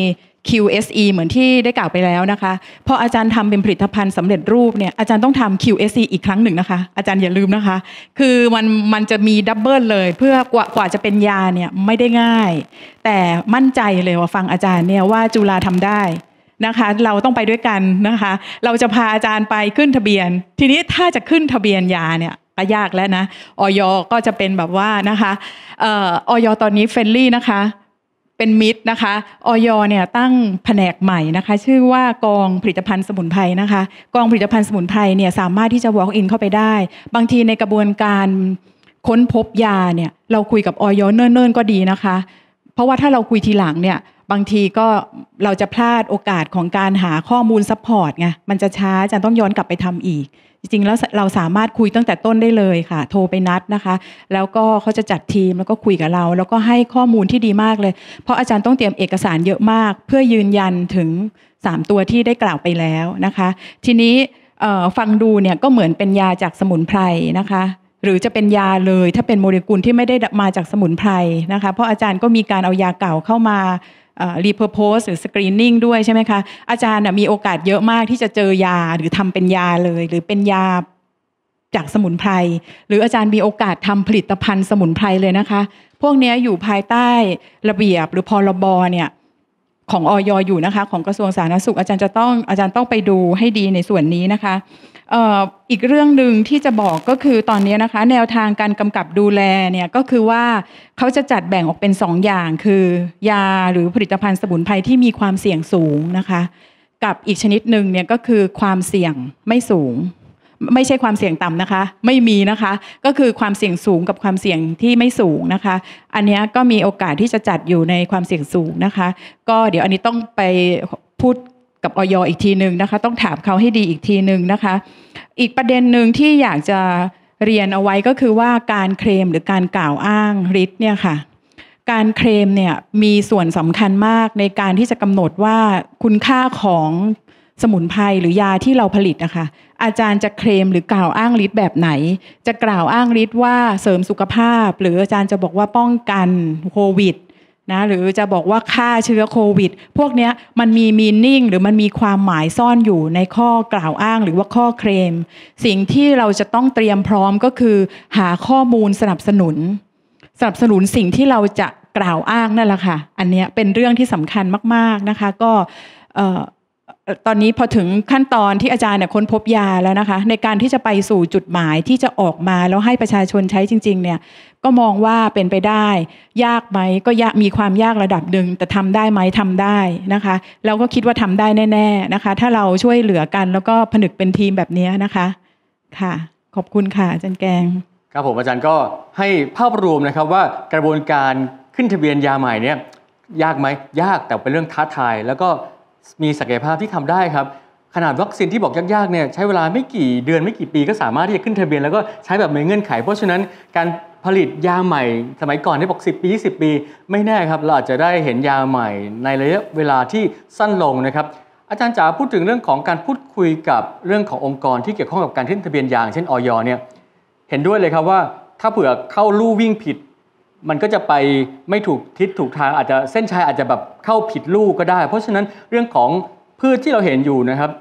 S4: QSE เหมือนที่ได้กล่าวไปแล้วนะคะพออาจารย์ทำเป็นผลิตภัณฑ์สำเร็จรูปเนี่ยอาจารย์ต้องทำ QSE อีกครั้งหนึ่งนะคะ อาจารย์อย่าลืมนะคะ คือมันมันจะมีดับเบิลเลยเพื่อกว่ากว่าจะเป็นยาเนี่ยไม่ได้ง่าย แต่มั่นใจเลยว่าฟังอาจารย์เนี่ยว่าจุฬาทำได้นะคะเราต้องไปด้วยกันนะคะ เราจะพาอาจารย์ไปขึ้นทะเบียน ทีนี้ถ้าจะขึ้นทะเบียนยาเนี่ยก็ยากแล้วนะออยก็จะเป็นแบบว่านะคะออยตอนนี้เฟรนลี่นะคะเป็นมิตรนะคะออยเนี่ยตั้งแผนกใหม่นะคะชื่อว่ากองผลิตภัณฑ์สมุนไพรนะคะ กองผลิตภัณฑ์สมุนไพรเนี่ยสามารถที่จะ walk in เข้าไปได้ บางทีในกระบวนการค้นพบยาเนี่ยเราคุยกับออยเนิ่นๆก็ดีนะคะ เพราะว่าถ้าเราคุยทีหลังเนี่ยบางทีก็เราจะพลาดโอกาสของการหาข้อมูลซัพพอร์ตไงมันจะช้าอาจารย์ต้องย้อนกลับไปทำอีก จริงๆแล้วเราสามารถคุยตั้งแต่ต้นได้เลยค่ะ โทรไปนัดนะคะ แล้วก็เขาจะจัดทีมแล้วก็คุยกับเรา แล้วก็ให้ข้อมูลที่ดีมากเลยเพราะอาจารย์ต้องเตรียมเอกสารเยอะมาก เพื่อยืนยันถึง 3 ตัวที่ได้กล่าวไปแล้วนะคะ ทีนี้ฟังดูเนี่ยก็เหมือนเป็นยาจากสมุนไพรนะคะ หรือจะเป็นยาเลยถ้าเป็นโมเลกุลที่ไม่ได้มาจากสมุนไพรนะคะเพราะอาจารย์ก็มีการเอายาเก่าเข้ามารีเพอร์โพสหรือสกรีนนิ่งด้วยใช่ไหมคะ อาจารย์มีโอกาสเยอะมากที่จะเจอยา หรือทำเป็นยาเลย หรือเป็นยาจากสมุนไพรหรืออาจารย์มีโอกาสทำผลิตภัณฑ์สมุนไพรเลยนะคะ พวกนี้อยู่ภายใต้ระเบียบหรือพรบเนี่ยของออยอยู่นะคะของกระทรวงสาธารณสุขอาจารย์จะต้องอาจารย์ต้องไปดูให้ดีในส่วนนี้นะคะอีกเรื่องหนึ่งที่จะบอกก็คือตอนนี้นะคะ แนวทางการกำกับดูแลเนี่ยก็คือว่าเขาจะจัดแบ่งออกเป็น2ออย่างคือ ยาหรือผลิตภัณฑ์สมุนไพรที่มีความเสี่ยงสูงนะคะกับอีกชนิดหนึ่งเนี่ยก็คือความเสี่ยงไม่สูงไม่ใช่ความเสี่ยงต่ำนะคะ ไม่มีนะคะ ก็คือความเสี่ยงสูงกับความเสี่ยงที่ไม่สูงนะคะ อันนี้ก็มีโอกาสที่จะจัดอยู่ในความเสี่ยงสูงนะคะ ก็เดี๋ยวอันนี้ต้องไปพูดกับออยอีกทีหนึ่งนะคะ ต้องถามเขาให้ดีอีกทีหนึ่งนะคะ อีกประเด็นหนึ่งที่อยากจะเรียนเอาไว้ก็คือว่าการเคลมหรือการกล่าวอ้างฤทธิ์เนี่ยค่ะ การเคลมเนี่ยมีส่วนสำคัญมากในการที่จะกำหนดว่าคุณค่าของสมุนไพรหรือยาที่เราผลิตนะคะอาจารย์จะเคลมหรือกล่าวอ้างฤทธิ์แบบไหน จะกล่าวอ้างฤทธิ์ว่าเสริมสุขภาพ หรืออาจารย์จะบอกว่าป้องกันโควิดนะหรือจะบอกว่าฆ่าเชื้อโควิด พวกนี้มันมีมีนิ่งหรือมันมีความหมายซ่อนอยู่ในข้อกล่าวอ้างหรือว่าข้อเคลมสิ่งที่เราจะต้องเตรียมพร้อมก็คือ หาข้อมูลสนับสนุน สนับสนุนสิ่งที่เราจะกล่าวอ้างนั่นแหละค่ะอันนี้เป็นเรื่องที่สำคัญมากๆนะคะ ก็ตอนนี้พอถึงขั้นตอนที่อาจารย์เนี่ยค้นพบยาแล้วนะคะ ในการที่จะไปสู่จุดหมายที่จะออกมา แล้วให้ประชาชนใช้จริง ๆ เนี่ยก็มองว่าเป็นไปได้ ยากไหมก็ยากมีความยากระดับหนึ่งแต่ทำได้ไหมทำได้นะคะเราก็คิดว่าทำได้แน่ ๆนะคะ ถ้าเราช่วยเหลือกันแล้วก็ผนึกเป็นทีมแบบนี้นะคะค่ะ ขอบคุณค่ะอาจารย์แกง
S1: ครับผมอาจารย์ก็ให้ภาพรวมนะครับว่ากระบวนการขึ้นทะเบียนยาใหม่เนี่ย ยากไหมยากแต่เป็นเรื่องท้าทายแล้วก็มีศักยภาพที่ทำได้ครับ ขนาดวัคซีนที่บอกยากๆเนี่ยใช้เวลาไม่กี่เดือนไม่กี่ปีก็สามารถที่จะขึ้นทะเบียน แล้วก็ใช้แบบมีเงื่อนไข เพราะฉะนั้นการผลิตยาใหม่สมัยก่อนที่บอก10 ปี 20 ปี ไม่แน่ครับ เราอาจจะได้เห็นยาใหม่ในระยะเวลาที่สั้นลงนะครับอาจารย์จ๋าพูดถึงเรื่องของการพูดคุยกับเรื่องขององค์กรที่เกี่ยวข้องกับการขึ้นทะเบียนยาเช่นออยเนี่ยเห็นด้วยเลยครับว่าถ้าเผื่อเข้าลู่วิ่งผิดมันก็จะไปไม่ถูกทิศถูกทางอาจจะเส้นชัยอาจจะแบบเข้าผิดลูกก็ได้ เพราะฉะนั้นเรื่องของพืชที่เราเห็นอยู่นะครับ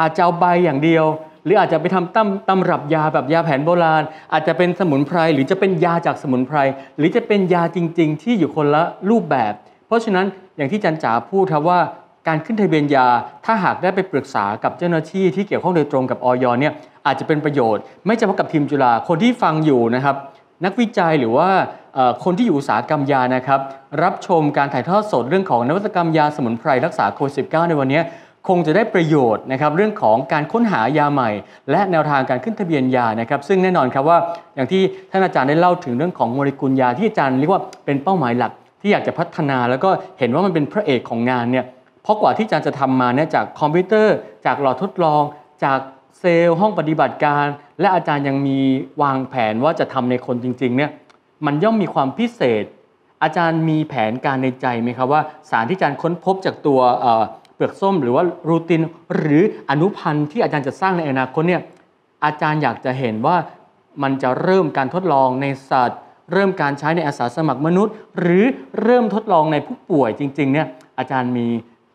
S1: อาจจะเอาใบอย่างเดียว หรืออาจจะไปทำตำตำรับยาแบบยาแผนโบราณอาจจะเป็นสมุนไพร หรือจะเป็นยาจากสมุนไพร หรือจะเป็นยาจริง ๆ ที่อยู่คนละรูปแบบ เพราะฉะนั้นอย่างที่จันจ๋าพูดครับว่าการขึ้นทะเบียนยาถ้าหากได้ไปปรึกษากับเจ้าหน้าที่ที่เกี่ยวข้องโดยตรงกับออยเนี่ยอาจจะเป็นประโยชน์ไม่เฉพาะกับทีมจุฬาคนที่ฟังอยู่นะครับ นักวิจัยหรือว่าคนที่อยู่อุตสาหกรรมยานะครับรับชมการถ่ายทอดสดเรื่องของนวัตกรรมยาสมุนไพรรักษาโควิด -19 ในวันนี้ คงจะได้ประโยชน์นะครับเรื่องของการค้นหายาใหม่ และแนวทางการขึ้นทะเบียนยานะครับ ซึ่งแน่นอนครับว่าอย่างที่ท่านอาจารย์ได้เล่าถึงเรื่องของโมเลกุลยาที่อาจารย์เรียกว่าเป็นเป้าหมายหลักที่อยากจะพัฒนาแล้วก็เห็นว่ามันเป็นพระเอกของงานเนี่ยเพราะกว่าที่อาจารย์จะทำมาเนี่ยจากคอมพิวเตอร์ จากหลอดทดลอง จากเซลล์ห้องปฏิบัติการ และอาจารย์ยังมีวางแผนว่าจะทำในคนจริงๆเนี่ยมันย่อมมีความพิเศษ อาจารย์มีแผนการในใจไหมครับว่าสารที่อาจารย์ค้นพบจากตัวเปลือกส้ม หรือว่ารูตินหรืออนุพันธ์ที่อาจารย์จะสร้างในอนาคตเนี่ยอาจารย์อยากจะเห็นว่ามันจะเริ่มการทดลองในสัตว์ เริ่มการใช้ในอาสาสมัครมนุษย์ หรือเริ่มทดลองในผู้ป่วยจริงๆเนี่ยอาจารย์มี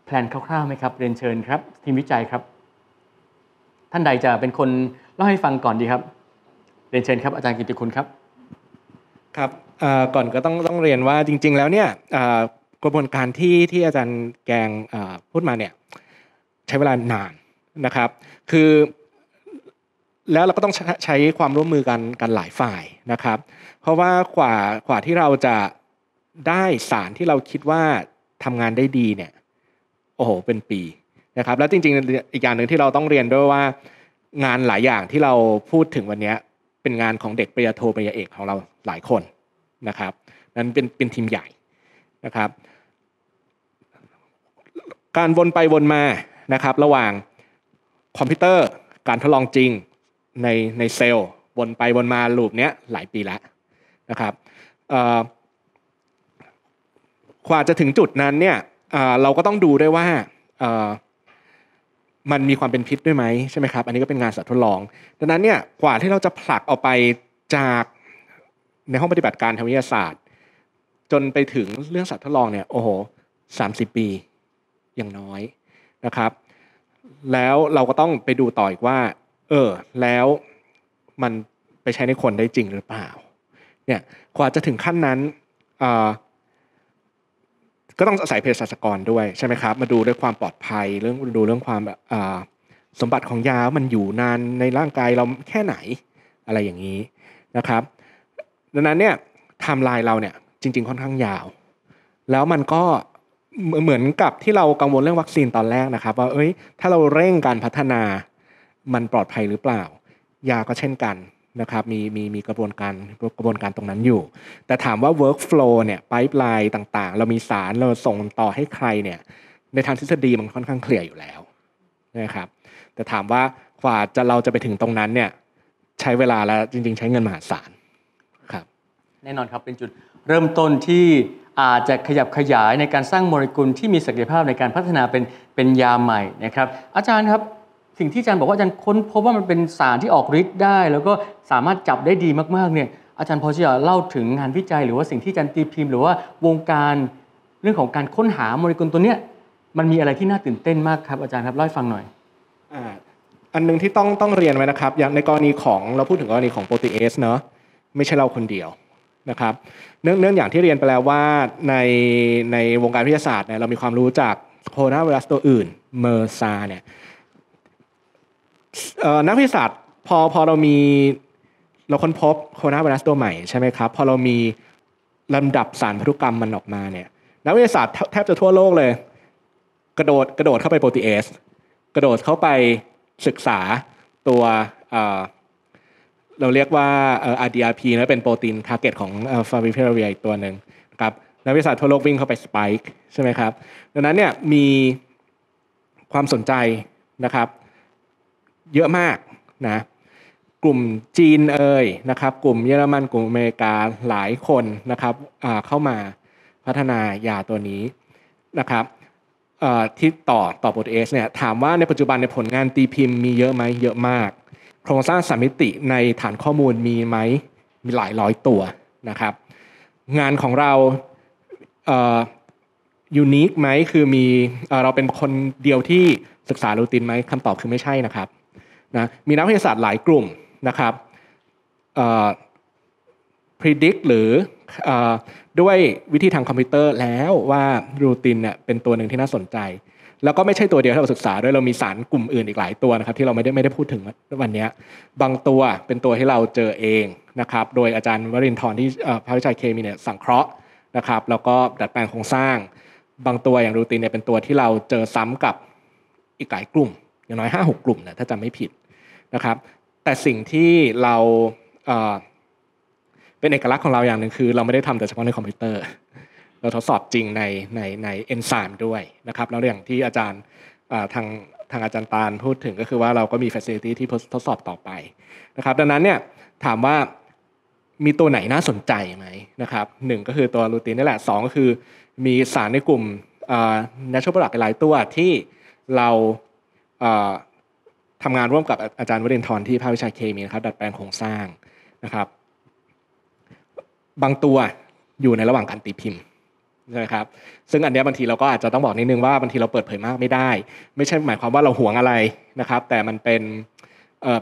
S1: แผนคร่าวๆไหมครับเรียนเชิญครับทีมวิจัยครับ ท่านใดจะเป็นคนเล่าให้ฟังก่อนดีครับเรียนเชิญครับอาจารย์กิติคุณครับครับ
S6: ก่อนก็ต้องต้องเรียนว่าจริงๆแล้วเนี่ยกระบวนการที่ที่อาจารย์แกงพูดมาเนี่ยใช้เวลานานนะครับ คือ แล้วเราก็ต้องใช้ความร่วมมือกันกันหลายฝ่ายนะครับ เพราะว่ากว่ากว่าที่เราจะได้สารที่เราคิดว่าทำงานได้ดีเนี่ยโอ้โหเป็นปีนะครับแล้วจริงๆอีกอย่างหนึ่งที่เราต้องเรียนด้วยว่างานหลายอย่างที่เราพูดถึงวันนี้เป็นงานของเด็กปริญญาโทปริญญาเอกของเราหลายคนนะครับ นั้นเป็นเป็นทีมใหญ่นะครับ การวนไปวนมานะครับ ระหว่างคอมพิวเตอร์การทดลองจริงในในเซลล์วนไปวนมาลูปเนี้ยหลายปีแล้วนะครับกว่าจะถึงจุดนั้นเนี่ยเราก็ต้องดูด้วยว่ามันมีความเป็นพิษด้วยไหมใช่ไหมครับ อันนี้ก็เป็นงานสัตว์ทดลองดังนั้นเนี่ย กว่าที่เราจะผลักออกไปจากในห้องปฏิบัติการทางวิทยาศาสตร์ จนไปถึงเรื่องสัตว์ทดลองเนี่ยโอ้โหสามสิบปี อย่างน้อยนะครับ แล้วเราก็ต้องไปดูต่ออีกว่า เออแล้วมันไปใช้ในคนได้จริงหรือเปล่าเนี่ยกว่าจะถึงขั้นนั้นก็ต้องอาศัยเภสัชกรด้วยใช่ไหมครับมาดูเรื่องความปลอดภัยเรื่องดูเรื่องความสมบัติของยามันอยู่นานในร่างกายเราแค่ไหนอะไรอย่างนี้นะครับ ดังนั้นเนี่ยไทม์ไลน์เราเนี่ยจริง ๆ ค่อนข้างยาว แล้วมันก็เหมือนกับที่เรากังวลเรื่องวัคซีนตอนแรกนะครับว่าเอ้ยถ้าเราเร่งการพัฒนามันปลอดภัยหรือเปล่ายาก็เช่นกันนะครับมีมีมีกระบวนการกระบวนการตรงนั้นอยู่ แต่ถามว่า workflow เนี่ยไ i p ลไลน์ต่าง ๆ เรามีสารเราส่งต่อให้ใครเนี่ยในทางทฤษฎีมันค่อนข้างเคลียร์อยู่แล้วนะครับ แต่ถามว่ากว่าจะเราจะไปถึง
S1: ตรงนั้นเนี่ยใช้เวลาและจริงๆ ใช้เงินมหาศาลครับแน่นอนครับเป็นจุดเริ่มต้นที่อาจจะขยับขยายในการสร้างโมเลกุลที่มีศักยภาพในการพัฒนาเป็นเป็นยาใหม่นะครับ อาจารย์ครับสิ่งที่อาจารย์บอกว่าอาจารย์ค้นพบว่ามันเป็นสารที่ออกฤทธิ์ได้ แล้วก็สามารถจับได้ดีมากๆเนี่ย อาจารย์พอจะเล่าถึงงานวิจัย หรือว่าสิ่งที่อาจารย์ตีพิมพ์ หรือว่าวงการเรื่องของการค้นหาโมเลกุลตัวเนี้ยมันมีอะไรที่น่าตื่นเต้นมากครับอาจารย์ครับเล่าให้ฟังหน่อยอันนึงที่ต้องต้องเรียนไว้
S6: นะครับ อย่างในกรณีของเราพูดถึงกรณีของโปรตีเอสเนาะไม่ใช่เราคนเดียวนะครับเนื่องเนื่องอย่างที่เรียนไปแล้วว่าในในวงการวิทยาศาสตร์เนี่ยเรามีความรู้จากโคโรนาไวรัสตัวอื่น เมอร์ซาเนี่ยนักวิทยาศาสตร์พอพอเรามีเราค้นพบโคโรนาไวรัสตัวใหม่ใช่ไหมครับพอเรามีลำดับสารพันธุกรรมมันออกมาเนี่ย นักวิทยาศาสตร์แทบจะทั่วโลกเลย กระโดดกระโดดเข้าไปโปรตีเอส กระโดดเข้าไปศึกษาตัวเราเรียกว่า RDRP นะเป็นโปรตีนทาร์เก็ตของฟาวิพิราเวียอีกตัวหนึ่งนะครับนักวิทยาศาสตร์ทั่วโลกวิ่งเข้าไปสปายค์ใช่ไหมครับดังนั้นเนี่ยมีความสนใจนะครับเยอะมากนะกลุ่มจีนเอ่ยนะครับกลุ่มเยอรมันกลุ่มอเมริกาหลายคนนะครับเข้ามาพัฒนายาตัวนี้นะครับที่ต่อต่อบทเอสเนี่ยถามว่าในปัจจุบันในผลงานตีพิมพ์มีเยอะไหมเยอะมาก โครงสร้างสามิติในฐานข้อมูลมีไหมมีหลายร้อยตัวนะครับงานของเรายูนิคไหมคือมีเราเป็นคนเดียวที่ศึกษารูตินไหมคำตอบคือไม่ใช่นะครับนะมีนักวิทยาศาสตร์หลายกลุ่มนะครับพิจิตรหรืออด้วยวิธีทางคอมพิวเตอร์แล้วว่ารูตินเนี่ยเป็นตัวหนึ่งที่น่าสนใจ แล้วก็ไม่ใช่ตัวเดียวที่เราศึกษา ด้วยเรามีสารกลุ่มอื่นอีกหลายตัวนะครับที่เราไม่ได้ไม่ได้พูดถึงวันนี้บางตัวเป็นตัวที่เราเจอเองนะครับโดยอาจารย์วรินทร์ที่ภาควิชาเคมีเนี่ยสังเคราะห์นะครับแล้วก็ดัดแปลงโครงสร้าง บางตัวอย่างรูตินเนี่ยเป็นตัวที่เราเจอซ้ำกับอีกหลายกลุ่มอย่างน้อย5้กลุ่มนะถ้าจำไม่ผิดะครับแต่สิ่งที่เราเป็นเอกลักษณ์ของเราอย่างหนึ่งคือ เราไม่ได้ทำแต่เฉพาะในคอมพิวเตอร์ เราทดสอบจริงในในในเอนไซม์ด้วยนะครับแล้วอย่างที่อาจารย์ทางทางอาจารย์ตาลพูดถึงก็คือว่าเราก็มีฟ a c i l i t y ที่ทดสอบต่อไปนะครับดังนั้นเนี่ยถามว่ามีตัวไหนน่าสนใจไหมนะครับหนึ่งก็คือตัวรูทีนนี่แหละสองก็คือมีสารในกลุ่ม natural product หลายตัวที่เราทำงานร่วมกับอาจารย์วรดนทรที่ภาควิชาเคมีนะครับดัดแปลงโครงสร้างนะครับ บางตัวอยู่ในระหว่างการตีพิมพ์นะครับซึ่งอันนี้บางทีเราก็อาจจะต้องบอกนิดนึงว่าบางทีเราเปิดเผยมากไม่ได้ ไม่ใช่หมายความว่าเราห่วงอะไรนะครับ แต่มันเป็น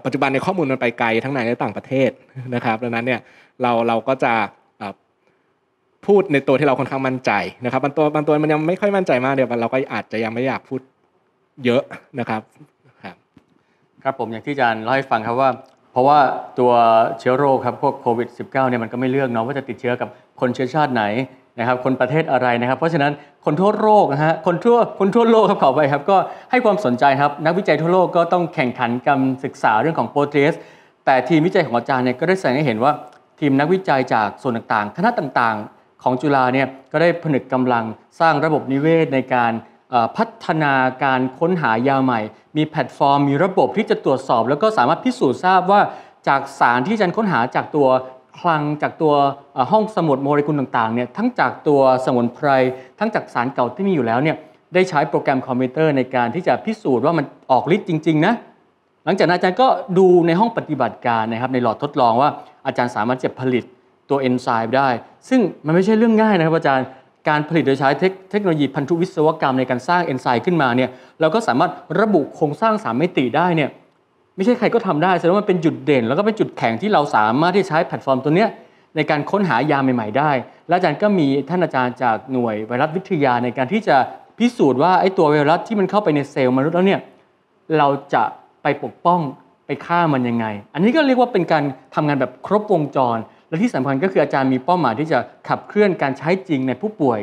S6: ปัจจุบันในข้อมูลมันไปไกล ทั้งในและต่างประเทศนะครับดังนั้นเนี่ยเราเราก็จะพูดในตัวที่เราค่อนข้างมั่นใจนะครับบางตัวบางตัวมันยังไม่ค่อยมั่นใจมากเดี๋ยวเราก็อาจจะยังไม่อยากพูด
S1: เยอะนะครับครับผมอย่างที่อาจารย์เล่าให้ฟังครับว่า เพราะว่าตัวเชื้อโรคครับพวกโควิด -19 เนี่ยมันก็ไม่เลือกเนาะว่าจะติดเชื้อกับคนเชื้อชาติไหนนะครับ คนประเทศอะไรนะครับ เพราะฉะนั้นคนทั่วโลกนะฮะคนทั่วคนทั่วโลกครับขอไปครับ ก็ให้ความสนใจครับนักวิจัยทั่วโลกก็ต้องแข่งขันกันศึกษาเรื่องของโปรตีสแต่ทีมวิจัยของอาจารย์เนี่ยก็ได้แสดงให้เห็นว่าทีมนักวิจัยจากส่วนต่างๆคณะต่างๆของจุฬาเนี่ยก็ได้ผนึกกำลังสร้างระบบนิเวศในการพัฒนาการค้นหายาใหม่ มีแพลตฟอร์มมีระบบที่จะตรวจสอบ แล้วก็สามารถพิสูจน์ทราบว่าจากสารที่อาจารย์ค้นหาจากตัวคลังจากตัวห้องสมุดโมเลกุลต่างๆเนี่ยทั้งจากตัวสมุนไพร ทั้งจากสารเก่าที่มีอยู่แล้วเนี่ยได้ใช้โปรแกรมคอมพิวเตอร์ในการที่จะพิสูจน์ว่ามันออกฤทธิ์จริงๆนะหลังจากนั้นอาจารย์ก็ดูในห้องปฏิบัติการนะครับในหลอดทดลองว่าอาจารย์สามารถจะผลิตตัวเอนไซม์ได้ ซึ่งมันไม่ใช่เรื่องง่ายนะครับอาจารย์การผลิตโดยใช้เทคโนโลยีพันธุวิศวกรรมในการสร้างเอนไซม์ขึ้นมาเนี่ยเราก็สามารถระบุโครงสร้างสามมิติได้เนี่ยไม่ใช่ใครก็ทำได้แสดงว่าเป็นจุดเด่น แล้วก็เป็นจุดแข็งที่เราสามารถที่ใช้แพลตฟอร์มตัวเนี้ยในการค้นหายาใหม่ ๆ ได้ และอาจารย์ก็มีท่านอาจารย์จากหน่วยไวรัสวิทยาในการที่จะพิสูจน์ว่าไอ้ตัวไวรัสที่มันเข้าไปในเซลล์มนุษย์แล้วเนี่ยเราจะไปปกป้องไปฆ่ามันยังไงอันนี้ก็เรียกว่าเป็นการทำงานแบบครบวงจรและที่สำคัญก็คืออาจารย์มีเป้าหมายที่จะขับเคลื่อนการใช้จริงในผู้ป่วย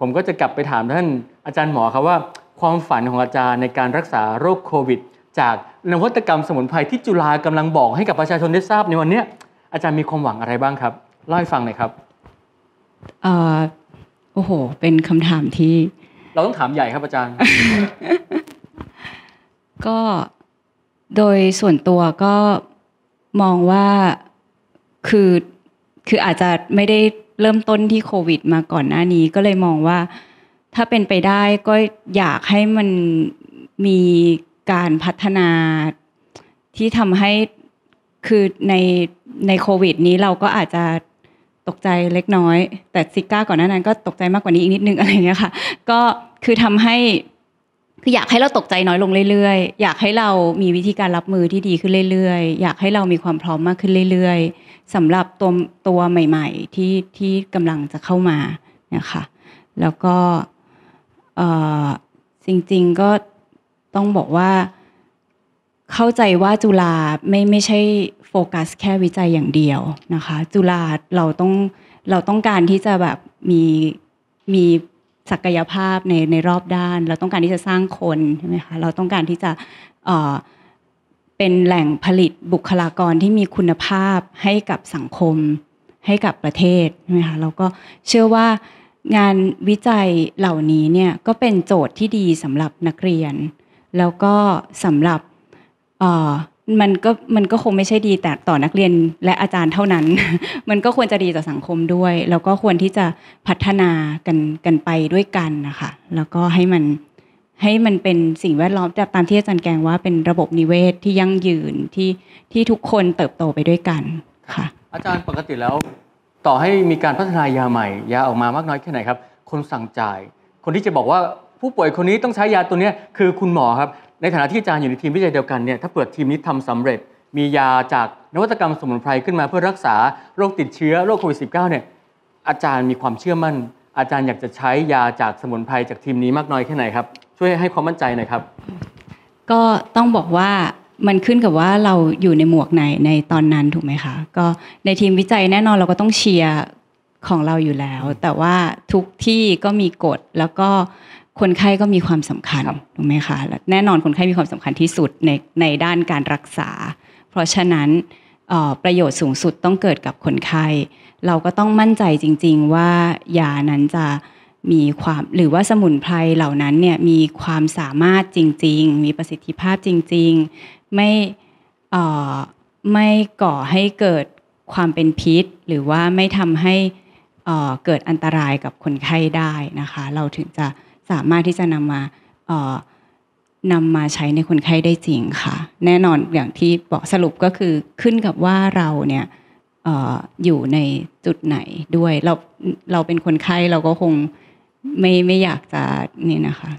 S1: ผมก็จะกลับไปถามท่านอาจารย์หมอครับว่าความฝันของอาจารย์ในการรักษาโรคโควิดจากนวัตกรรมสมุนไพรที่จุฬากำลังบอกให้กับประชาชนได้ทราบ ในวันนี้อาจารย์มีความหวังอะไรบ้างครับเล่าให้ฟังหน่อยครับ
S3: ออโอ้โห เป็นคำถามที่
S1: เราต้องถามใหญ่ครับอาจารย์
S3: ก็โดยส่วนตัวก็มองว่าคือคืออาจจะไม่ได้เริ่มต้นที่โควิด มาก่อนหน้านี้ ก็เลยมองว่าถ้าเป็นไปได้ก็อยากให้มันมีการพัฒนา ที่ทำให้คือในในโควิด นี้เราก็อาจจะตกใจเล็กน้อย แต่ซิก้าก่อนหน้านั้นก็ตกใจมากกว่านี้อีกนิดนึงอะไรเงี้ยค่ะก็คือทำให้ คืออยากให้เราตกใจน้อยลงเรื่อยๆอยากให้เรามีวิธีการรับมือที่ดีขึ้นเรื่อยๆ อยากให้เรามีความพร้อมมากขึ้นเรื่อยๆสำหรับตัวตัวใหม่ ๆ ที่ที่กำลังจะเข้ามาเนี่ยค่ะแล้วก็จริงๆก็ต้องบอกว่าเข้าใจว่าจุฬาไม่ไม่ใช่โฟกัสแค่วิจัยอย่างเดียวนะคะจุฬาเราต้องเราต้องการที่จะแบบมีมีศักยภาพในในรอบด้านเราต้องการที่จะสร้างคนใช่ไหมคะเราต้องการที่จะเป็นแหล่งผลิตบุคลากรที่มีคุณภาพให้กับสังคมให้กับประเทศใช่ไหมคะแล้วก็เชื่อว่างานวิจัยเหล่านี้เนี่ยก็เป็นโจทย์ที่ดีสำหรับนักเรียน แล้วก็สำหรับมันก็มันก็คงไม่ใช่ดีแต่ต่อนักเรียนและอาจารย์เท่านั้น มันก็ควรจะดีต่อสังคมด้วยแล้วก็ควรที่จะพัฒนากันกันไปด้วยกันนะคะแล้วก็ให้มันให้มันเป็นสิ่งแวดล้อมตามที่อาจารย์แกงว่าเป็นระบบนิเวศทที่ยั่งยืนที่ที่ทุกคนเติบโตไปด้วยกันค
S1: ่ะอาจารย์ปกติแล้ว ต่อให้มีการพัฒนายาใหม่ยาออกมามากน้อยแค่ไหนครับคนสั่งจ่ายคนที่จะบอกว่าผู้ป่วยคนนี้ต้องใช้ยาตัวนี้คือคุณหมอครับ ในฐานะที่อาจารย์อยู่ในทีมวิจัยเดียวกันเนี่ยถ้าเปิดทีมนี้ทำสำเร็จ มียาจากนวัตกรรมสมุนไพรขึ้นมาเพื่อรักษาโรคติดเชื้อโรคโควิด้าเนี่ยอาจารย์มีความเชื่อมั่นอาจารย์อยากจะใช้ยาจากสมุนไพรจากทีมนี้มากน้อยแค่ไหนครับช่วยให้ความมั่นใจหน่อยครับ
S3: ก็ต้องบอกว่ามันขึ้นกับว่าเราอยู่ในหมวกไหนในตอนนั้นถูกไหมคะ ก็ในทีมวิจัยแน่นอนเราก็ต้องเชียร์ของเราอยู่แล้ว แต่ว่าทุกที่ก็มีกฎแล้วก็คนไข้ก็มีความสำคัญถูกไหมคะแน่นอนคนไข้มีความสำคัญที่สุดในในด้านการรักษา เพราะฉะนั้นประโยชน์สูงสุดต้องเกิดกับคนไข้เราก็ต้องมั่นใจจริง ๆว่ายานั้นจะมีความหรือว่าสมุนไพรเหล่านั้นเนี่ย มีความสามารถจริง ๆ มีประสิทธิภาพจริง ๆ ไม่ไม่ก่อให้เกิดความเป็นพิษ หรือว่าไม่ทำให้เกิดอันตรายกับคนไข้ได้นะคะ เราถึงจะสามารถที่จะนำมานำมาใช้ในคนไข้ได้จริงค่ะ แน่นอนอย่างที่บอกสรุปก็คือขึ้นกับว่าเราเนี่ยออยู่ในจุดไหนด้วย เราเราเป็นคนไข้เราก็คงไม่ไม่อยากจะนี่นะคะ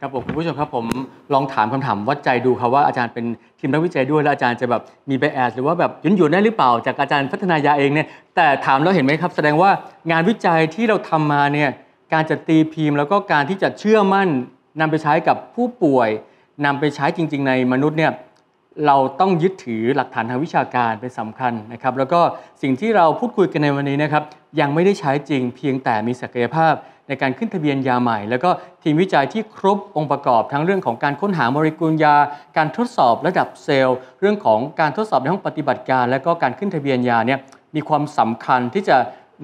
S1: ครับผมคุณผู้ชมครับผมลองถามคำถามวัดใจดูครับว่าอาจารย์เป็นทีมนักวิจัยด้วยแล้วอาจารย์จะแบบมีไบแอสหรือว่าแบบยุ่นยุ่นได้หรือเปล่า จากอาจารย์พัฒนายาเองเนี่ยแต่ถามแล้วเห็นไหมครับแสดงว่างานวิจัยที่เราทำมาเนี่ยการจะตีพิมพ์แล้วก็การที่จะเชื่อมั่น นำไปใช้กับผู้ป่วย นำไปใช้จริงๆในมนุษย์เนี่ยเราต้องยึดถือหลักฐานทางวิชาการเป็นสำคัญนะครับแล้วก็สิ่งที่เราพูดคุยกันในวันนี้นะครับยังไม่ได้ใช้จริง เพียงแต่มีศักยภาพในการขึ้นทะเบียนยาใหม่ แล้วก็ทีมวิจัยที่ครบองค์ประกอบทั้งเรื่องของการค้นหาโมเลกุลยา การทดสอบระดับเซลล์ เรื่องของการทดสอบในห้องปฏิบัติการ และก็การขึ้นทะเบียนยาเนี่ยมีความสำคัญที่จะ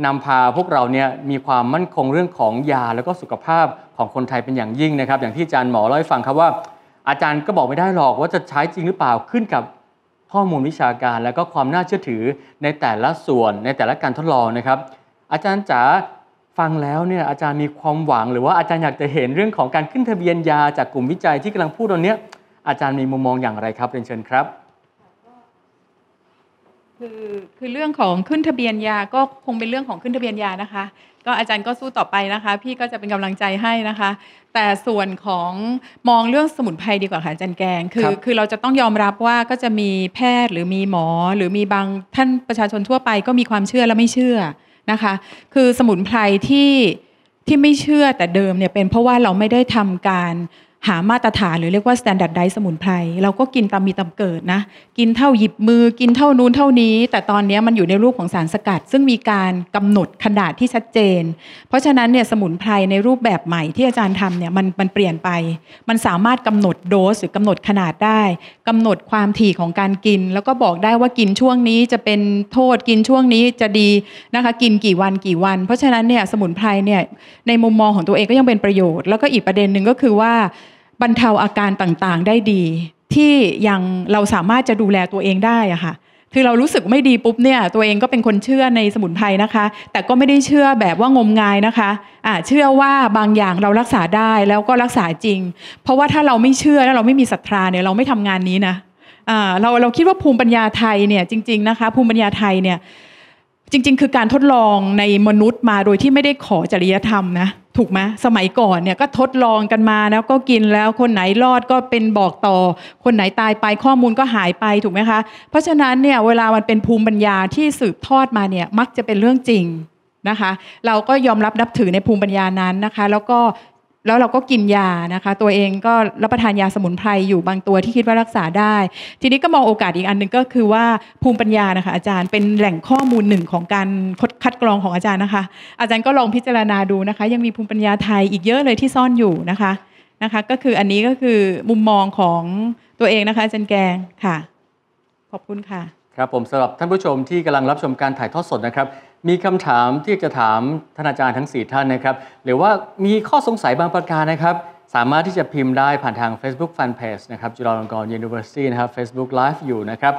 S1: นำพาพวกเราเนี่ยมีความมั่นคงเรื่องของยาแล้วก็สุขภาพของคนไทยเป็นอย่างยิ่งนะครับ อย่างที่อาจารย์หมอเล่าให้ฟังครับว่า อาจารย์ก็บอกไม่ได้หรอกว่าจะใช้จริงหรือเปล่าขึ้นกับข้อมูลวิชาการ แล้วก็ความน่าเชื่อถือในแต่ละส่วนในแต่ละการทดลองนะครับ อาจารย์จ๋าฟังแล้วเนี่ยอาจารย์มีความหวังหรือว่าอาจารย์อยากจะเห็นเรื่องของการขึ้นทะเบียนยาจากกลุ่มวิจัยที่กำลังพูดตอนนี้อาจารย์มีมุมมองอย่างไรครับเรียนเชิญครับ
S4: คือคือเรื่องของขึ้นทะเบียนยาก็คงเป็นเรื่องของขึ้นทะเบียนยานะคะ ก็อาจารย์ก็สู้ต่อไปนะคะ พี่ก็จะเป็นกำลังใจให้นะคะ แต่ส่วนของมองเรื่องสมุนไพรดีกว่าค่ะอาจารย์แกงคือคคือเราจะต้องยอมรับว่าก็จะมีแพทย์หรือมีหมอ หรือมีบางท่านประชาชนทั่วไปก็มีความเชื่อและไม่เชื่อนะคะ คือสมุนไพรที่ที่ไม่เชื่อแต่เดิมเนี่ยเป็นเพราะว่าเราไม่ได้ทำการหามาตรฐานหรือเรียกว่า standard ไดสมุนไพรเราก็กินตามมีตามเกิดนะ กินเท่าหยิบมือกินเท่านู้นเท่านี้ แต่ตอนนี้มันอยู่ในรูปของสารสกัด ซึ่งมีการกำหนดขนาดที่ชัดเจน เพราะฉะนั้นเนี่ยสมุนไพรในรูปแบบใหม่ที่อาจารย์ทำเนี่ยมันมันเปลี่ยนไป มันสามารถกำหนดโดส หรือกำหนดขนาดได้ กำหนดความถี่ของการกิน แล้วก็บอกได้ว่ากินช่วงนี้จะเป็นโทษกินช่วงนี้จะดีนะคะกินกี่วันกี่วัน เพราะฉะนั้นเนี่ยสมุนไพรเนี่ยในมุมมองของตัวเองก็ยังเป็นประโยชน์ แล้วก็อีกประเด็นหนึ่งก็คือว่าบรรเทาอาการต่างๆ ได้ดี ที่ยังเราสามารถจะดูแลตัวเองได้อะค่ะคือเรารู้สึกไม่ดีปุ๊บเนี่ยตัวเองก็เป็นคนเชื่อในสมุนไพรนะคะแต่ก็ไม่ได้เชื่อแบบว่างมงายนะคะอ่าเชื่อว่าบางอย่างเรารักษาได้แล้วก็รักษาจริง เพราะว่าถ้าเราไม่เชื่อแล้วเราไม่มีศรัทธาเนี่ยเราไม่ทำงานนี้นะอ่าเราเราคิดว่าภูมิปัญญาไทยเนี่ยจริงๆนะคะภูมิปัญญาไทยเนี่ยจริงๆคือการทดลองในมนุษย์มาโดยที่ไม่ได้ขอจริยธรรมนะถูกไหมสมัยก่อนเนี่ยก็ทดลองกันมาแล้วก็กินแล้วคนไหนรอดก็เป็นบอกต่อคนไหนตายไปข้อมูลก็หายไปถูกไหมคะเพราะฉะนั้นเนี่ยเวลามันเป็นภูมิปัญญาที่สืบทอดมาเนี่ยมักจะเป็นเรื่องจริงนะคะ เราก็ยอมรับนับถือในภูมิปัญญานั้นนะคะ แล้วก็แล้วเราก็กินยานะคะ ตัวเองก็รับประทานยาสมุนไพรอยู่บางตัวที่คิดว่ารักษาได้ ทีนี้ก็มองโอกาสอีกอันหนึ่งก็คือว่าภูมิปัญญานะคะ อาจารย์เป็นแหล่งข้อมูลหนึ่งของการคัดกรองของอาจารย์นะคะ อาจารย์ก็ลองพิจารณาดูนะคะยังมีภูมิปัญญาไทยอีกเยอะเลยที่ซ่อนอยู่นะคะนะคะ ก็คืออันนี้ก็คือมุมมองของตัวเองนะคะอาจารย์แกงค่ะ ขอบคุณค่ะ
S1: ครับผมสำหรับท่านผู้ชมที่กำลังรับชมการถ่ายทอดสดนะครับมีคำถามที่จะถามท่านอาจารย์ทั้ง 4 ท่านนะครับ หรือว่ามีข้อสงสัยบางประการนะครับ สามารถที่จะพิมพ์ได้ผ่านทาง Facebook Fanpage นะครับ จุฬาลงกรณ์ University นะครับ Facebook Live อยู่นะครับ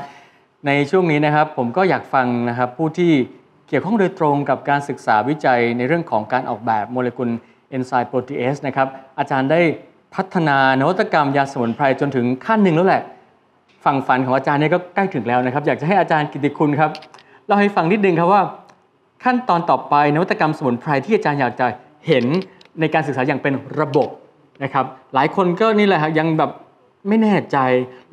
S1: ในช่วงนี้นะครับผมก็อยากฟังนะครับ ผู้ที่เกี่ยวข้องโดยตรงกับการศึกษาวิจัยในเรื่องของการออกแบบโมเลกุลเอนไซม์โปรตีเอสนะครับอาจารย์ได้พัฒนานวัตกรรมยาสมุนไพรจนถึงขั้นหนึ่งแล้วแหละ ฝั่งฝันของอาจารย์นี่ก็ใกล้ถึงแล้วนะครับอยากจะให้อาจารย์กิติคุณครับเล่าให้ฟังนิดนึงครับว่าขั้นตอนต่อไปนวัตกรรมสมุนไพรที่อาจารย์อยากจะเห็นในการศึกษาอย่างเป็นระบบนะครับ หลายคนก็นี่แหละครับยังแบบไม่แน่ใจ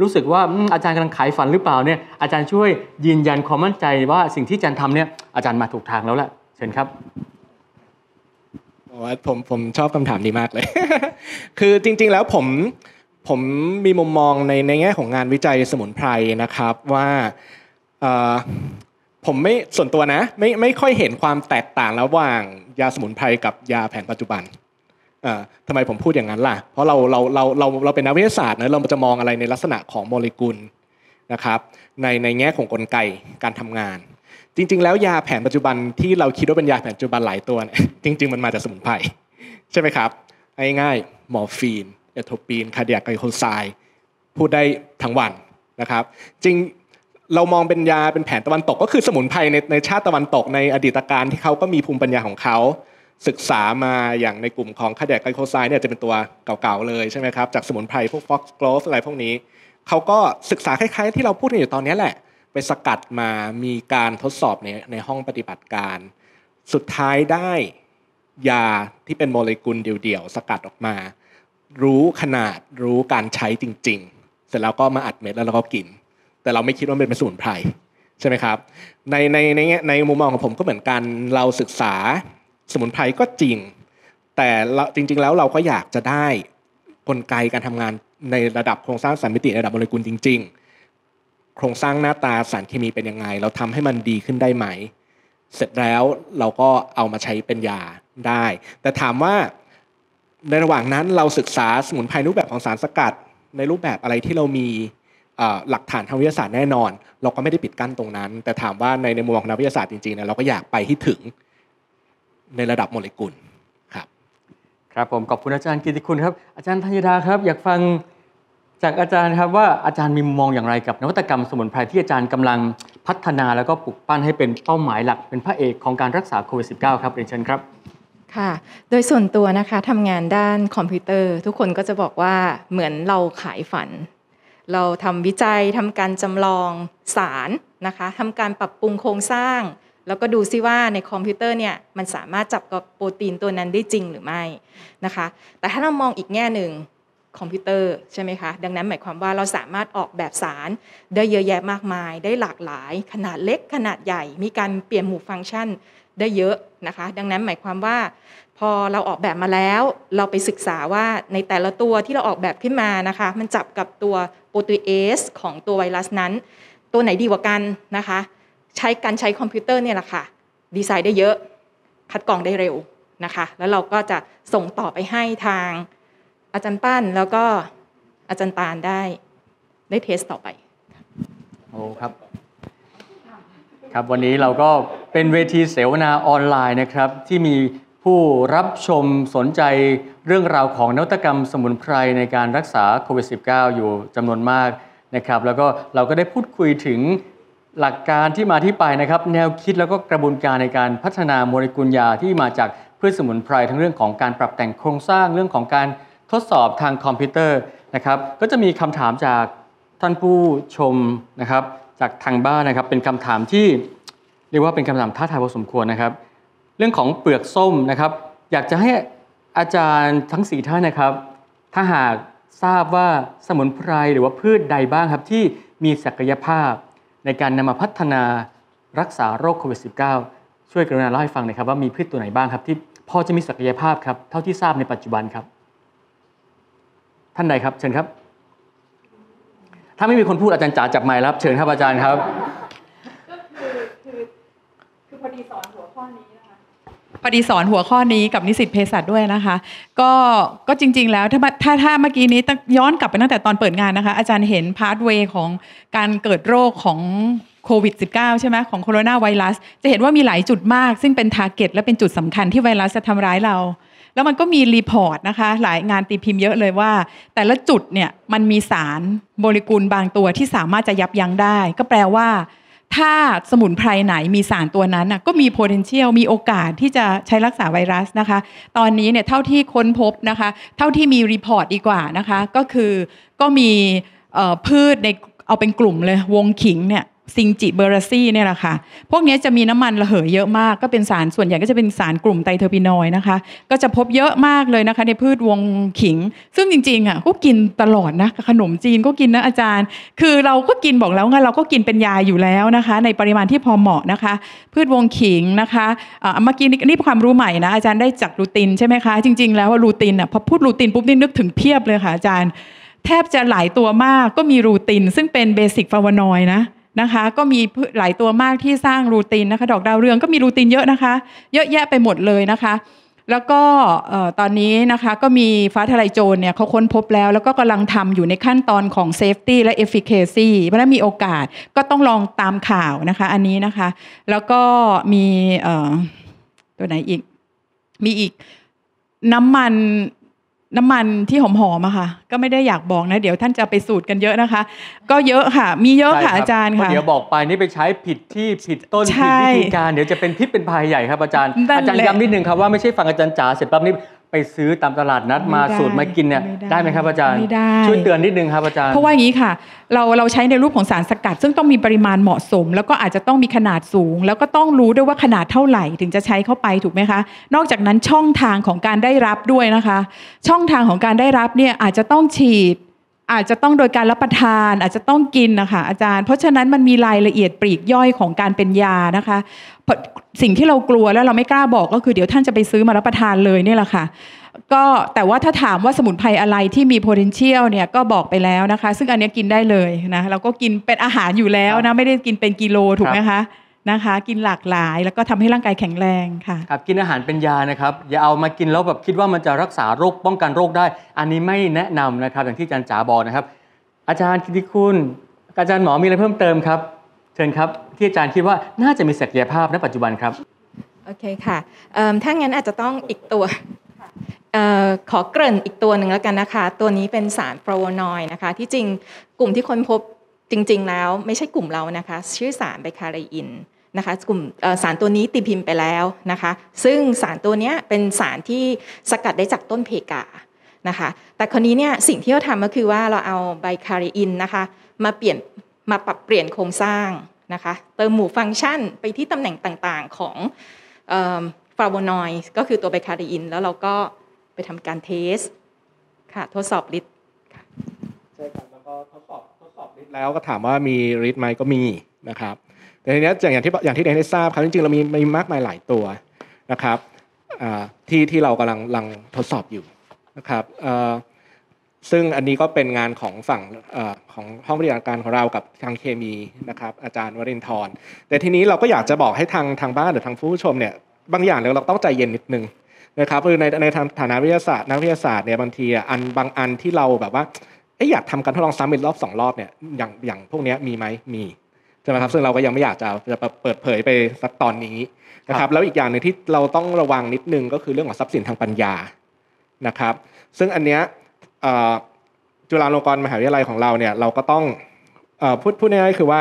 S1: รู้สึกว่าอาจารย์กำลังขายฝันหรือเปล่าเนี่ยอาจารย์ช่วยยืนยันความมั่นใจว่าสิ่งที่อาจารย์ทำเนี่ยอาจารย์มาถูกทางแล้วแหละเชิญครับ
S6: ผมผมชอบคำถามนี้มากเลย คือจริง ๆแล้วผมผมมีมุมมองในในแง่ของงานวิจัยสมุนไพรนะครับว่าผมไม่ส่วนตัวนะไม่ไม่ค่อยเห็นความแตกต่างระหว่างยาสมุนไพรกับยาแผนปัจจุบันอ่าทำไมผมพูดอย่างนั้น ล่ะ เพราะเราเราเราเราเราเป็นนักวิทยาศาสตร์นะเราจะมองอะไรในลักษณะของโมเลกุลนะครับในในแง่ของกลไกการทำงาน จริงๆ แล้วยาแผนปัจจุบันที่เราคิดว่าเป็นยาแผนปัจจุบันหลายตัวเนี่ยจริง ๆ มันมาจากสมุนไพรใช่ไหมครับง่ายๆ มอร์ฟีนเอโทปีน คาเดียกไกโคไซพูดได้ทั้งวันนะครับจริงเรามองเป็นยาเป็นแผนตะวันตก ก็คือสมุนไพรในในชาติตะวันตกในอดีตการที่เขาก็มีภูมิปัญญาของเขา ศึกษามาอย่างในกลุ่มของคาเดกไกโคไซ์เนี่ยจะเป็นตัวเก่าๆเลยใช่ไหมครับจากสมุนไพรพวกฟ็อกซ์กลอฟอะไรพวกนี้ เขาก็ศึกษาคล้ายๆ ที่เราพูดกันอยู่ตอนนี้แหละไปสกัดมามีการทดสอบในในห้องปฏิบัติการ สุดท้ายได้ยาที่เป็นโมเลกุลเดี่ยวๆสกัดออกมา รู้ขนาดรู้การใช้จริง ๆ เสร็จแล้วก็มาอัดเม็ดแล้วเราก็กินแต่เราไม่คิดว่ามันเป็นสมุนไพรใช่ไหมครับ ในในในเงี้ยในมุมมองของผมก็เหมือนกันเราศึกษาสมุนไพรก็จริง แต่เราจริงๆแล้วเราก็อยากจะได้กลไกการทำงานในระดับโครงสร้างสารมิติระดับโมเลกุลจริงๆ โครงสร้างหน้าตาสารเคมีเป็นยังไงเราทำให้มันดีขึ้นได้ไหม เสร็จแล้วเราก็เอามาใช้เป็นยาได้ แต่ถามว่าในระหว่างนั้นเราศึกษาสมุนไพรรูปแบบของสารสกัดในรูปแบบอะไรที่เรามีหลักฐานทางวิทยาศาสตร์แน่นอน เราก็ไม่ได้ปิดกั้นตรงนั้น แต่ถามว่าในในมุมมองนักวิทยาศาสตร์จริงๆเนี่ยเราก็อยากไปที่ถึง
S1: ในระดับโมเลกุลครับครับผม ขอบคุณอาจารย์กิติคุณครับ อาจารย์ธัญดาครับ อยากฟังจากอาจารย์ครับว่าอาจารย์มีมุมมองอย่างไรกับนวัตกรรมสมุนไพรที่อาจารย์กำลังพัฒนาแล้วก็ปลุกปั้นให้เป็นเป้าหมายหลักเป็นพระเอกของการรักษาโควิด -19 ครับเรียนเชิญครับ
S5: ค่ะโดยส่วนตัวนะคะทำงานด้านคอมพิวเตอร์ ทุกคนก็จะบอกว่าเหมือนเราขายฝันเราทำวิจัยทำการจำลองสารนะคะทำการปรับปรุงโครงสร้างแล้วก็ดูซิว่าในคอมพิวเตอร์เนี่ยมันสามารถจับกับโปรตีนตัวนั้นได้จริงหรือไม่นะคะ แต่ถ้าเรามองอีกแง่หนึ่งคอมพิวเตอร์ใช่ไหมคะดังนั้นหมายความว่าเราสามารถออกแบบสารได้เยอะแยะมากมาย ได้หลากหลายขนาดเล็ก ขนาดใหญ่ มีการเปลี่ยนหมู่ฟังก์ชันได้เยอะนะคะ ดังนั้นหมายความว่าพอเราออกแบบมาแล้วเราไปศึกษาว่าในแต่ละตัวที่เราออกแบบขึ้นมานะคะ มันจับกับตัวโปรตีเอสของตัวไวรัสนั้น ตัวไหนดีกว่ากันนะคะ ใช้การใช้คอมพิวเตอร์เนี่ยแหละค่ะ ดีไซน์ได้เยอะคัดกรองได้เร็วนะคะ แล้วเราก็จะส่งต่อไปให้ทางอาจารย์ปั้นแล้วก็อาจารย์ตาลได้ได้เทสต่อไป
S1: โอ้ครับครับวันนี้เราก็เป็นเวทีเสวนาออนไลน์นะครับที่มีผู้รับชมสนใจเรื่องราวของนวัตกรรมสมุนไพรในการรักษาโควิด -19 อยู่จำนวนมากนะครับ แล้วก็เราก็ได้พูดคุยถึงหลักการที่มาที่ไปนะครับ แนวคิดแล้วก็กระบวนการในการพัฒนาโมเลกุลยาที่มาจากพืชสมุนไพรทั้งเรื่องของการปรับแต่งโครงสร้างเรื่องของการทดสอบทางคอมพิวเตอร์นะครับ ก็จะมีคำถามจากท่านผู้ชมนะครับ จากทางบ้านนะครับ เป็นคำถามที่ เรียกว่าเป็นคำถามท้าทายพอสมควรนะครับรื่องของเปลือกส้มนะครับ อยากจะให้อาจารย์ทั้งสีท่านนะครับ ถ้าหากทราบว่าสมุนไพรหรือว่าพืชใดบ้างครับ ที่มีศักยภาพในการนำมาพัฒนารักษาโรคโควิด -19 ช่วยกรุณาเล่าให้ฟังหน่อยครับว่ามีพืชตัวไหนบ้างครับที่พอจะมีศักยภาพครับเท่าที่ทราบในปัจจุบันครับ ท่านใดครับเชิญครับ ถ้าไม่มีคนพูดอาจารย์จ๋าจับไม้รับเชิญครับอาจารย์ครับ
S4: ก็คือคือคือพอดีสอนหัวข้อนี้ปฏิสอนหัวข้อนี้กับนิสิตเภสัชด้วยนะคะก็ก็จริงๆแล้วถ้าถ้าถ้าเมื่อกี้นี้ย้อนกลับไปตั้งแต่ตอนเปิดงานนะคะ อาจารย์เห็นพาร์ทเวย์ของการเกิดโรคของโควิด -19 ใช่ไหมของโคโรนาไวรัส จะเห็นว่ามีหลายจุดมากซึ่งเป็นทาร์เก็ตและเป็นจุดสำคัญที่ไวรัสจะทำร้ายเรา แล้วมันก็มีรีพอร์ตนะคะ หลายงานตีพิมพ์เยอะเลยว่า แต่ละจุดเนี่ยมันมีสารโมเลกุลบางตัวที่สามารถจะยับยั้งได้ ก็แปลว่าถ้าสมุนไพรไหนมีสารตัวนั้นก็มี potential มีโอกาสที่จะใช้รักษาไวรัสนะคะ ตอนนี้เนี่ยเท่าที่ค้นพบนะคะ เท่าที่มีรีพอร์ตดีกว่านะคะ ก็คือก็มีพืชในเอาเป็นกลุ่มเลย วงขิงเนี่ยซิงจิเบอร์ซี่เนี่ยแหละค่ะ พวกนี้จะมีน้ำมันระเหยเยอะมาก ก็เป็นสารส่วนใหญ่ก็จะเป็นสารกลุ่มไตเทอร์พินอยนะคะ ก็จะพบเยอะมากเลยนะคะ ในพืชวงขิง ซึ่งจริงๆอ่ะก็กินตลอดนะขนมจีนก็กินนะอาจารย์ คือเราก็กินบอกแล้วไงเราก็กินเป็นยาอยู่แล้วนะคะ ในปริมาณที่พอเหมาะนะคะ พืชวงขิงนะคะ เมื่อกี้นี่ความรู้ใหม่นะอาจารย์ได้จากรูตินใช่ไหมคะ จริงๆแล้วว่ารูตินอ่ะพอพูดรูตินปุ๊บนี่นึกถึงเพียบเลยค่ะอาจารย์ แทบจะหลายตัวมากก็มีรูตินซึ่งเป็นเบสิกฟาวนอยนะนะคะก็มีหลายตัวมากที่สร้างรูทีนนะคะดอกดาวเรืองก็มีรูทีนเยอะนะคะ เยอะแยะไปหมดเลยนะคะ แล้วก็ตอนนี้นะคะก็มีฟ้าทลายโจรเนี่ย เขาค้นพบแล้ว แล้วก็กำลังทำอยู่ในขั้นตอนของ safety และ efficacy เพราะนั้นมีโอกาสก็ต้องลองตามข่าวนะคะ อันนี้นะคะ แล้วก็มีตัวไหนอีก มีอีกน้ำมันน้ำมันที่หอมๆอะค่ะ ก็ไม่ได้อยากบอกนะเดี๋ยวท่านจะไปสูตรกันเยอะนะคะ ก็เยอะค่ะมีเยอะค่ะ อาจารย์ค่ะ เดี๋ยว
S1: บอกไปนี่ไปใช้ผิดที่ผิดต้นผิดวิธีการเดี๋ยวจะเป็นพิษเป็นภัยใหญ่ ครับอาจารย์ อาจารย์ย้ำนิดนึงครับว่าไม่ใช่ฟังอาจารย์จ๋าเสร็จปั๊บนี่ไปซื้อตามตลาดนัดมาสูตรมากินเนี่ยได้ไหมครับอาจารย์ไม่ได้ช่วยเตือนนิดนึงครับอาจารย์เพราะว่าอย่
S4: างนี้ค่ะเราเราใช้ในรูปของสารสกัด ซึ่งต้องมีปริมาณเหมาะสม แล้วก็อาจจะต้องมีขนาดสูง แล้วก็ต้องรู้ด้วยว่าขนาดเท่าไหร่ถึงจะใช้เข้าไปถูกไหมคะ นอกจากนั้นช่องทางของการได้รับด้วยนะคะ ช่องทางของการได้รับเนี่ยอาจจะต้องฉีดอาจจะต้องโดยการรับประทานอาจจะต้องกินนะคะอาจารย์ เพราะฉะนั้นมันมีรายละเอียดปลีกย่อยของการเป็นยานะคะ สิ่งที่เรากลัวแล้วเราไม่กล้าบอก ก็คือเดี๋ยวท่านจะไปซื้อมารับประทานเลยเนี่แหละค่ะก็แต่ว่าถ้าถามว่าสมุนไพรอะไรที่มี potential เนี่ยก็บอกไปแล้วนะคะ ซึ่งอันนี้กินได้เลยนะเราก็กินเป็นอาหารอยู่แล้วนะไม่ได้กินเป็นกิโลถูกไหมคะนะคะกินหลากหลายแล้วก็ทำให้ร่างกายแข็งแรงค่ะ
S1: ครับ กินอาหารเป็นยานะครับ อย่าเอามากินแล้วแบบคิดว่ามันจะรักษาโรคป้องกันโรคได้ อันนี้ไม่แนะนำนะครับอย่างที่อาจารย์จ๋าบอกนะครับ อาจารย์คิดิคุณ อาจารย์หมอมีอะไรเพิ่มเติมครับเชิญครับที่อาจารย์คิดว่าน่าจะมีศักยภาพในปัจจุบันครับ
S5: โอเคค่ะถ้างั้นอาจจะต้องอีกตัวออขอเกริ่นอีกตัวหนึ่งแล้วกันนะคะ ตัวนี้เป็นสารโปรโวนอยนะคะที่จริงกลุ่มที่ค้นพบจริงๆ แล้วไม่ใช่กลุ่มเรานะคะชื่อสารไบคาเรอินนะคะกลุ่มสารตัวนี้ตีพิมพ์ไปแล้วนะคะซึ่งสารตัวนี้เป็นสารที่สกัดได้จากต้นเพกา นะคะแต่คนนี้เนี่ยสิ่งที่เราทำก็คือว่าเราเอาไบคาเรอินนะคะมาเปลี่ยนมาปรับเปลี่ยนโครงสร้างนะคะเติมหมู่ฟังก์ชันไปที่ตำแหน่งต่างๆของฟลาวบนอยด์ก็คือตัวไบคาเรอินแล้วเราก็ไปทำการเทสค่ะทดส
S6: อบฤทธิ์ใช่ครับแล้วก็ทดสอบแล้วก็ถามว่ามีริ์ไหมก็มีนะครับแต่ทีนี้อย่างที่อย่างที่เดนได้ทราบครับจริงๆเรามีมีมากมายหลายตัวนะครับที่ที่เรากำลังลังทดสอบอยู่นะครับซึ่งอันนี้ก็เป็นงานของฝั่งของห้องปฏิบัติการของเรากับทางเคมีนะครับอาจารย์วรินทร์แต่ทีนี้เราก็อยากจะบอกให้ทางทางบ้านหรือทางผู้ชมเนี่ยบางอย่างเราต้องใจเย็นนิดนึงนะครับคือในในฐานะวิทยาศาสตร์ นักวิทยาศาสตร์เนี่ยบางทีอันบางอันที่เราแบบว่าอยากทำการทดลองซ้ำเป็นรอบสองรอบเนี่ยอย่างอย่างพวกนี้มีไหมมีใช่ไหมครับซึ่งเราก็ยังไม่อยากจะจะเปิดเผยไปสักตอนนี้นะครับแล้วอีกอย่างหนึ่งที่เราต้องระวังนิดนึง ก็คือเรื่องของทรัพย์สินทางปัญญานะครับ ซึ่งอันเนี้ยจุฬาลงกรณ์มหาวิทยาลัยของเราเนี่ยเราก็ต้องพูดพูดง่ายๆคือว่า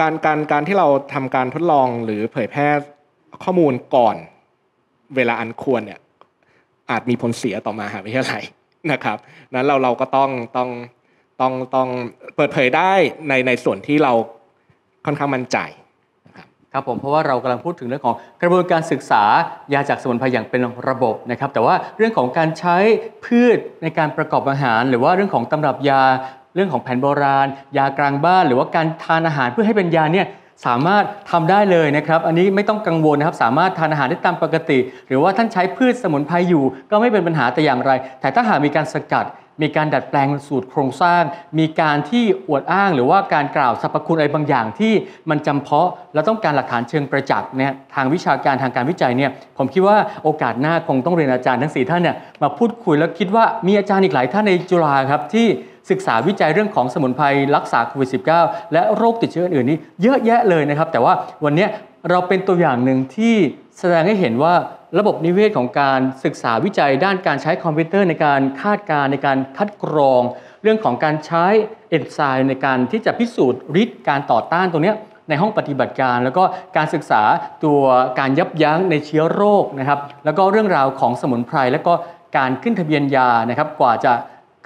S6: การการการที่เราทำการทดลองหรือเผยแพร่ข้อมูลก่อนเวลาอันควรเนี่ยอาจมีผลเสียต่อมาหาวิทยาลัยนะครับ นั้นเราเราก็ต้องต้องต้องต้องเปิดเผยได้ในในส่วนที่เรา
S1: ค่อนข้างมั่นใจนะครับผมเพราะว่าเรากำลังพูดถึงเรื่องของกระบวนการศึกษายาจากสมุนไพรอย่างเป็นระบบนะครับแต่ว่าเรื่องของการใช้พืชในการประกอบอาหาร หรือว่าเรื่องของตำรับยาเรื่องของแผนโบราณ ยากลางบ้าน หรือว่าการทานอาหารเพื่อให้เป็นยาเนี่ยสามารถทำได้เลยนะครับ อันนี้ไม่ต้องกังวลนะครับ สามารถทานอาหารได้ตามปกติ หรือว่าท่านใช้พืชสมุนไพรอยู่ ก็ไม่เป็นปัญหาแต่อย่างไร แต่ถ้าหากมีการสกัด มีการดัดแปลงสูตรโครงสร้าง มีการที่อวดอ้างหรือว่าการกล่าวสรรพคุณอะไรบางอย่างที่มันจำเพาะแล้วต้องการหลักฐานเชิงประจักษ์เนี่ยทางวิชาการทางการวิจัยเนี่ยผมคิดว่าโอกาสหน้าคงต้องเรียนอาจารย์ทั้ง4ท่านเนี่ยมาพูดคุยแล้วคิดว่า มีอาจารย์อีกหลายท่านในจุฬาครับที่ศึกษาวิจัยเรื่องของสมุนไพรรักษาโควิด -19 และโรคติดเชื้ออื่นๆนี้เยอะแยะเลยนะครับ แต่ว่าวันนี้เราเป็นตัวอย่างหนึ่งที่แสดงให้เห็นว่าระบบนิเวศของการศึกษาวิจัยด้านการใช้คอมพิวเตอร์ ในการคาดการในการคัดกรอง เรื่องของการใช้เอนไซม์ในการที่จะพิสูจน์ฤทธิ์การต่อต้านตรงนี้ในห้องปฏิบัติการ แล้วก็การศึกษาตัวการยับยั้งในเชื้อโรคนะครับแล้วก็เรื่องราวของสมุนไพรแล้วก็การขึ้นทะเบียนยานะครับกว่าจะ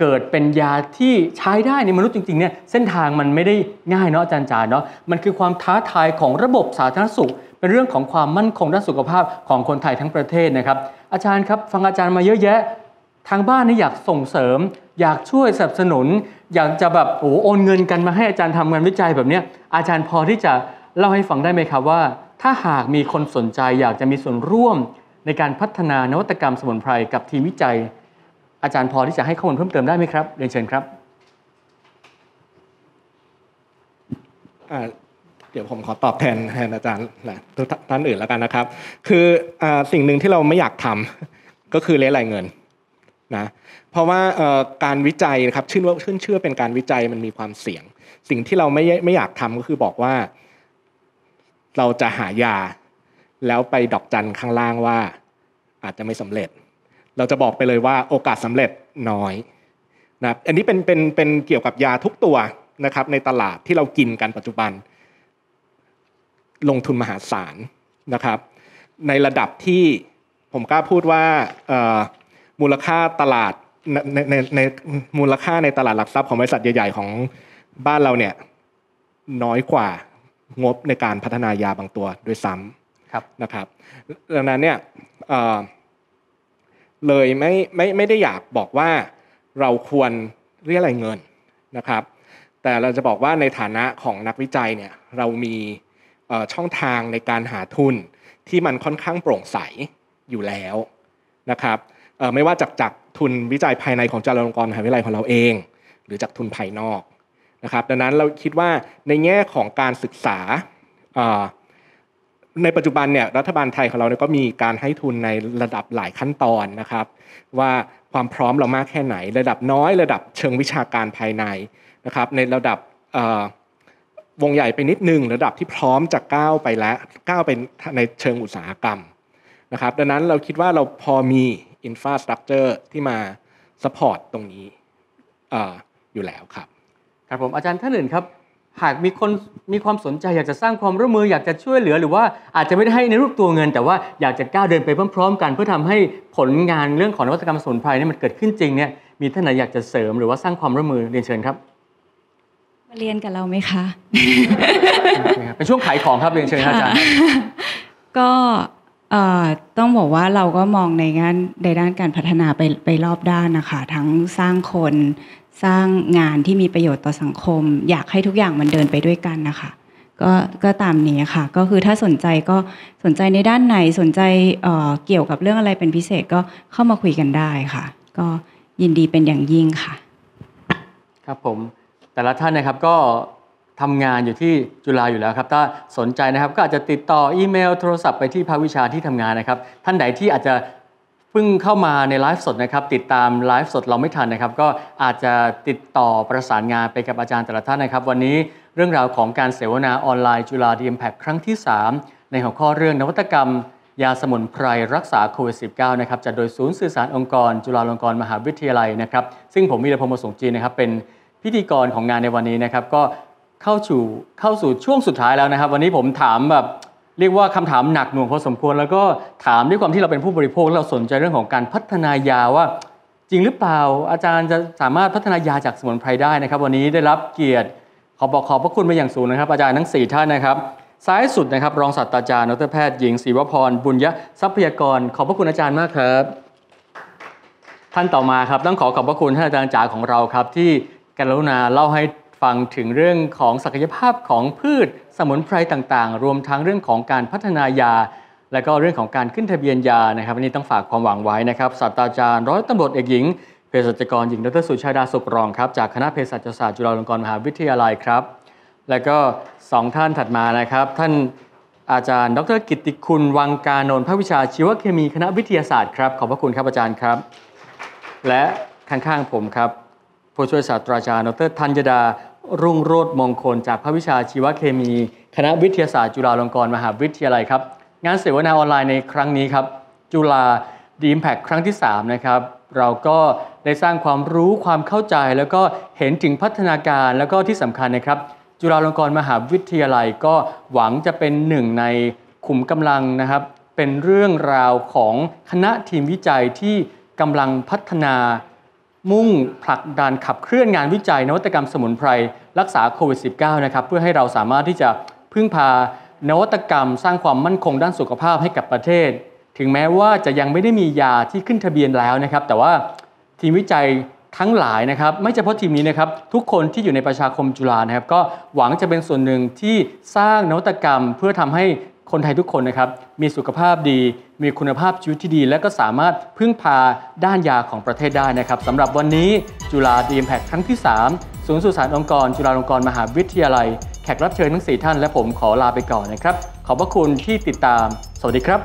S1: เกิดเป็นยาที่ใช้ได้ในมนุษย์จริงๆเนี่ยเส้นทางมันไม่ได้ง่ายเนาะอาจารย์จ๋าเนาะมันคือความท้าทายของระบบสาธารณสุข เป็นเรื่องของความมั่นคงด้านสุขภาพของคนไทยทั้งประเทศนะครับ อาจารย์ครับฟังอาจารย์มาเยอะแยะทางบ้านนี่อยากส่งเสริม อยากช่วยสนับสนุน อยากจะแบบโอ้โอนเงินกันมาให้อาจารย์ทำงานวิจัยแบบเนี้ยอาจารย์พอที่จะเล่าให้ฟังได้ไหมครับว่า ถ้าหากมีคนสนใจอยากจะมีส่วนร่วม ในการพัฒนานวัตกรรมสมุนไพรกับทีมวิจัยอาจารย์พอที่จะให้ข้อมูลเพิ่มเติมได้ไหมครับเรียนเชิญครับ
S6: เดี๋ยวผมขอตอบแทนแทนอาจารย์นะท่านอื่นแล้วกันนะครับ คืออสิ่งหนึ่งที่เราไม่อยากทำก็คือเละรายเงินนะเพราะว่าการวิจัยนะครับชื่นว่าชื่นเชื่อเป็นการวิจัยมันมีความเสี่ยง สิ่งที่เราไม่ไม่อยากทำก็คือบอกว่าเราจะหายา แล้วไปดอกจันข้างล่างว่าอาจจะไม่สำเร็จเราจะบอกไปเลยว่าโอกาสสาเร็จน้อยนะอันนี้เป็นเป็นเป็นเกี่ยวกับยาทุกตัวนะครับในตลาดที่เรากินกันปัจจุบัน ลงทุนมหาศาลนะครับ ในระดับที่ผมกล้าพูดว่ามูลค่าตลาดในในในมูลค่าในตลาดหลักทรัพย์ของบริษัทใหญ่ๆของบ้านเราเนี่ยน้อยกว่างบในการพัฒนายาบางตัวด้วยซ้ำนะครับ ดังนั้นเนี่ยเลยไม่ไม่ไม่ได้อยากบอกว่าเราควรเรียกอะไรเงินนะครับ แต่เราจะบอกว่าในฐานะของนักวิจัยเนี่ยเรามีช่องทางในการหาทุนที่มันค่อนข้างโปร่งใสอยู่แล้วนะครับไม่ว่าจากจากทุนวิจัยภายในของจุฬาลงกรณ์มหาวิทยาลัยของเราเอง หรือจากทุนภายนอกนะครับ ดังนั้นเราคิดว่าในแง่ของการศึกษาในปัจจุบันเนี่ยรัฐบาลไทยของเราเนี่ยก็มีการให้ทุนในระดับหลายขั้นตอนนะครับว่าความพร้อมเรามากแค่ไหน ระดับน้อยระดับเชิงวิชาการภายในนะครับในระดับวงใหญ่ไปนิดหนึ่งระดับที่พร้อมจะก้าวไปแล้วก้าวไปในเชิงอุตสาหกรรมนะครับดังนั้นเราคิดว่าเราพอมีอินฟราสตรักเจอร์ที่มาสปอร์ตตรงนี้
S1: อยู่แล้ว ครับครับผมอาจารย์ท่านอื่นครับหากมีคนมีความสนใจอยากจะสร้างความร่วมมืออยากจะช่วยเหลือหรือว่าอาจจะไม่ได้ให้ในรูปตัวเงิน แต่ว่าอยากจะก้าวเดินไปพร้อม ๆ กัน เพื่อทำให้ผลงานเรื่องของนวัตกรรมสมุนไพรนี่มันเกิดขึ้นจริงเนี่ยมีท่านไหนอยากจะเสริมหรือว่าสร้างความร่วมมือเรียนเชิญครับ
S3: มาเรียนกับเราไหมคะ
S1: เป็นช่วงขายของครับเรียนเชิญอาจารย์
S3: ก็ต้องบอกว่าเราก็มองในงานในด้านการพัฒนาไปไปรอบด้านนะคะทั้งสร้างคนสร้างงานที่มีประโยชน์ต่อสังคม อยากให้ทุกอย่างมันเดินไปด้วยกันนะคะก็ก็ตามนี้ค่ะก็คือถ้าสนใจก็สนใจในด้านไหนสนใจเเกี่ยวกับเรื่องอะไรเป็นพิเศษก็เข้ามาคุยกันได้ค่ะ ก็ยินดีเป็นอย่างยิ่งค่ะ
S1: ครับผมแต่ละท่านนะครับก็ทำงานอยู่ที่จุฬาอยู่แล้วครับถ้าสนใจนะครับก็อาจจะติดต่ออีเมลโทรศัพท์ไปที่ภาควิชาที่ทำงานนะครับ ท่านไหนที่อาจจะเพิ่งเข้ามาในไลฟ์สดนะครับติดตามไลฟ์สดเราไม่ทันนะครับก็อาจจะติดต่อประสานงานไปกับอาจารย์แต่ละท่านนะครับ วันนี้เรื่องราวของการเสวนาออนไลน์จุฬาดีมแพคครั้งที่ 3 ในหัวข้อเรื่องนวัตกรรมยาสมุนไพรรักษาโควิด -19 นะครับจัดโดยศูนย์สื่อสารองค์กรจุฬาลงกรณ์มหาวิทยาลัยนะครับ ซึ่งผมมีรพงศ์ปรสงจีนนะครับ เป็นพิธีกรของงานในวันนี้นะครับ ก็เข้าสู่เข้าสู่ช่วงสุดท้ายแล้วนะครับ วันนี้ผมถามแบบเรียกว่าคำถามหนักหน่วงพอสมควรแล้วก็ถามด้วยความที่เราเป็นผู้บริโภคเราสนใจเรื่องของการพัฒนายาว่าจริงหรือเปล่า อาจารย์จะสามารถพัฒนายาจากสมุนไพรได้นะครับ วันนี้ได้รับเกียรติ ขอบอกขอบพระคุณไปอย่างสูงนะครับ อาจารย์ทั้ง4ท่านนะครับ ซ้ายสุดนะครับรองศาสตราจารย์นรแพทย์ หญิงศิวพร บุญยทรัพยากร ขอบพระคุณอาจารย์มากครับ ท่านต่อมาครับต้องขอขอบพระคุณท่านอาจารย์จ๋าของเราครับ ที่กรุณาเล่าให้ฟังถึงเรื่องของศักยภาพของพืชมุนไพรต่างๆ รวมทั้งเรื่องของการพัฒนายา และก็เรื่องของการขึ้นทะเบียนยานะครับวันนี้ต้องฝากความหวังไว้นะครับศาสตราจารย์ร้อยตำรวจเอกหญิงเภสัชกรหญิงดรสุชาดา สุปรองครับจากคณะเภสัชศาสตร์จุฬาลงกรณ์มหาวิทยาลัยครับ และก็สองท่านถัดมานะครับ ท่านอาจารย์ ดรกิติคุณวังการนนท์ภาควิชาชีวเคมีคณะวิทยาศาสตร์ครับขอบพระคุณครับอาจารย์ครับและข้างๆผมครับผู้ช่วยศาสตราจารย์ดรธัญดารุ่งโรจน์มงคลจากภาควิชาชีวเคมี คณะวิทยาศาสตร์จุฬาลงกรณ์มหาวิทยาลัยครับ งานเสวนาออนไลน์ในครั้งนี้ครับจุฬาดีมแพคครั้งที่3นะครับเราก็ได้สร้างความรู้ความเข้าใจ แล้วก็เห็นถึงพัฒนาการแล้วก็ที่สำคัญนะครับ จุฬาลงกรณ์มหาวิทยาลัยก็หวังจะเป็นหนึ่งในขุมกำลังนะครับ เป็นเรื่องราวของคณะทีมวิจัยที่กำลังพัฒนา มุ่งผลักดันขับเคลื่อนงานวิจัย นวัตกรรมสมุนไพรรักษาโควิด -19 นะครับ เพื่อให้เราสามารถที่จะพึ่งพา นวัตกรรม สร้างความมั่นคงด้านสุขภาพให้กับประเทศ ถึงแม้ว่าจะยังไม่ได้มียาที่ขึ้นทะเบียนแล้วนะครับ แต่ว่าทีมวิจัยทั้งหลายนะครับ ไม่เฉพาะทีมนี้นะครับ ทุกคนที่อยู่ในประชาคมจุฬานะครับ ก็หวังจะเป็นส่วนหนึ่งที่สร้างนวัตกรรม เพื่อทำให้คนไทยทุกคนนะครับมีสุขภาพดี มีคุณภาพชีวิตที่ดี และก็สามารถพึ่งพาด้านยาของประเทศได้นะครับสำหรับวันนี้จุฬาดีมแพคครั้งที่ 3ศูนย์สื่อสารองค์กร จุฬาลงกรณ์มหาวิทยาลัย แขกรับเชิญทั้ง4ท่านและผมขอลาไปก่อนนะครับ ขอบพระคุณที่ติดตาม สวัสดีครับ